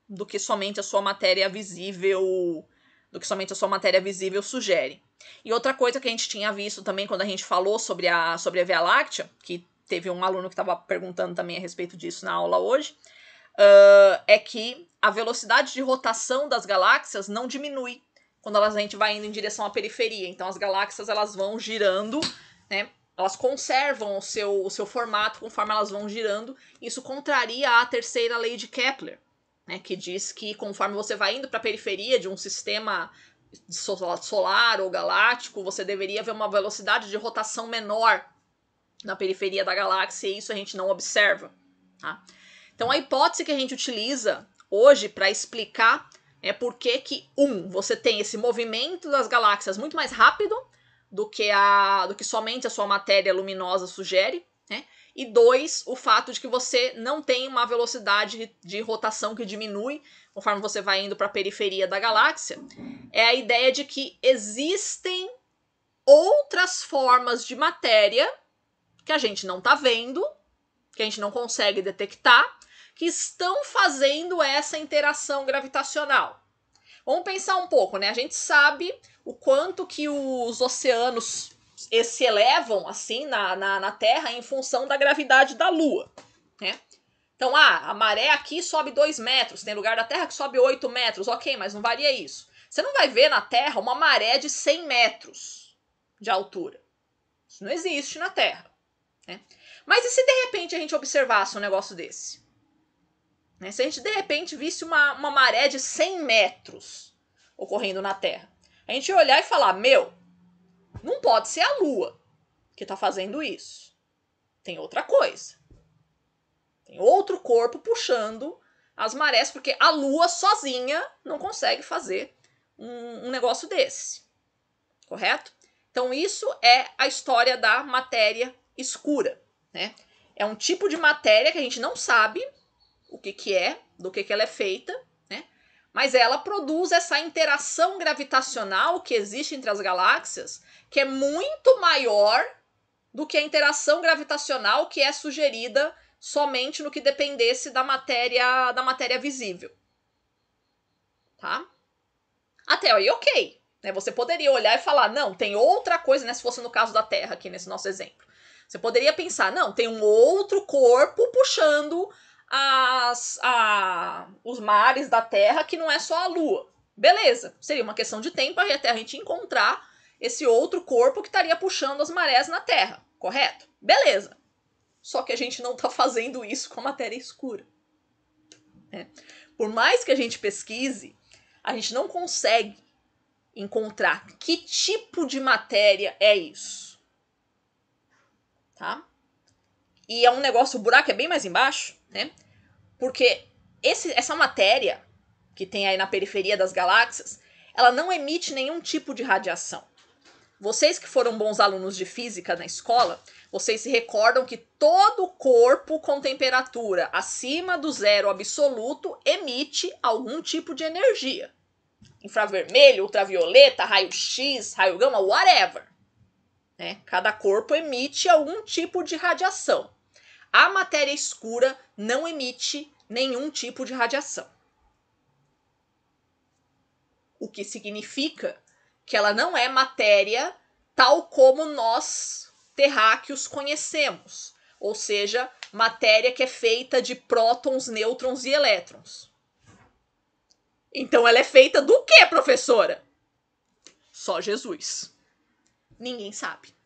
do que somente a sua matéria visível, do que somente a sua matéria visível sugere. E outra coisa que a gente tinha visto também quando a gente falou sobre a sobre a Via Láctea, que teve um aluno que estava perguntando também a respeito disso na aula hoje, uh, é que a velocidade de rotação das galáxias não diminui quando elas, a gente vai indo em direção à periferia. Então as galáxias elas vão girando né? Elas conservam o seu, o seu formato conforme elas vão girando. Isso contraria a terceira lei de Kepler, né? que diz que conforme você vai indo para a periferia de um sistema solar ou galáctico, você deveria ver uma velocidade de rotação menor na periferia da galáxia, e isso a gente não observa. Tá? Então, a hipótese que a gente utiliza hoje para explicar é por que, um, você tem esse movimento das galáxias muito mais rápido do que, a, do que somente a sua matéria luminosa sugere, né? E dois, o fato de que você não tem uma velocidade de rotação que diminui conforme você vai indo para a periferia da galáxia, é a ideia de que existem outras formas de matéria que a gente não está vendo, que a gente não consegue detectar, que estão fazendo essa interação gravitacional. Vamos pensar um pouco, né? A gente sabe o quanto que os oceanos se elevam assim na, na, na Terra em função da gravidade da Lua, né? Então, ah, a maré aqui sobe 2 metros, tem lugar da Terra que sobe 8 metros, ok, mas não varia isso. Você não vai ver na Terra uma maré de 100 metros de altura. Isso não existe na Terra. Né? Mas e se de repente a gente observasse um negócio desse? Né? Se a gente de repente visse uma, uma maré de 100 metros ocorrendo na Terra, a gente ia olhar e falar: meu, não pode ser a Lua que está fazendo isso. Tem outra coisa. Tem outro corpo puxando as marés, porque a Lua sozinha não consegue fazer um, um negócio desse. Correto? Então, isso é a história da matéria escura. Né? É um tipo de matéria que a gente não sabe o que, que é, do que, que ela é feita, né? Mas ela produz essa interação gravitacional que existe entre as galáxias, que é muito maior do que a interação gravitacional que é sugerida somente no que dependesse da matéria da matéria visível. Tá? Até aí, ok. Né? Você poderia olhar e falar, não, tem outra coisa, né? Se fosse no caso da Terra, aqui nesse nosso exemplo. Você poderia pensar, não, tem um outro corpo puxando as, a, os mares da Terra, que não é só a Lua. Beleza, seria uma questão de tempo até a gente encontrar esse outro corpo que estaria puxando as marés na Terra, correto? Beleza. Só que a gente não está fazendo isso com a matéria escura. Né? Por mais que a gente pesquise, a gente não consegue encontrar que tipo de matéria é isso. Tá? E é um negócio, o buraco é bem mais embaixo né? Porque esse, essa matéria que tem aí na periferia das galáxias, ela não emite nenhum tipo de radiação. Vocês que foram bons alunos de física na escola, vocês se recordam que todo corpo com temperatura acima do zero absoluto emite algum tipo de energia. Infravermelho, ultravioleta, raio-x, raio-gama, whatever. Né? Cada corpo emite algum tipo de radiação. A matéria escura não emite nenhum tipo de radiação. O que significa que ela não é matéria tal como nós terráqueos conhecemos, ou seja, matéria que é feita de prótons, nêutrons e elétrons. Então ela é feita do que, professora? Só Jesus. Ninguém sabe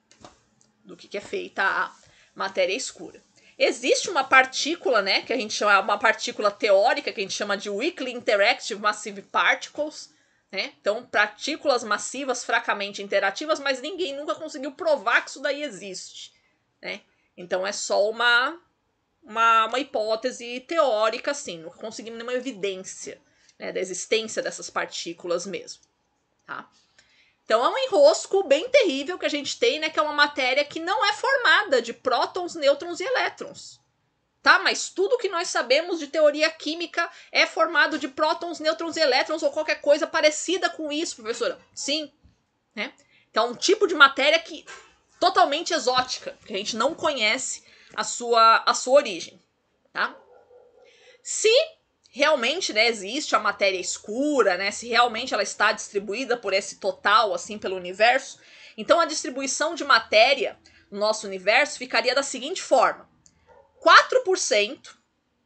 do que é feita a matéria escura. Existe uma partícula, né, que a gente chama uma partícula teórica que a gente chama de Weakly Interactive Massive Particles, né? Então, partículas massivas fracamente interativas, mas ninguém nunca conseguiu provar que isso daí existe, né? Então é só uma uma, uma hipótese teórica, assim, não conseguimos nenhuma evidência né, da existência dessas partículas mesmo, tá? Então é um enrosco bem terrível que a gente tem, né? Que é uma matéria que não é formada de prótons, nêutrons e elétrons. Tá? Mas tudo que nós sabemos de teoria química é formado de prótons, nêutrons e elétrons ou qualquer coisa parecida com isso, professora. Sim. Né? Então, é um tipo de matéria que totalmente exótica, que a gente não conhece a sua, a sua origem. Tá? Se realmente né, existe a matéria escura, né, se realmente ela está distribuída por esse total, assim, pelo universo. Então, a distribuição de matéria no nosso universo ficaria da seguinte forma: 4%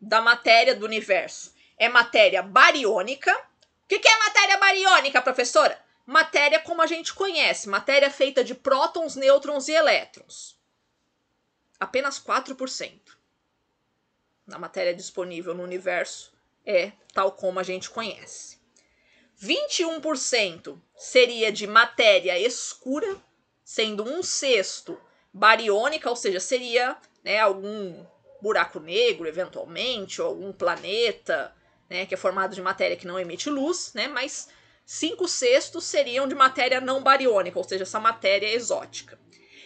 da matéria do universo é matéria bariônica. O que, que é matéria bariônica, professora? Matéria como a gente conhece, matéria feita de prótons, nêutrons e elétrons. Apenas 4% da matéria disponível no universo é tal como a gente conhece. 21% seria de matéria escura, sendo um sexto bariônica, ou seja, seria né, algum buraco negro, eventualmente, ou algum planeta né, que é formado de matéria que não emite luz, né, mas cinco sextos seriam de matéria não bariônica, ou seja, essa matéria exótica.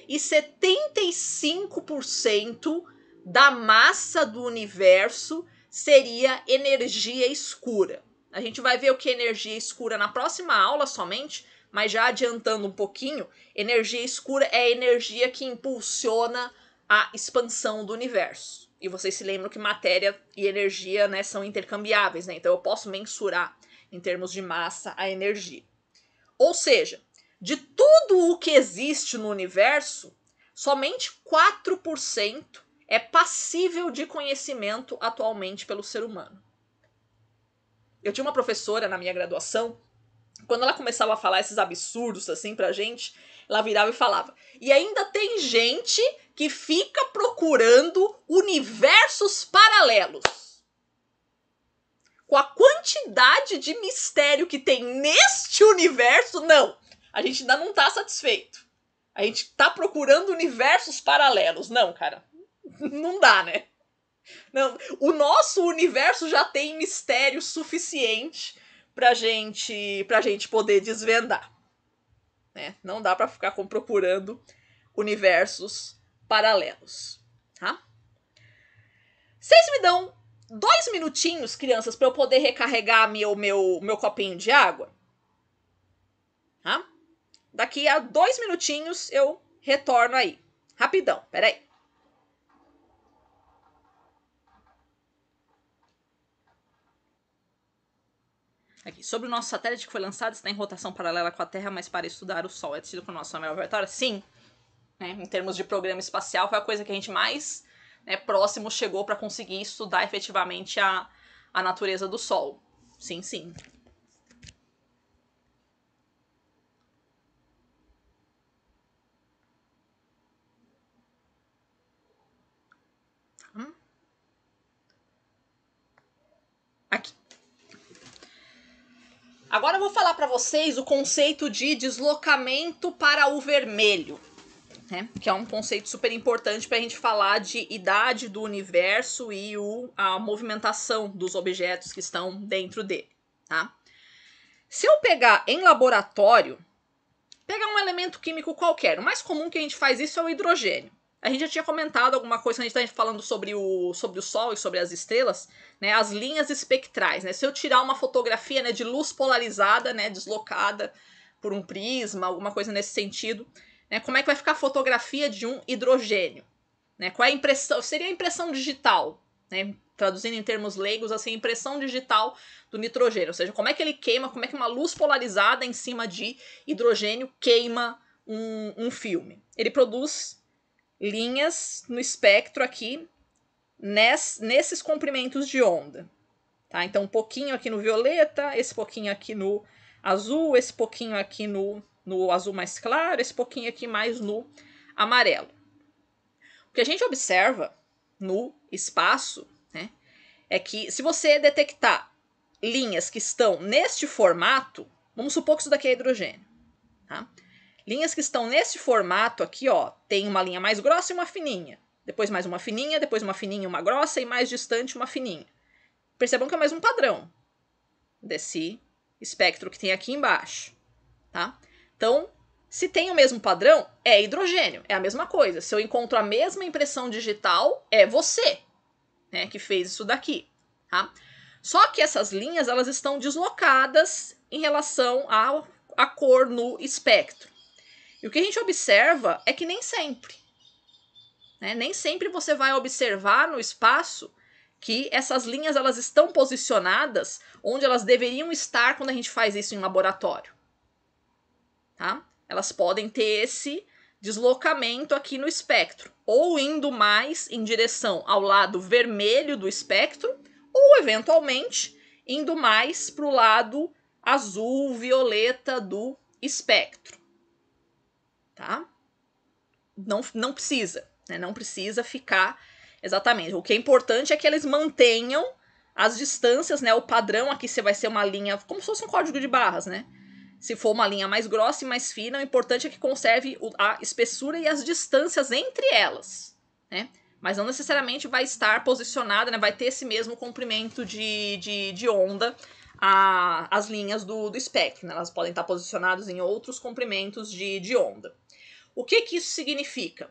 E 75% da massa do universo seria energia escura. A gente vai ver o que é energia escura na próxima aula somente, mas já adiantando um pouquinho, energia escura é a energia que impulsiona a expansão do universo. E vocês se lembram que matéria e energia né, são intercambiáveis, né? Então eu posso mensurar em termos de massa a energia. Ou seja, de tudo o que existe no universo, somente 4% é passível de conhecimento atualmente pelo ser humano. Eu tinha uma professora na minha graduação, quando ela começava a falar esses absurdos assim pra gente, ela virava e falava: "E ainda tem gente que fica procurando universos paralelos". Com a quantidade de mistério que tem neste universo, não. A gente ainda não tá satisfeito. A gente tá procurando universos paralelos. Não, cara, não dá, né? Não, o nosso universo já tem mistério suficiente pra gente, pra gente poder desvendar. Né? Não dá para ficar procurando universos paralelos, tá? Vocês me dão dois minutinhos, crianças, para eu poder recarregar meu, meu, meu copinho de água? Tá? Daqui a dois minutinhos eu retorno aí. Rapidão, peraí. Aqui. Sobre o nosso satélite que foi lançado, está em rotação paralela com a Terra, mas para estudar o Sol é tido como nosso melhor laboratório? Sim. Né? Em termos de programa espacial, foi a coisa que a gente mais né, próximo chegou para conseguir estudar efetivamente a, a natureza do Sol. Sim, sim. Hum? Aqui. Agora eu vou falar para vocês o conceito de deslocamento para o vermelho, né? que é um conceito super importante para a gente falar de idade do universo e o, a movimentação dos objetos que estão dentro dele. Tá? Se eu pegar em laboratório, pegar um elemento químico qualquer, o mais comum que a gente faz isso é o hidrogênio. A gente já tinha comentado alguma coisa quando a gente tá falando sobre o, sobre o Sol e sobre as estrelas, né? As linhas espectrais, né? Se eu tirar uma fotografia né, de luz polarizada, né? Deslocada por um prisma, alguma coisa nesse sentido, né? Como é que vai ficar a fotografia de um hidrogênio? Né? Qual é a impressão? Seria a impressão digital, né? traduzindo em termos leigos, assim, impressão digital do nitrogênio, ou seja, como é que ele queima, como é que uma luz polarizada em cima de hidrogênio queima um, um filme. Ele produz linhas no espectro aqui, nes, nesses comprimentos de onda. Tá? Então, um pouquinho aqui no violeta, esse pouquinho aqui no azul, esse pouquinho aqui no, no azul mais claro, esse pouquinho aqui mais no amarelo. O que a gente observa no espaço né, é que se você detectar linhas que estão neste formato, vamos supor que isso daqui é hidrogênio, tá? Linhas que estão nesse formato aqui, ó, tem uma linha mais grossa e uma fininha. Depois mais uma fininha, depois uma fininha e uma grossa e mais distante uma fininha. Percebam que é mais um padrão desse espectro que tem aqui embaixo, tá? Então, se tem o mesmo padrão, é hidrogênio, é a mesma coisa. Se eu encontro a mesma impressão digital, é você, né, que fez isso daqui, tá? Só que essas linhas, elas estão deslocadas em relação à, à cor no espectro. E o que a gente observa é que nem sempre. Né? Nem sempre você vai observar no espaço que essas linhas elas estão posicionadas onde elas deveriam estar quando a gente faz isso em laboratório. Tá? Elas podem ter esse deslocamento aqui no espectro, ou indo mais em direção ao lado vermelho do espectro, ou eventualmente indo mais para o lado azul, violeta do espectro tá? Não, não precisa, né? Não precisa ficar exatamente. O que é importante é que eles mantenham as distâncias, né? O padrão aqui você vai ser uma linha, como se fosse um código de barras, né? Se for uma linha mais grossa e mais fina, o importante é que conserve a espessura e as distâncias entre elas, né? Mas não necessariamente vai estar posicionada, né? Vai ter esse mesmo comprimento de, de, de onda a, as linhas do, do espectro, né? Elas podem estar posicionadas em outros comprimentos de, de onda. O que que isso significa?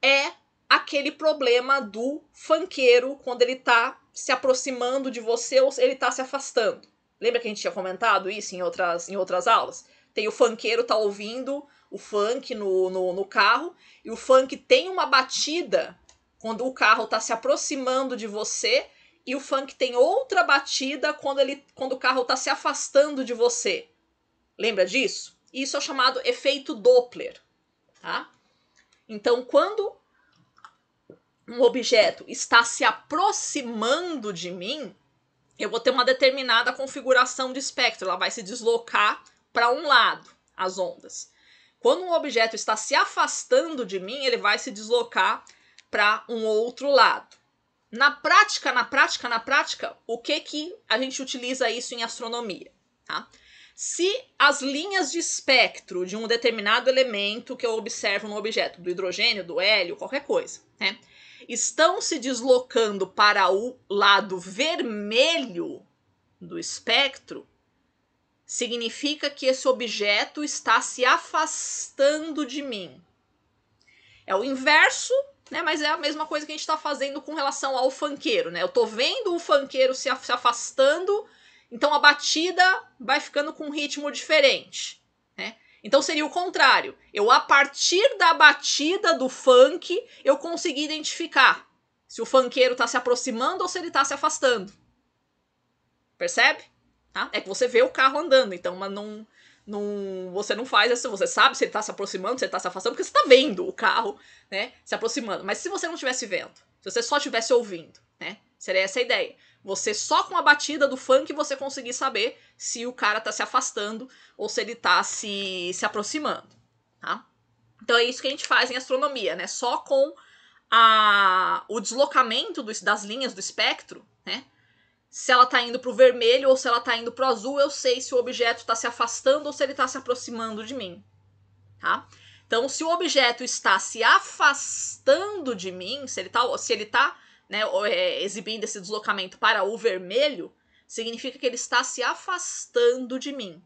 É aquele problema do fanqueiro quando ele tá se aproximando de você ou ele tá se afastando. Lembra que a gente tinha comentado isso em outras, em outras aulas? Tem o fanqueiro tá ouvindo o funk no, no, no carro e o funk tem uma batida quando o carro tá se aproximando de você e o funk tem outra batida quando, ele, quando o carro tá se afastando de você. Lembra disso? Isso é chamado efeito Doppler tá? Então, quando um objeto está se aproximando de mim, eu vou ter uma determinada configuração de espectro, ela vai se deslocar para um lado, as ondas. Quando um objeto está se afastando de mim, ele vai se deslocar para um outro lado. Na prática, na prática, na prática, o que que a gente utiliza isso em astronomia? Tá? Se as linhas de espectro de um determinado elemento que eu observo no objeto, do hidrogênio, do hélio, qualquer coisa, né, estão se deslocando para o lado vermelho do espectro, significa que esse objeto está se afastando de mim. É o inverso, né? Mas é a mesma coisa que a gente está fazendo com relação ao fanqueiro, né? Eu estou vendo o fanqueiro se afastando então a batida vai ficando com um ritmo diferente. Né? Então seria o contrário. Eu, a partir da batida do funk, eu consegui identificar se o funkeiro está se aproximando ou se ele está se afastando. Percebe? Tá? É que você vê o carro andando, então mas não, não, você não faz isso. Você sabe se ele está se aproximando, se ele está se afastando, porque você está vendo o carro né, se aproximando. Mas se você não estivesse vendo, se você só estivesse ouvindo, né, seria essa a ideia. Você só com a batida do funk você conseguir saber se o cara tá se afastando ou se ele tá se, se aproximando, tá? Então é isso que a gente faz em astronomia, né? Só com a, o deslocamento dos, das linhas do espectro, né? Se ela tá indo pro vermelho ou se ela tá indo pro azul, eu sei se o objeto está se afastando ou se ele está se aproximando de mim, tá? Então, se o objeto está se afastando de mim, se ele tá, se ele tá né, é, exibindo esse deslocamento para o vermelho, significa que ele está se afastando de mim.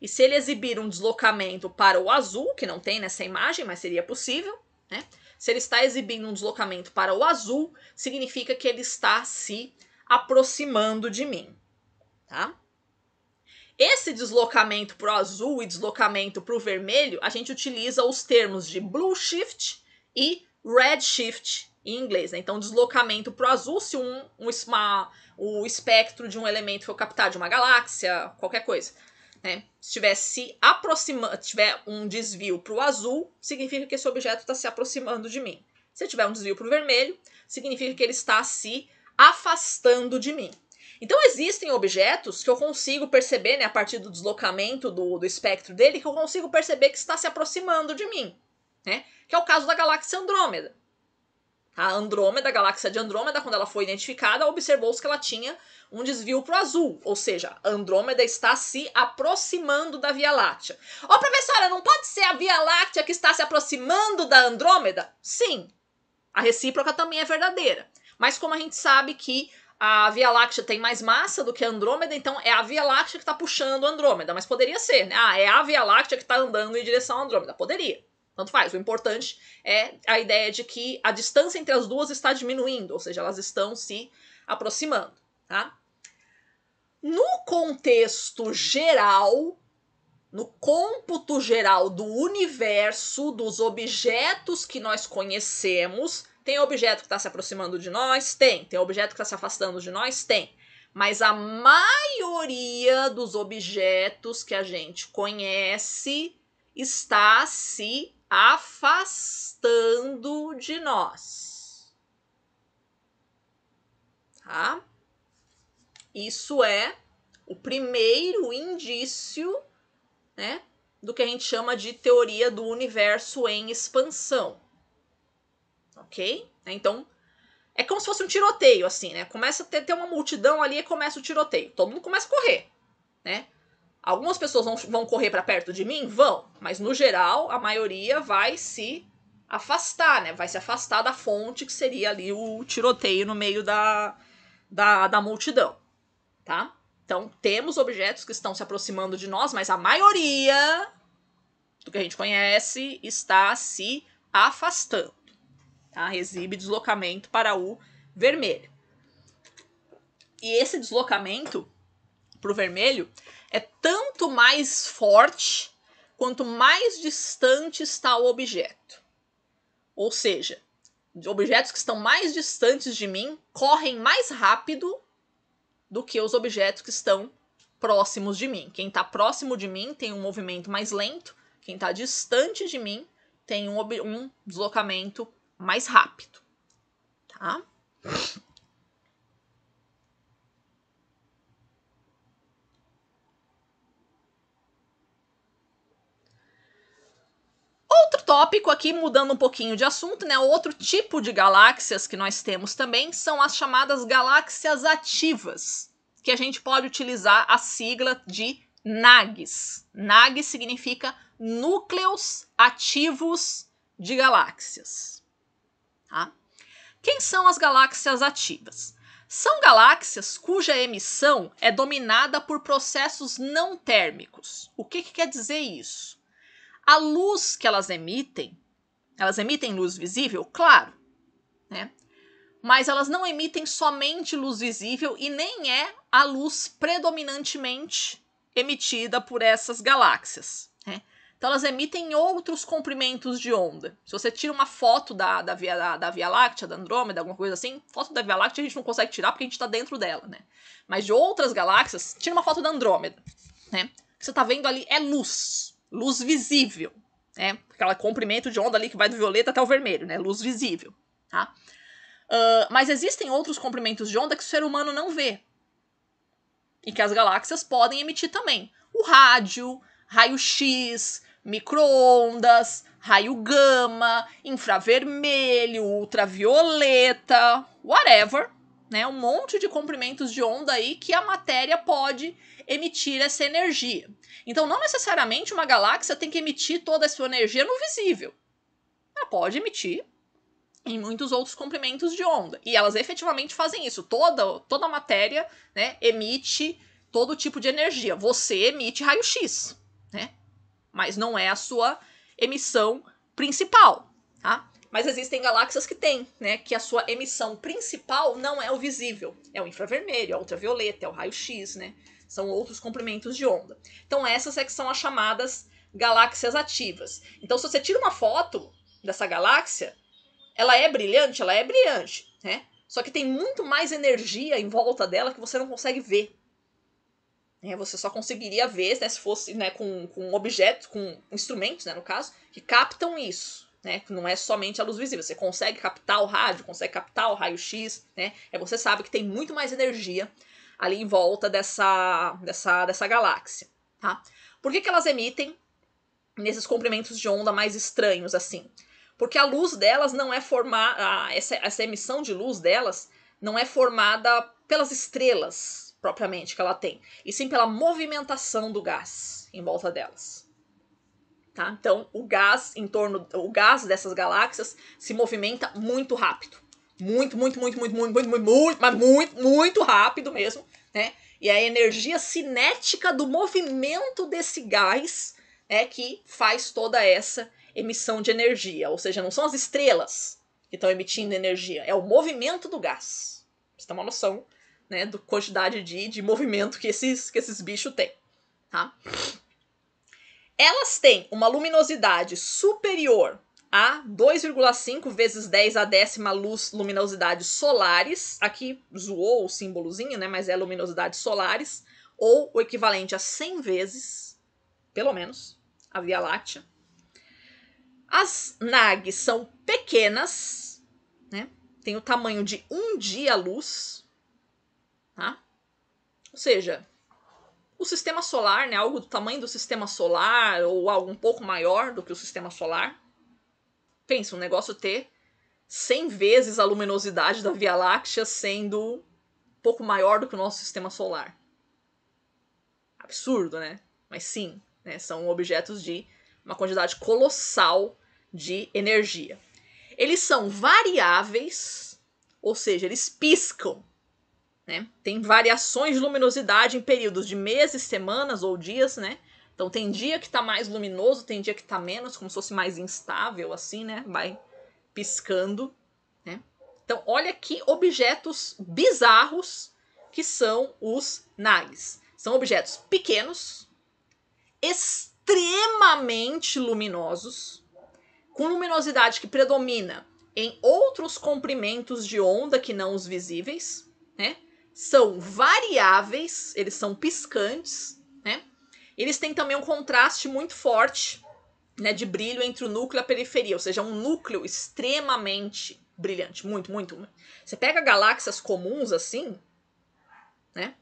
E se ele exibir um deslocamento para o azul, que não tem nessa imagem, mas seria possível, né? Se ele está exibindo um deslocamento para o azul, significa que ele está se aproximando de mim, tá? Esse deslocamento para o azul e deslocamento para o vermelho, a gente utiliza os termos de blue shift e red shift em inglês, né? Então, deslocamento para o azul, se um, um uma, o espectro de um elemento for captar de uma galáxia, qualquer coisa. Né? Se tiver se aproximando, tiver um desvio para o azul, significa que esse objeto está se aproximando de mim. Se tiver um desvio para o vermelho, significa que ele está se afastando de mim. Então existem objetos que eu consigo perceber, né, a partir do deslocamento do, do espectro dele, que eu consigo perceber que está se aproximando de mim, né? Que é o caso da galáxia Andrômeda. A Andrômeda, a galáxia de Andrômeda, quando ela foi identificada, observou-se que ela tinha um desvio para o azul, ou seja, Andrômeda está se aproximando da Via Láctea. Ô professora, não pode ser a Via Láctea que está se aproximando da Andrômeda? Sim, a recíproca também é verdadeira. Mas como a gente sabe que a Via Láctea tem mais massa do que a Andrômeda, então é a Via Láctea que está puxando a Andrômeda. Mas poderia ser, né? Ah, é a Via Láctea que está andando em direção à Andrômeda. Poderia. Tanto faz. O importante é a ideia de que a distância entre as duas está diminuindo, ou seja, elas estão se aproximando, tá? No contexto geral, no cômputo geral do universo, dos objetos que nós conhecemos, tem objeto que está se aproximando de nós? Tem. Tem objeto que está se afastando de nós? Tem. Mas a maioria dos objetos que a gente conhece está se afastando de nós. Tá? Isso é o primeiro indício, né, do que a gente chama de teoria do universo em expansão. OK? Né, então, é como se fosse um tiroteio assim, né? Começa a ter, ter uma multidão ali e começa o tiroteio. Todo mundo começa a correr, né? Algumas pessoas vão, vão correr para perto de mim? Vão, mas no geral a maioria vai se afastar, né? Vai se afastar da fonte que seria ali o tiroteio no meio da, da, da multidão, tá? Então temos objetos que estão se aproximando de nós, mas a maioria do que a gente conhece está se afastando, tá? Exibe deslocamento para o vermelho. E esse deslocamento pro vermelho, é tanto mais forte quanto mais distante está o objeto. Ou seja, objetos que estão mais distantes de mim correm mais rápido do que os objetos que estão próximos de mim. Quem está próximo de mim tem um movimento mais lento, quem está distante de mim tem um, um deslocamento mais rápido. Tá? Outro tópico aqui, mudando um pouquinho de assunto, né? Outro tipo de galáxias que nós temos também são as chamadas galáxias ativas, que a gente pode utilizar a sigla de NAGs. NAGS significa núcleos ativos de galáxias. Tá? Quem são as galáxias ativas? São galáxias cuja emissão é dominada por processos não térmicos. O que, que quer dizer isso? A luz que elas emitem, elas emitem luz visível? Claro, né? Mas elas não emitem somente luz visível e nem é a luz predominantemente emitida por essas galáxias. Né? Então elas emitem outros comprimentos de onda. Se você tira uma foto da, da, via, da, da Via Láctea, da Andrômeda, alguma coisa assim, foto da Via Láctea a gente não consegue tirar porque a gente está dentro dela, né? Mas de outras galáxias, tira uma foto da Andrômeda, né? O que você está vendo ali é luz luz visível, né? Aquela comprimento de onda ali que vai do violeta até o vermelho, né? Luz visível, tá? Uh, mas existem outros comprimentos de onda que o ser humano não vê e que as galáxias podem emitir também. O rádio, raio-x, microondas, raio gama, infravermelho, ultravioleta, whatever, né, um monte de comprimentos de onda aí que a matéria pode emitir essa energia. Então, não necessariamente uma galáxia tem que emitir toda a sua energia no visível. Ela pode emitir em muitos outros comprimentos de onda. E elas efetivamente fazem isso. Toda, toda a matéria né, emite todo tipo de energia. Você emite raio-x, né? Mas não é a sua emissão principal, tá? Mas existem galáxias que têm, né? Que a sua emissão principal não é o visível, é o infravermelho, é o ultravioleta, é o raio-x, né? São outros complementos de onda. Então, essas é que são as chamadas galáxias ativas. Então, se você tira uma foto dessa galáxia, ela é brilhante, ela é brilhante, né? Só que tem muito mais energia em volta dela que você não consegue ver. É, você só conseguiria ver né, se fosse né, com, com objetos, com instrumentos, né, no caso, que captam isso né? não é somente a luz visível. Você consegue captar o rádio, consegue captar o raio-x, né? É você sabe que tem muito mais energia ali em volta dessa, dessa, dessa galáxia, tá? Por que, que elas emitem nesses comprimentos de onda mais estranhos assim? Porque a luz delas não é formada, essa, essa emissão de luz delas não é formada pelas estrelas propriamente que ela tem, e sim pela movimentação do gás em volta delas. Tá? Então, o gás em torno, o gás dessas galáxias se movimenta muito rápido. Muito, muito, muito, muito, muito, muito, muito, muito, mas muito, muito rápido mesmo, né? E é a energia cinética do movimento desse gás é que faz toda essa emissão de energia. Ou seja, não são as estrelas que estão emitindo energia, é o movimento do gás. Você tem uma noção, né, da quantidade de, de movimento que esses, que esses bichos têm, tá? Elas têm uma luminosidade superior a 2,5 vezes 10 a décima luz luminosidade solares. Aqui zoou o símbolozinho, né? Mas é luminosidade solares, ou o equivalente a 100 vezes, pelo menos, a Via Láctea. As nags são pequenas, né? Tem o tamanho de um dia-luz, tá? Ou seja, o sistema solar, né, algo do tamanho do sistema solar ou algo um pouco maior do que o sistema solar. Pensa, um negócio ter 100 vezes a luminosidade da Via Láctea sendo um pouco maior do que o nosso sistema solar. Absurdo, né? Mas sim, né, são objetos de uma quantidade colossal de energia. Eles são variáveis, ou seja, eles piscam né? Tem variações de luminosidade em períodos de meses, semanas ou dias, né? Então tem dia que está mais luminoso, tem dia que está menos, como se fosse mais instável, assim, né? Vai piscando, né? Então olha que objetos bizarros que são os nags. São objetos pequenos, extremamente luminosos, com luminosidade que predomina em outros comprimentos de onda que não os visíveis, né? são variáveis, eles são piscantes, né? Eles têm também um contraste muito forte, né, de brilho entre o núcleo e a periferia, ou seja, um núcleo extremamente brilhante, muito, muito. Você pega galáxias comuns assim, né?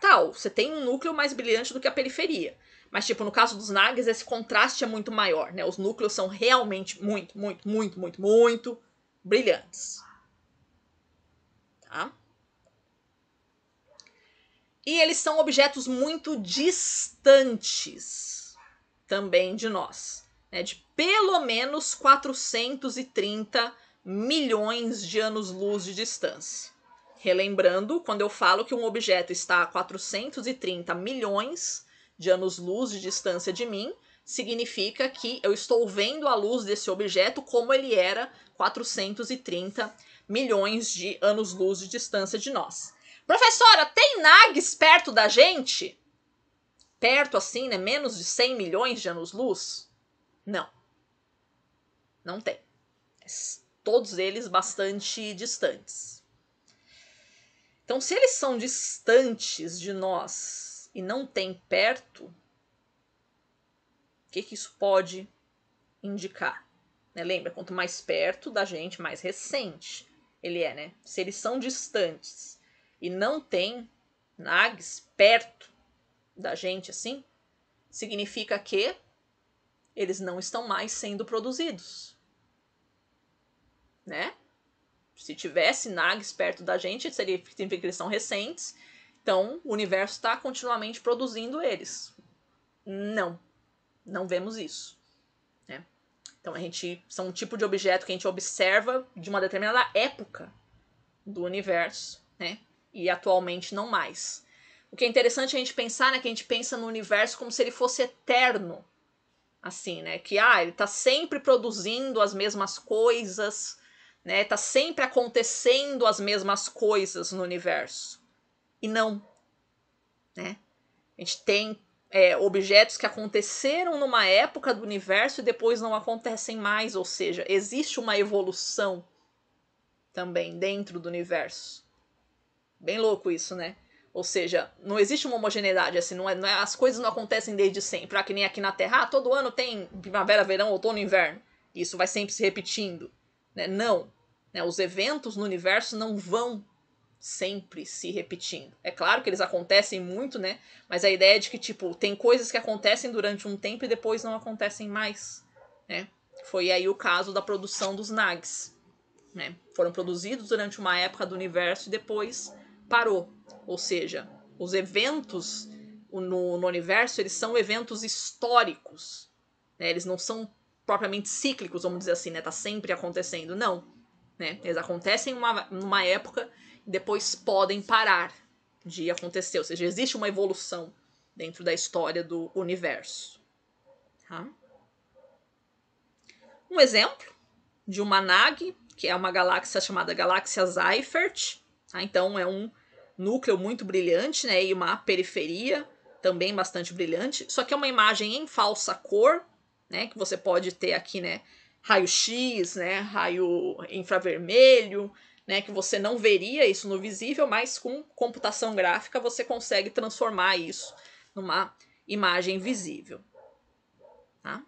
Tal, você tem um núcleo mais brilhante do que a periferia. Mas, tipo, no caso dos nags, esse contraste é muito maior, né? Os núcleos são realmente muito, muito, muito, muito, muito brilhantes. Tá? E eles são objetos muito distantes também de nós, né? de pelo menos 430 milhões de anos-luz de distância. Relembrando, quando eu falo que um objeto está a 430 milhões de anos-luz de distância de mim, significa que eu estou vendo a luz desse objeto como ele era 430 milhões de anos-luz de distância de nós. Professora, tem nags perto da gente? Perto assim, né? Menos de 100 milhões de anos-luz? Não. Não tem. É todos eles bastante distantes. Então, se eles são distantes de nós e não tem perto, o que, que isso pode indicar? Né? Lembra, quanto mais perto da gente, mais recente ele é, né? Se eles são distantes e não tem nags perto da gente assim, significa que eles não estão mais sendo produzidos. Né? Se tivesse nags perto da gente, seria, significa que eles são recentes. Então, o universo está continuamente produzindo eles. Não. Não vemos isso. Né? Então, a gente. São um tipo de objeto que a gente observa de uma determinada época do universo, né? e atualmente não mais. O que é interessante a gente pensar, né, que a gente pensa no universo como se ele fosse eterno. Assim, né, que ah, ele tá sempre produzindo as mesmas coisas, né? Tá sempre acontecendo as mesmas coisas no universo. E não, né? A gente tem é, objetos que aconteceram numa época do universo e depois não acontecem mais, ou seja, existe uma evolução também dentro do universo. Bem louco isso, né? Ou seja, não existe uma homogeneidade, assim, não é, não é, as coisas não acontecem desde sempre. Ah, que nem aqui na Terra, ah, todo ano tem primavera, verão, outono, inverno. Isso vai sempre se repetindo. Né? Não. Né? Os eventos no universo não vão sempre se repetindo. É claro que eles acontecem muito, né? Mas a ideia é de que, tipo, tem coisas que acontecem durante um tempo e depois não acontecem mais. Né? Foi aí o caso da produção dos Nags. Né? Foram produzidos durante uma época do universo e depois parou. Ou seja, os eventos no, no universo, eles são eventos históricos. Né? Eles não são propriamente cíclicos, vamos dizer assim, né? Tá sempre acontecendo. Não. Né? Eles acontecem uma numa época e depois podem parar de acontecer. Ou seja, existe uma evolução dentro da história do universo. Tá? Um exemplo de uma nag, que é uma galáxia chamada Galáxia Zeifert, Tá? Então é um núcleo muito brilhante, né? E uma periferia também bastante brilhante. Só que é uma imagem em falsa cor, né? Que você pode ter aqui, né? Raio-X, né? Raio infravermelho, né? Que você não veria isso no visível, mas com computação gráfica você consegue transformar isso numa imagem visível. Tá?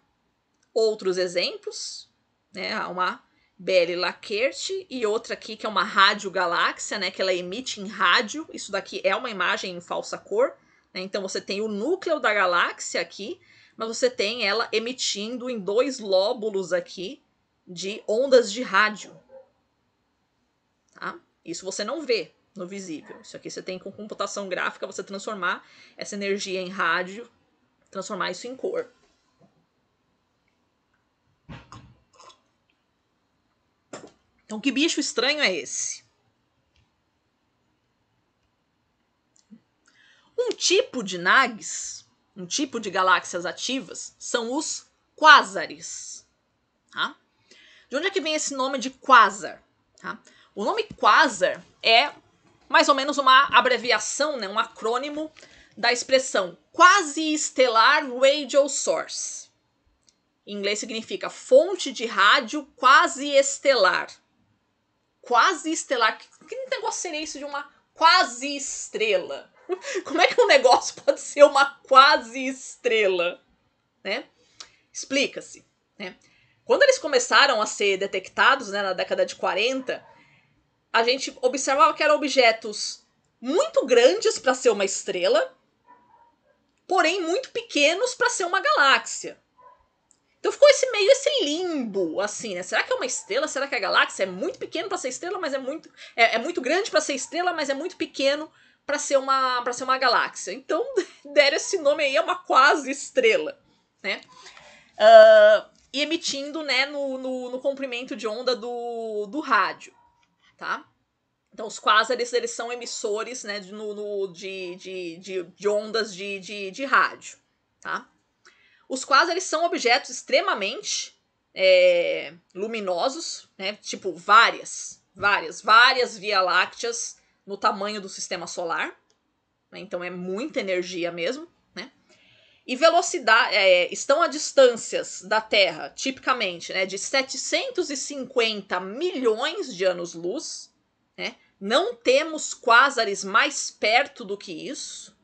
Outros exemplos, né? Uma Belle Laquert e outra aqui que é uma rádio galáxia, né, que ela emite em rádio. Isso daqui é uma imagem em falsa cor, né? Então você tem o núcleo da galáxia aqui, mas você tem ela emitindo em dois lóbulos aqui de ondas de rádio. Tá? Isso você não vê no visível. Isso aqui você tem com computação gráfica você transformar essa energia em rádio, transformar isso em cor. Então, que bicho estranho é esse? Um tipo de nags, um tipo de galáxias ativas, são os quásares. Tá? De onde é que vem esse nome de quasar? Tá? O nome quasar é mais ou menos uma abreviação, né, um acrônimo da expressão quasi estelar radio source. Em inglês significa fonte de rádio quase estelar quase estelar. Que, que negócio seria isso de uma quase estrela? Como é que um negócio pode ser uma quase estrela? Né? Explica-se. Né? Quando eles começaram a ser detectados né, na década de 40, a gente observava que eram objetos muito grandes para ser uma estrela, porém muito pequenos para ser uma galáxia. Então ficou esse meio, esse limbo, assim, né? Será que é uma estrela? Será que é galáxia? É muito pequeno para ser estrela, mas é muito. É, é muito grande para ser estrela, mas é muito pequeno para ser uma para ser uma galáxia. Então deram esse nome aí é uma quase estrela, né? Uh, e emitindo, né, no, no, no, comprimento de onda do, do rádio, tá? Então, os quásares, eles são emissores, né, de, no, no de, de, de, de, ondas de, de, de rádio, tá? os quais eles são objetos extremamente é, luminosos, né? Tipo várias, várias, várias Via Lácteas no tamanho do Sistema Solar. Né? Então é muita energia mesmo, né? E velocidade é, estão a distâncias da Terra, tipicamente, né? De 750 milhões de anos-luz, né? Não temos quásares mais perto do que isso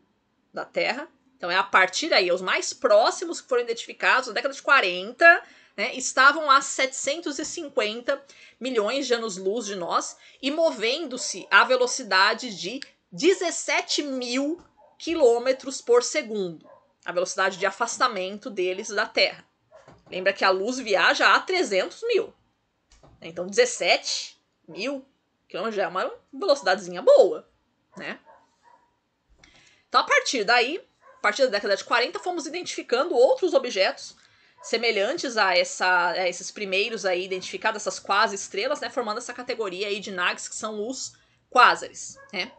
da Terra, então é a partir daí, os mais próximos que foram identificados na década de 40, né, estavam a 750 milhões de anos-luz de nós e movendo-se à velocidade de 17 mil quilômetros por segundo, a velocidade de afastamento deles da Terra. Lembra que a luz viaja a 300 mil. Né? Então 17 mil quilômetros já é uma velocidadezinha boa, né? Então a partir daí partir da década de 40, fomos identificando outros objetos semelhantes a, essa, a esses primeiros aí identificados, essas quase estrelas, né, formando essa categoria aí de nags que são os quásares, né?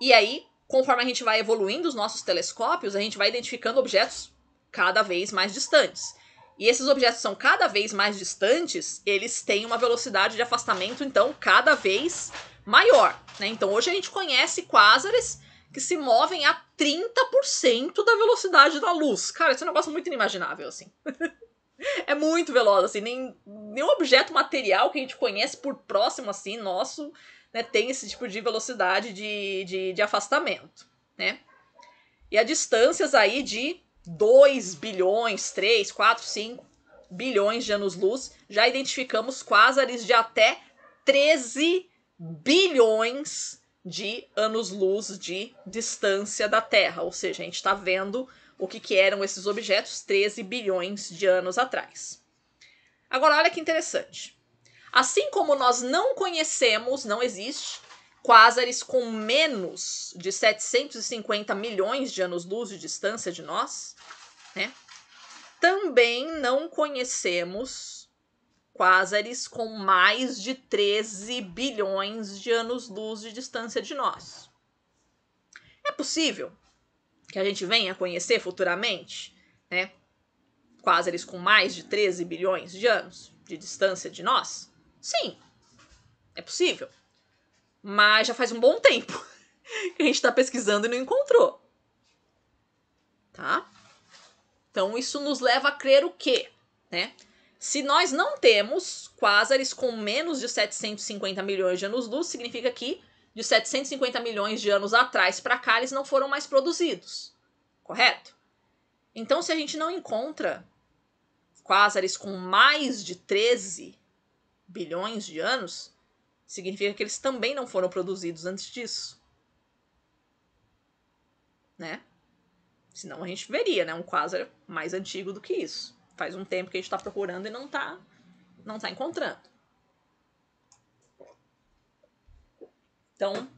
E aí, conforme a gente vai evoluindo os nossos telescópios, a gente vai identificando objetos cada vez mais distantes. E esses objetos são cada vez mais distantes, eles têm uma velocidade de afastamento então cada vez maior, né? Então hoje a gente conhece quásares que se movem a 30% da velocidade da luz. Cara, esse é um negócio muito inimaginável, assim. é muito veloz, assim. Nem, nenhum objeto material que a gente conhece por próximo, assim, nosso, né, tem esse tipo de velocidade de, de, de afastamento, né? E a distâncias aí de 2 bilhões, 3, 4, 5 bilhões de anos-luz, já identificamos quásares de até 13 bilhões de anos-luz de distância da Terra. Ou seja, a gente está vendo o que, que eram esses objetos 13 bilhões de anos atrás. Agora, olha que interessante. Assim como nós não conhecemos, não existe, quásares com menos de 750 milhões de anos-luz de distância de nós, né? Também não conhecemos quásares com mais de 13 bilhões de anos-luz de distância de nós. É possível que a gente venha a conhecer futuramente, né? Quásares com mais de 13 bilhões de anos de distância de nós? Sim, é possível. Mas já faz um bom tempo que a gente está pesquisando e não encontrou. Tá? Então isso nos leva a crer o quê? Né? Se nós não temos quásares com menos de 750 milhões de anos-luz, significa que de 750 milhões de anos atrás para cá eles não foram mais produzidos, correto? Então, se a gente não encontra quásares com mais de 13 bilhões de anos, significa que eles também não foram produzidos antes disso. Né? Senão a gente veria né, um quasar mais antigo do que isso faz um tempo que a gente está procurando e não está não tá encontrando. Então,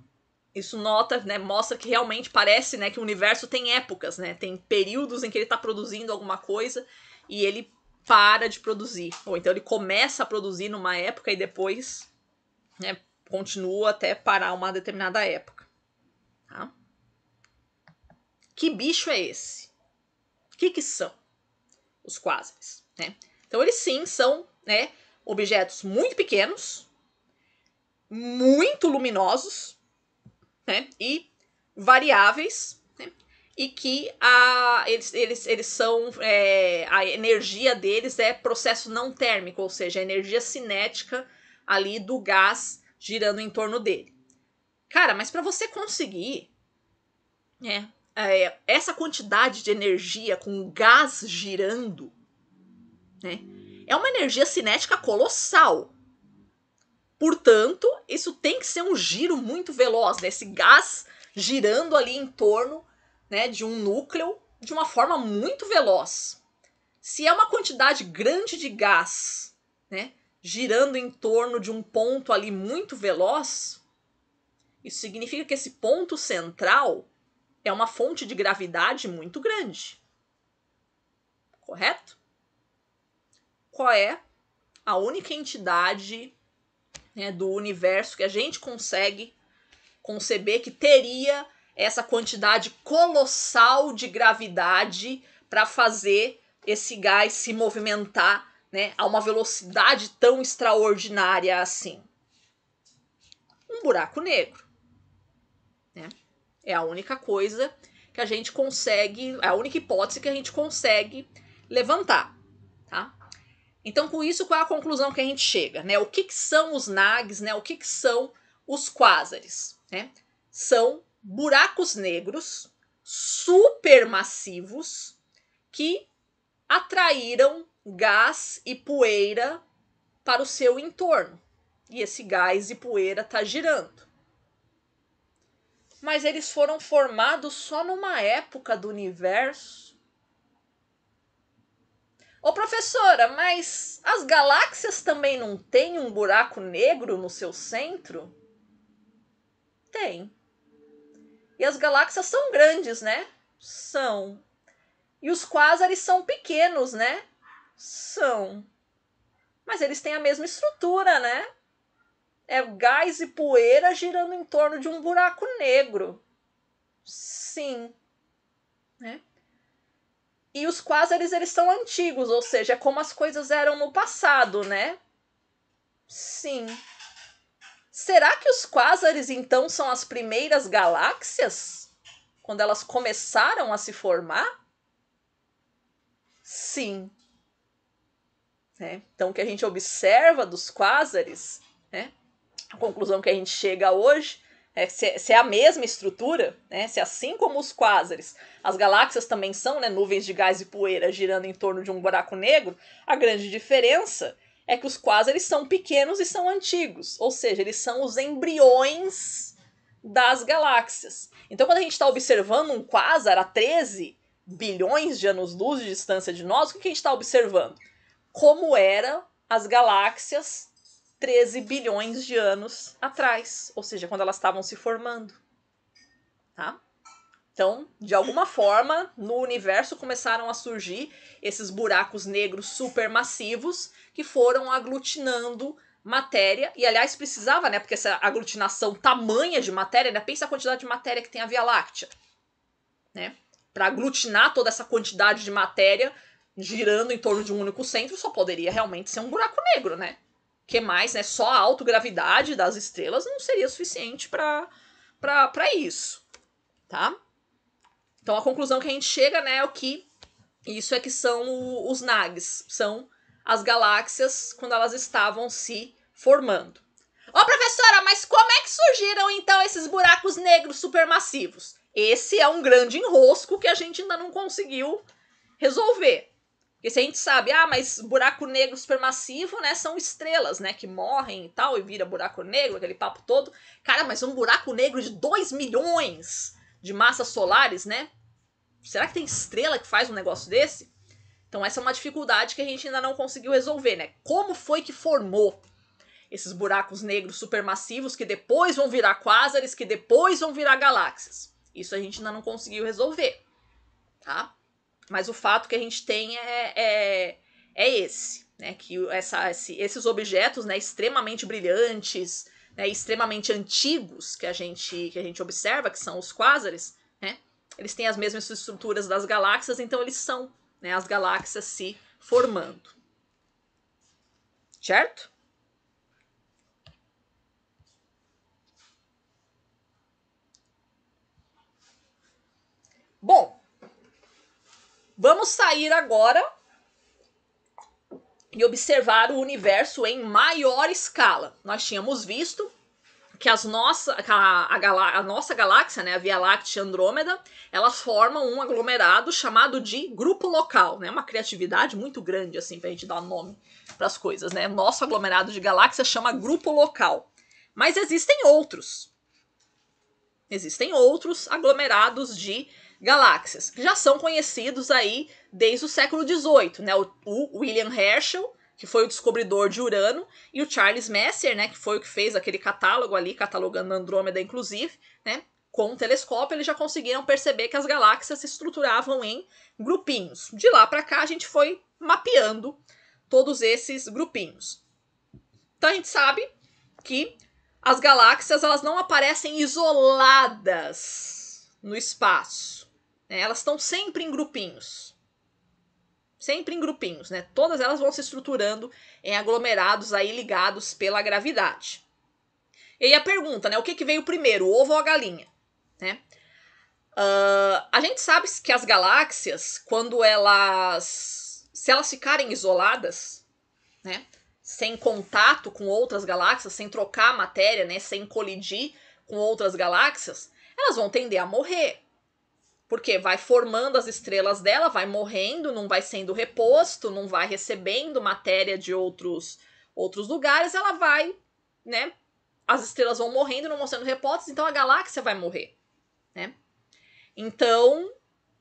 isso nota, né, mostra que realmente parece, né, que o universo tem épocas, né, tem períodos em que ele está produzindo alguma coisa e ele para de produzir, ou então ele começa a produzir numa época e depois, né, continua até parar uma determinada época. Tá? Que bicho é esse? O que que são? os quásares, né? Então eles sim são, né, objetos muito pequenos, muito luminosos, né, e variáveis, né, e que a, eles, eles, eles são, é, a energia deles é processo não térmico, ou seja, a energia cinética ali do gás girando em torno dele. Cara, mas para você conseguir, né, é, essa quantidade de energia com gás girando, né? É uma energia cinética colossal. Portanto, isso tem que ser um giro muito veloz, né? Esse gás girando ali em torno né, de um núcleo de uma forma muito veloz. Se é uma quantidade grande de gás, né, girando em torno de um ponto ali muito veloz, isso significa que esse ponto central é uma fonte de gravidade muito grande. Correto? Qual é a única entidade né, do universo que a gente consegue conceber que teria essa quantidade colossal de gravidade para fazer esse gás se movimentar né, a uma velocidade tão extraordinária assim? Um buraco negro. Né? É a única coisa que a gente consegue, é a única hipótese que a gente consegue levantar, tá? Então, com isso, qual é a conclusão que a gente chega, né? O que, que são os nags, né? O que, que são os quásares, né? São buracos negros supermassivos que atraíram gás e poeira para o seu entorno. E esse gás e poeira está girando mas eles foram formados só numa época do universo. Ô professora, mas as galáxias também não têm um buraco negro no seu centro? Tem. E as galáxias são grandes, né? São. E os quásares são pequenos, né? São. Mas eles têm a mesma estrutura, né? é gás e poeira girando em torno de um buraco negro. Sim. Né? E os quásares, eles são antigos, ou seja, é como as coisas eram no passado, né? Sim. Será que os quásares, então, são as primeiras galáxias? Quando elas começaram a se formar? Sim. Né? Então, o que a gente observa dos quásares né, a conclusão que a gente chega hoje é se, se, é a mesma estrutura, né? se assim como os quásares, as galáxias também são né, nuvens de gás e poeira girando em torno de um buraco negro, a grande diferença é que os quásares são pequenos e são antigos, ou seja, eles são os embriões das galáxias. Então, quando a gente está observando um quasar a 13 bilhões de anos-luz de distância de nós, o que a gente está observando? Como eram as galáxias 13 bilhões de anos atrás, ou seja, quando elas estavam se formando. Tá? Então, de alguma forma, no universo começaram a surgir esses buracos negros supermassivos que foram aglutinando matéria. E aliás, precisava, né? Porque essa aglutinação tamanha de matéria, né? Pensa a quantidade de matéria que tem a Via Láctea, né? Para aglutinar toda essa quantidade de matéria girando em torno de um único centro, só poderia realmente ser um buraco negro, né? que mais, né? Só a autogravidade das estrelas não seria suficiente para isso, tá? Então a conclusão que a gente chega, né, é o que isso é que são os nags, são as galáxias quando elas estavam se formando. Ô oh, professora, mas como é que surgiram então esses buracos negros supermassivos? Esse é um grande enrosco que a gente ainda não conseguiu resolver. Porque se a gente sabe, ah, mas buraco negro supermassivo, né, são estrelas, né, que morrem e tal, e vira buraco negro, aquele papo todo. Cara, mas um buraco negro de 2 milhões de massas solares, né? Será que tem estrela que faz um negócio desse? Então essa é uma dificuldade que a gente ainda não conseguiu resolver, né? Como foi que formou esses buracos negros supermassivos que depois vão virar quásares, que depois vão virar galáxias? Isso a gente ainda não conseguiu resolver, tá? Mas o fato que a gente tem é, é, é esse, né? Que essa, esse, esses objetos né, extremamente brilhantes, né, extremamente antigos que a, gente, que a gente observa, que são os quásares, né? Eles têm as mesmas estruturas das galáxias, então eles são né, as galáxias se formando. Certo? Bom, Vamos sair agora e observar o universo em maior escala. Nós tínhamos visto que as nossa, a, a, a nossa galáxia, né, a Via Láctea e Andrômeda, elas formam um aglomerado chamado de grupo local, né, uma criatividade muito grande assim para a gente dar nome para as coisas, né? Nosso aglomerado de galáxias chama grupo local, mas existem outros, existem outros aglomerados de galáxias, que já são conhecidos aí desde o século XVIII, né? O, o William Herschel, que foi o descobridor de Urano, e o Charles Messier, né, que foi o que fez aquele catálogo ali, catalogando Andrômeda inclusive, né? Com o telescópio, eles já conseguiram perceber que as galáxias se estruturavam em grupinhos. De lá para cá, a gente foi mapeando todos esses grupinhos. Então a gente sabe que as galáxias elas não aparecem isoladas no espaço. Né? Elas estão sempre em grupinhos. Sempre em grupinhos, né? Todas elas vão se estruturando em aglomerados aí ligados pela gravidade. E aí a pergunta, né? O que, que veio primeiro, o ovo ou a galinha? Né? Uh, a gente sabe que as galáxias, quando elas. Se elas ficarem isoladas, né? Sem contato com outras galáxias, sem trocar matéria, né? Sem colidir com outras galáxias, elas vão tender a morrer. Porque vai formando as estrelas dela, vai morrendo, não vai sendo reposto, não vai recebendo matéria de outros outros lugares, ela vai, né? As estrelas vão morrendo, não vão sendo repostos, então a galáxia vai morrer, né? Então,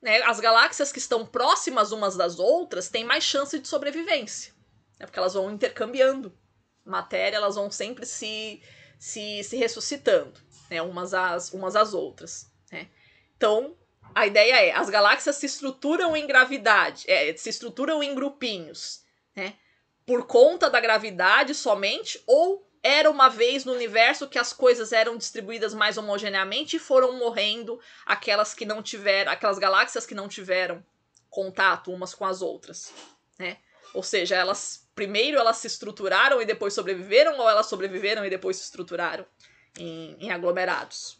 né, as galáxias que estão próximas umas das outras têm mais chance de sobrevivência, né, porque elas vão intercambiando matéria, elas vão sempre se, se, se ressuscitando, né, umas, às, umas às outras. Né. Então, a ideia é, as galáxias se estruturam em gravidade, é, se estruturam em grupinhos, né? Por conta da gravidade somente, ou era uma vez no universo que as coisas eram distribuídas mais homogeneamente e foram morrendo aquelas que não tiveram, aquelas galáxias que não tiveram contato umas com as outras, né? Ou seja, elas primeiro elas se estruturaram e depois sobreviveram, ou elas sobreviveram e depois se estruturaram em, em aglomerados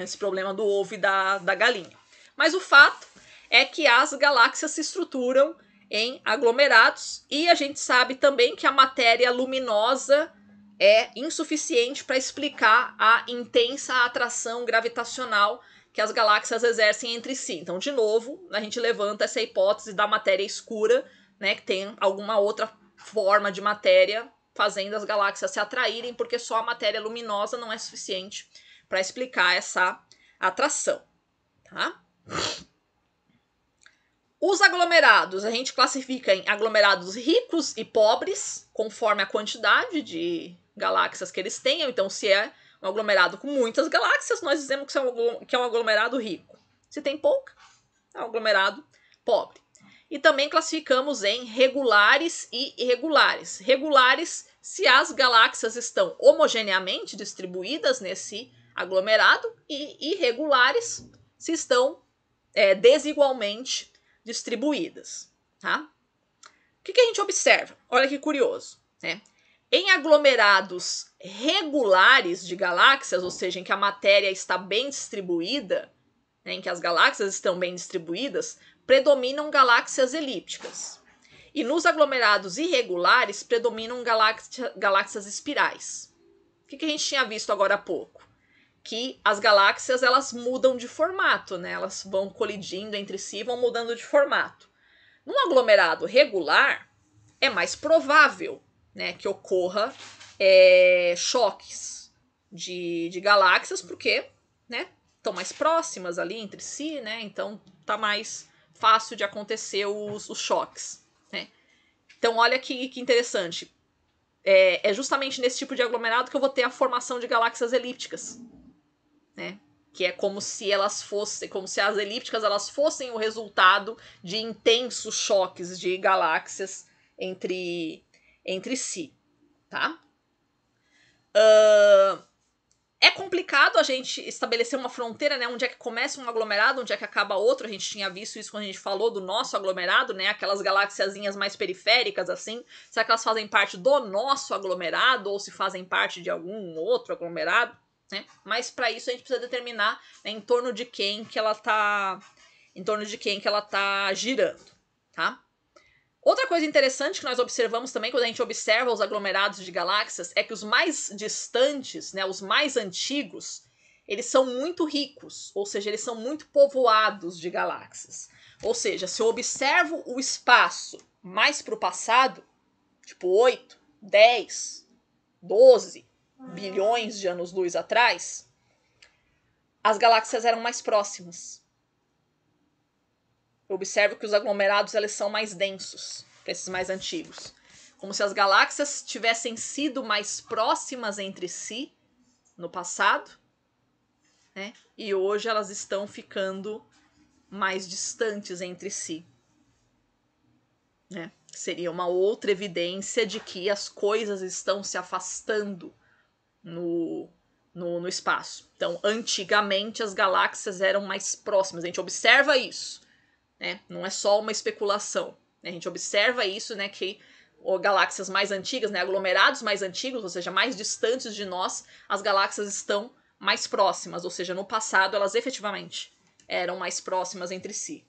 esse problema do ovo e da, da galinha. Mas o fato é que as galáxias se estruturam em aglomerados e a gente sabe também que a matéria luminosa é insuficiente para explicar a intensa atração gravitacional que as galáxias exercem entre si. Então, de novo, a gente levanta essa hipótese da matéria escura, né, que tem alguma outra forma de matéria fazendo as galáxias se atraírem, porque só a matéria luminosa não é suficiente para explicar essa atração, tá? Os aglomerados, a gente classifica em aglomerados ricos e pobres, conforme a quantidade de galáxias que eles tenham. Então, se é um aglomerado com muitas galáxias, nós dizemos que é um é aglomerado rico. Se tem pouca, é um aglomerado pobre. E também classificamos em regulares e irregulares. Regulares se as galáxias estão homogeneamente distribuídas nesse aglomerado e irregulares se estão é, desigualmente distribuídas. Tá? O que, que, a gente observa? Olha que curioso. Né? Em aglomerados regulares de galáxias, ou seja, em que a matéria está bem distribuída, né, em que as galáxias estão bem distribuídas, predominam galáxias elípticas. E nos aglomerados irregulares predominam galáxia, galáxias espirais. O que, que a gente tinha visto agora há pouco? que as galáxias elas mudam de formato, né? Elas vão colidindo entre si, vão mudando de formato. Num aglomerado regular, é mais provável, né, que ocorra é, choques de, de galáxias, porque, né, estão mais próximas ali entre si, né? Então tá mais fácil de acontecer os, os choques, né? Então olha que, que interessante. É, é justamente nesse tipo de aglomerado que eu vou ter a formação de galáxias elípticas, né? Que é como se elas fossem, como se as elípticas elas fossem o resultado de intensos choques de galáxias entre, entre si, tá? Uh, é complicado a gente estabelecer uma fronteira, né? Onde é que começa um aglomerado, onde é que acaba outro. A gente tinha visto isso quando a gente falou do nosso aglomerado, né? Aquelas galáxiazinhas mais periféricas, assim. Será que elas fazem parte do nosso aglomerado ou se fazem parte de algum outro aglomerado? né? Mas para isso a gente precisa determinar né, em torno de quem que ela tá em torno de quem que ela tá girando, tá? Outra coisa interessante que nós observamos também quando a gente observa os aglomerados de galáxias é que os mais distantes, né, os mais antigos, eles são muito ricos, ou seja, eles são muito povoados de galáxias. Ou seja, se eu observo o espaço mais para o passado, tipo 8, 10, 12, bilhões de anos-luz atrás, as galáxias eram mais próximas. Eu observo que os aglomerados eles são mais densos, esses mais antigos. Como se as galáxias tivessem sido mais próximas entre si no passado, né? e hoje elas estão ficando mais distantes entre si. Né? Seria uma outra evidência de que as coisas estão se afastando no, no, no espaço. Então, antigamente as galáxias eram mais próximas. A gente observa isso, né? Não é só uma especulação. Né? A gente observa isso, né? Que ou galáxias mais antigas, né, aglomerados mais antigos, ou seja, mais distantes de nós, as galáxias estão mais próximas, ou seja, no passado elas efetivamente eram mais próximas entre si.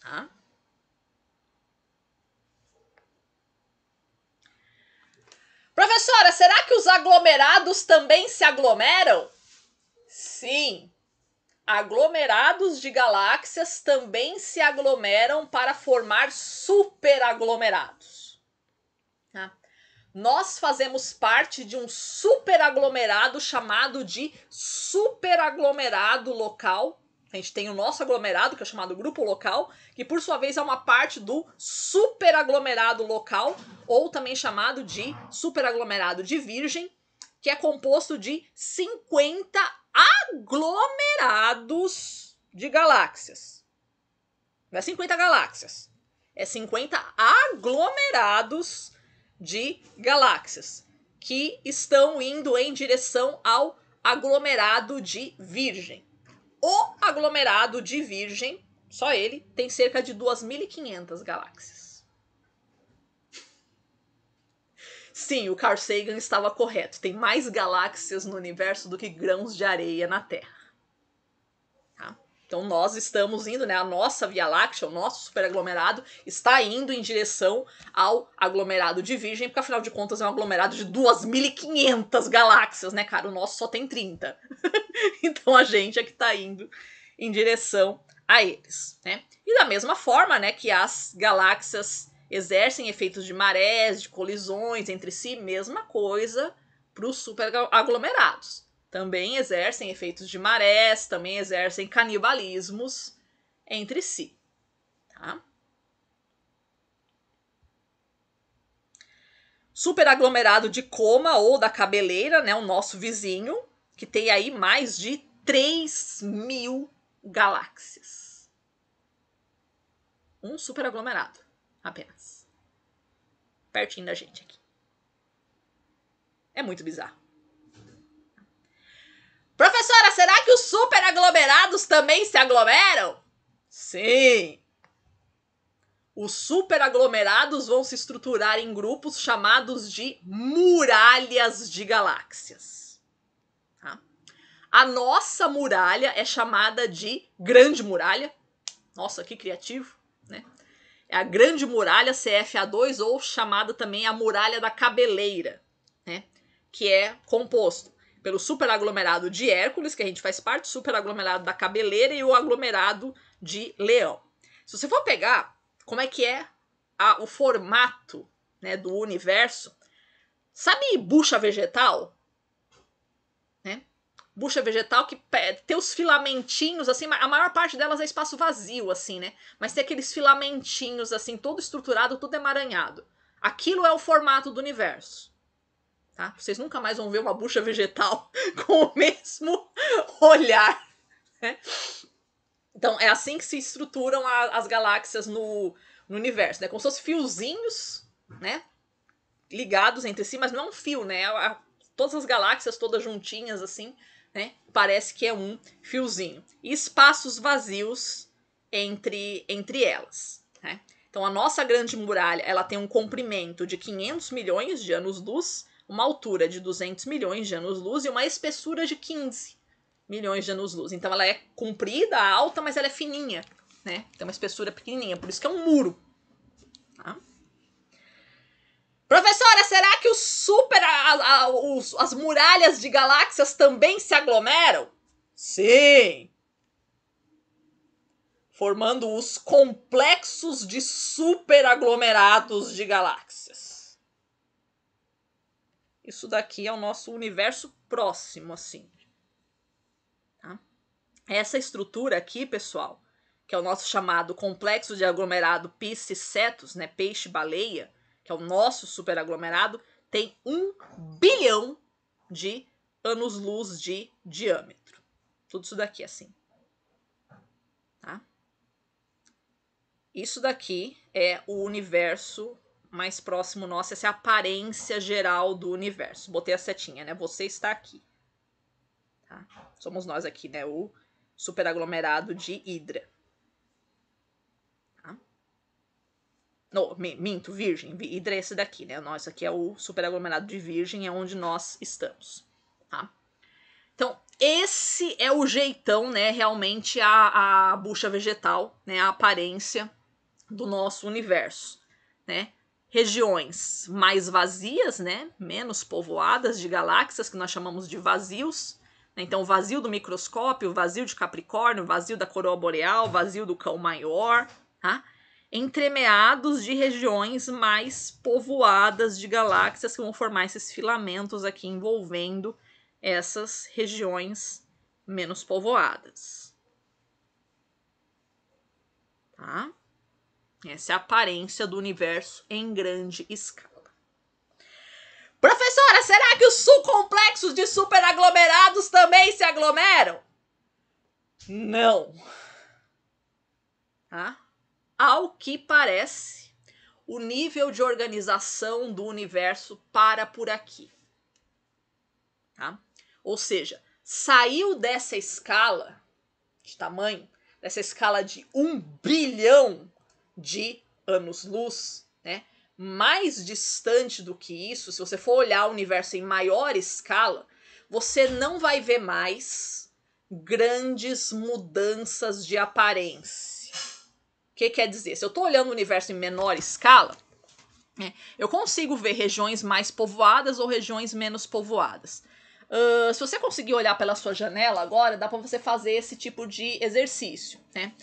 Tá? senhora, será que os aglomerados também se aglomeram? Sim. Aglomerados de galáxias também se aglomeram para formar superaglomerados. Tá? Nós fazemos parte de um superaglomerado chamado de superaglomerado local a gente tem o nosso aglomerado, que é chamado grupo local, que por sua vez é uma parte do superaglomerado local, ou também chamado de superaglomerado de virgem, que é composto de 50 aglomerados de galáxias. Não é 50 galáxias, é 50 aglomerados de galáxias que estão indo em direção ao aglomerado de virgem. O aglomerado de Virgem, só ele, tem cerca de 2.500 galáxias. Sim, o Carl Sagan estava correto. Tem mais galáxias no universo do que grãos de areia na Terra. Então nós estamos indo, né? A nossa Via Láctea, o nosso superaglomerado, está indo em direção ao aglomerado de Virgem, porque afinal de contas é um aglomerado de 2.500 galáxias, né, cara? O nosso só tem 30. então a gente é que está indo em direção a eles, né? E da mesma forma, né, que as galáxias exercem efeitos de marés, de colisões entre si, mesma coisa para os superaglomerados. Também exercem efeitos de marés, também exercem canibalismos entre si. Tá? Superaglomerado de Coma ou da Cabeleira, né, o nosso vizinho, que tem aí mais de 3 mil galáxias. Um superaglomerado, apenas. Pertinho da gente aqui. É muito bizarro. Professora, será que os superaglomerados também se aglomeram? Sim! Os superaglomerados vão se estruturar em grupos chamados de muralhas de galáxias. Tá? A nossa muralha é chamada de Grande Muralha. Nossa, que criativo, né? É a Grande Muralha CFA2 ou chamada também a Muralha da Cabeleira, né? Que é composto pelo superaglomerado de Hércules, que a gente faz parte, superaglomerado da Cabeleira e o aglomerado de Leão. Se você for pegar como é que é a, o formato né, do universo, sabe bucha vegetal? Né? Bucha vegetal que tem os filamentinhos, assim, a maior parte delas é espaço vazio, assim, né? Mas tem aqueles filamentinhos, assim, todo estruturado, todo emaranhado. Aquilo é o formato do universo tá? Vocês nunca mais vão ver uma bucha vegetal com o mesmo olhar, né? Então, é assim que se estruturam a, as galáxias no, no, universo, né? Como se fossem fiozinhos, né? Ligados entre si, mas não é um fio, né? A, a, todas as galáxias todas juntinhas, assim, né? Parece que é um fiozinho. E espaços vazios entre, entre elas, né? Então, a nossa grande muralha, ela tem um comprimento de 500 milhões de anos-luz, uma altura de 200 milhões de anos-luz e uma espessura de 15 milhões de anos-luz. Então ela é comprida, alta, mas ela é fininha, né? Tem uma espessura pequenininha, por isso que é um muro. Tá? Professora, será que os super a, a, os, as muralhas de galáxias também se aglomeram? Sim. Formando os complexos de superaglomerados de galáxias. Isso daqui é o nosso universo próximo, assim. Tá? Essa estrutura aqui, pessoal, que é o nosso chamado complexo de aglomerado Piscicetus, né, peixe-baleia, que é o nosso superaglomerado, tem um bilhão de anos-luz de diâmetro. Tudo isso daqui assim. Tá? Isso daqui é o universo mais próximo nosso, essa é a aparência geral do universo. Botei a setinha, né? Você está aqui. Tá? Somos nós aqui, né? O superaglomerado de Hidra. Tá? Não, minto, Virgem. Hidra é esse daqui, né? Nós aqui é o superaglomerado de Virgem, é onde nós estamos. Tá? Então, esse é o jeitão, né? Realmente a, a bucha vegetal, né? A aparência do nosso universo, né? regiões mais vazias, né, menos povoadas de galáxias que nós chamamos de vazios. Né? Então, o vazio do microscópio, o vazio de Capricórnio, o vazio da coroa boreal, o vazio do cão maior, tá? entremeados de regiões mais povoadas de galáxias que vão formar esses filamentos aqui envolvendo essas regiões menos povoadas. Tá? Essa é a aparência do universo em grande escala. Professora, será que os subcomplexos de superaglomerados também se aglomeram? Não. Ah? Ao que parece, o nível de organização do universo para por aqui. Tá? Ou seja, saiu dessa escala de tamanho, dessa escala de um bilhão de anos-luz, né? Mais distante do que isso, se você for olhar o universo em maior escala, você não vai ver mais grandes mudanças de aparência. O que quer dizer? Se eu estou olhando o universo em menor escala, né, eu consigo ver regiões mais povoadas ou regiões menos povoadas. Uh, se você conseguir olhar pela sua janela agora, dá para você fazer esse tipo de exercício. Né?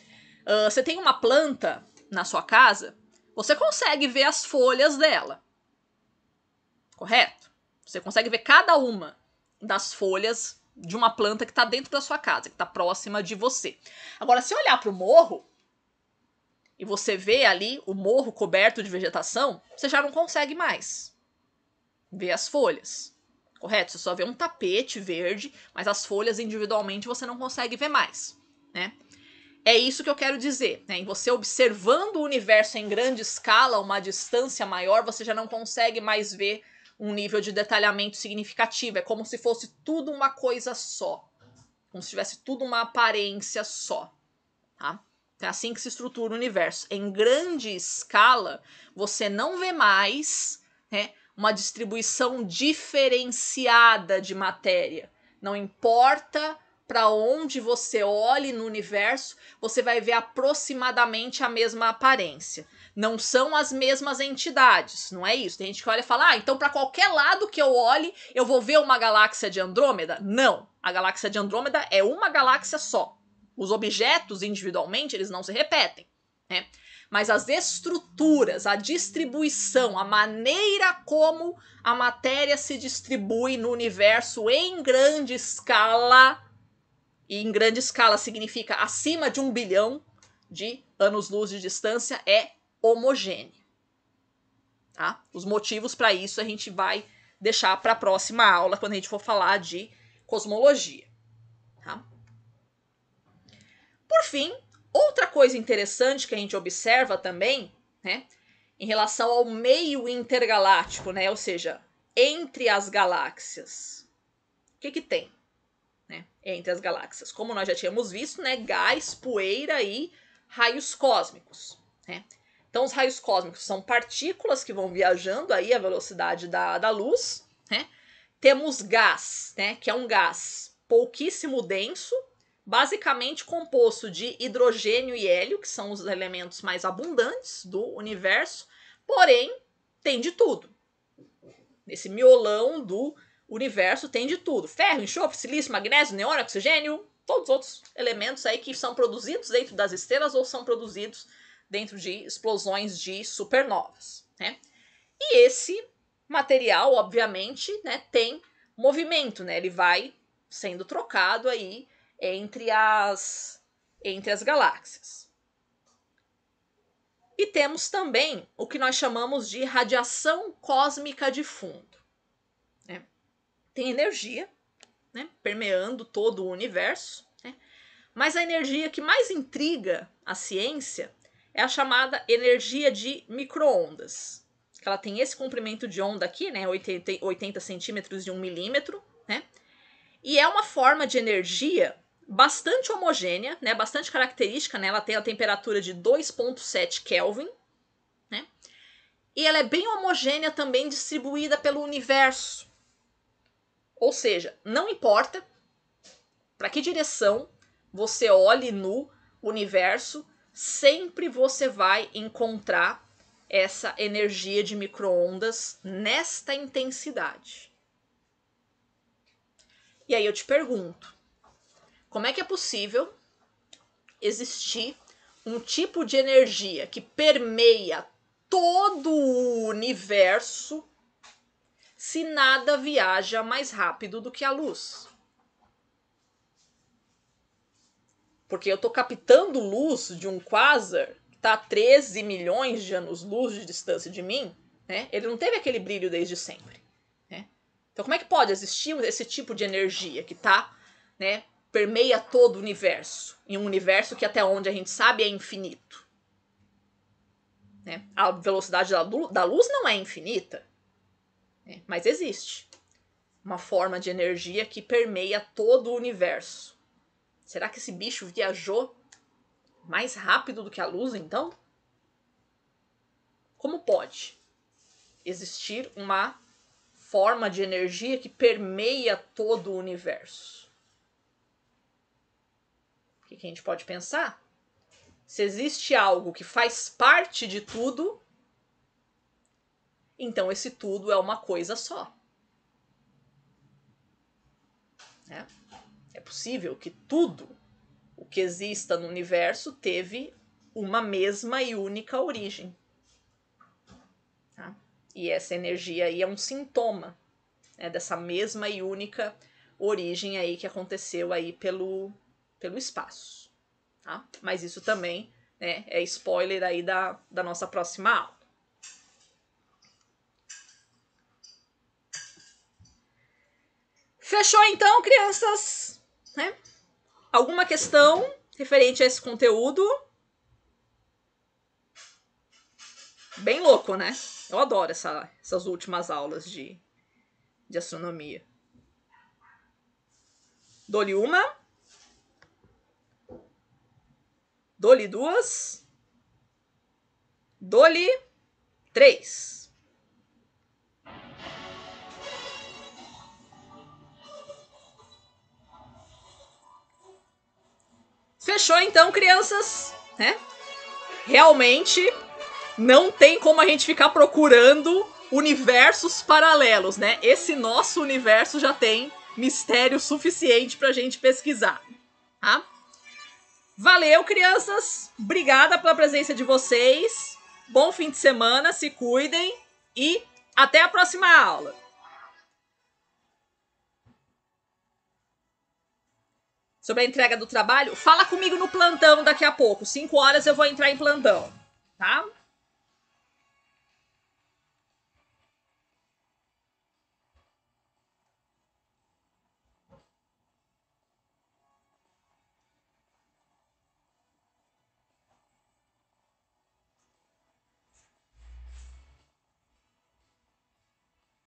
Uh, você tem uma planta na sua casa, você consegue ver as folhas dela. Correto? Você consegue ver cada uma das folhas de uma planta que está dentro da sua casa, que está próxima de você. Agora, se olhar para o morro e você vê ali o morro coberto de vegetação, você já não consegue mais ver as folhas. Correto? Você só vê um tapete verde, mas as folhas individualmente você não consegue ver mais. Né? É isso que eu quero dizer. Né? Em você observando o universo em grande escala, uma distância maior, você já não consegue mais ver um nível de detalhamento significativo. É como se fosse tudo uma coisa só. Como se tivesse tudo uma aparência só. Tá? Então, é assim que se estrutura o universo. Em grande escala, você não vê mais né, uma distribuição diferenciada de matéria. Não importa para onde você olhe no universo, você vai ver aproximadamente a mesma aparência. Não são as mesmas entidades, não é isso? Tem gente que olha e fala: "Ah, então para qualquer lado que eu olhe, eu vou ver uma galáxia de Andrômeda?". Não, a galáxia de Andrômeda é uma galáxia só. Os objetos individualmente, eles não se repetem, né? Mas as estruturas, a distribuição, a maneira como a matéria se distribui no universo em grande escala e em grande escala significa acima de um bilhão de anos-luz de distância, é homogêneo. Tá? Os motivos para isso a gente vai deixar para a próxima aula, quando a gente for falar de cosmologia. Tá? Por fim, outra coisa interessante que a gente observa também, né, em relação ao meio intergaláctico, né, ou seja, entre as galáxias. O que, que tem? né, entre as galáxias. Como nós já tínhamos visto, né, gás, poeira e raios cósmicos. Né? Então, os raios cósmicos são partículas que vão viajando aí a velocidade da, da luz. Né? Temos gás, né, que é um gás pouquíssimo denso, basicamente composto de hidrogênio e hélio, que são os elementos mais abundantes do universo, porém tem de tudo. Nesse miolão do o universo tem de tudo: ferro, enxofre, silício, magnésio, neônio, oxigênio, todos os outros elementos aí que são produzidos dentro das estrelas ou são produzidos dentro de explosões de supernovas, né? E esse material, obviamente, né, tem movimento, né? Ele vai sendo trocado aí entre as entre as galáxias. E temos também o que nós chamamos de radiação cósmica de fundo tem energia né, permeando todo o universo, né? mas a energia que mais intriga a ciência é a chamada energia de microondas. Ela tem esse comprimento de onda aqui, né, 80, 80 centímetros de um milímetro, né, e é uma forma de energia bastante homogênea, né, bastante característica, né, ela tem a temperatura de 2.7 Kelvin, né, e ela é bem homogênea também distribuída pelo universo. Ou seja, não importa para que direção você olhe no universo, sempre você vai encontrar essa energia de microondas nesta intensidade. E aí eu te pergunto, como é que é possível existir um tipo de energia que permeia todo o universo se nada viaja mais rápido do que a luz. Porque eu estou captando luz de um quasar que está a 13 milhões de anos-luz de distância de mim, né? ele não teve aquele brilho desde sempre. Né? Então, como é que pode existir esse tipo de energia que tá, né, permeia todo o universo, em um universo que até onde a gente sabe é infinito? Né? A velocidade da luz não é infinita é. Mas existe uma forma de energia que permeia todo o universo. Será que esse bicho viajou mais rápido do que a luz, então? Como pode existir uma forma de energia que permeia todo o universo? O que a gente pode pensar? Se existe algo que faz parte de tudo, então, esse tudo é uma coisa só. Né? É possível que tudo o que exista no universo teve uma mesma e única origem. Tá? E essa energia aí é um sintoma né, dessa mesma e única origem aí que aconteceu aí pelo, pelo espaço. Tá? Mas isso também né, é spoiler aí da, da nossa próxima aula. Fechou então, crianças? Né? Alguma questão referente a esse conteúdo? Bem louco, né? Eu adoro essa, essas últimas aulas de, de astronomia. Dou-lhe uma. Dou-lhe duas. Dou-lhe três. Fechou então, crianças, né? Realmente não tem como a gente ficar procurando universos paralelos, né? Esse nosso universo já tem mistério suficiente pra gente pesquisar, tá? Valeu, crianças. Obrigada pela presença de vocês. Bom fim de semana, se cuidem e até a próxima aula. sobre a entrega do trabalho, fala comigo no plantão daqui a pouco. 5 horas eu vou entrar em plantão, tá?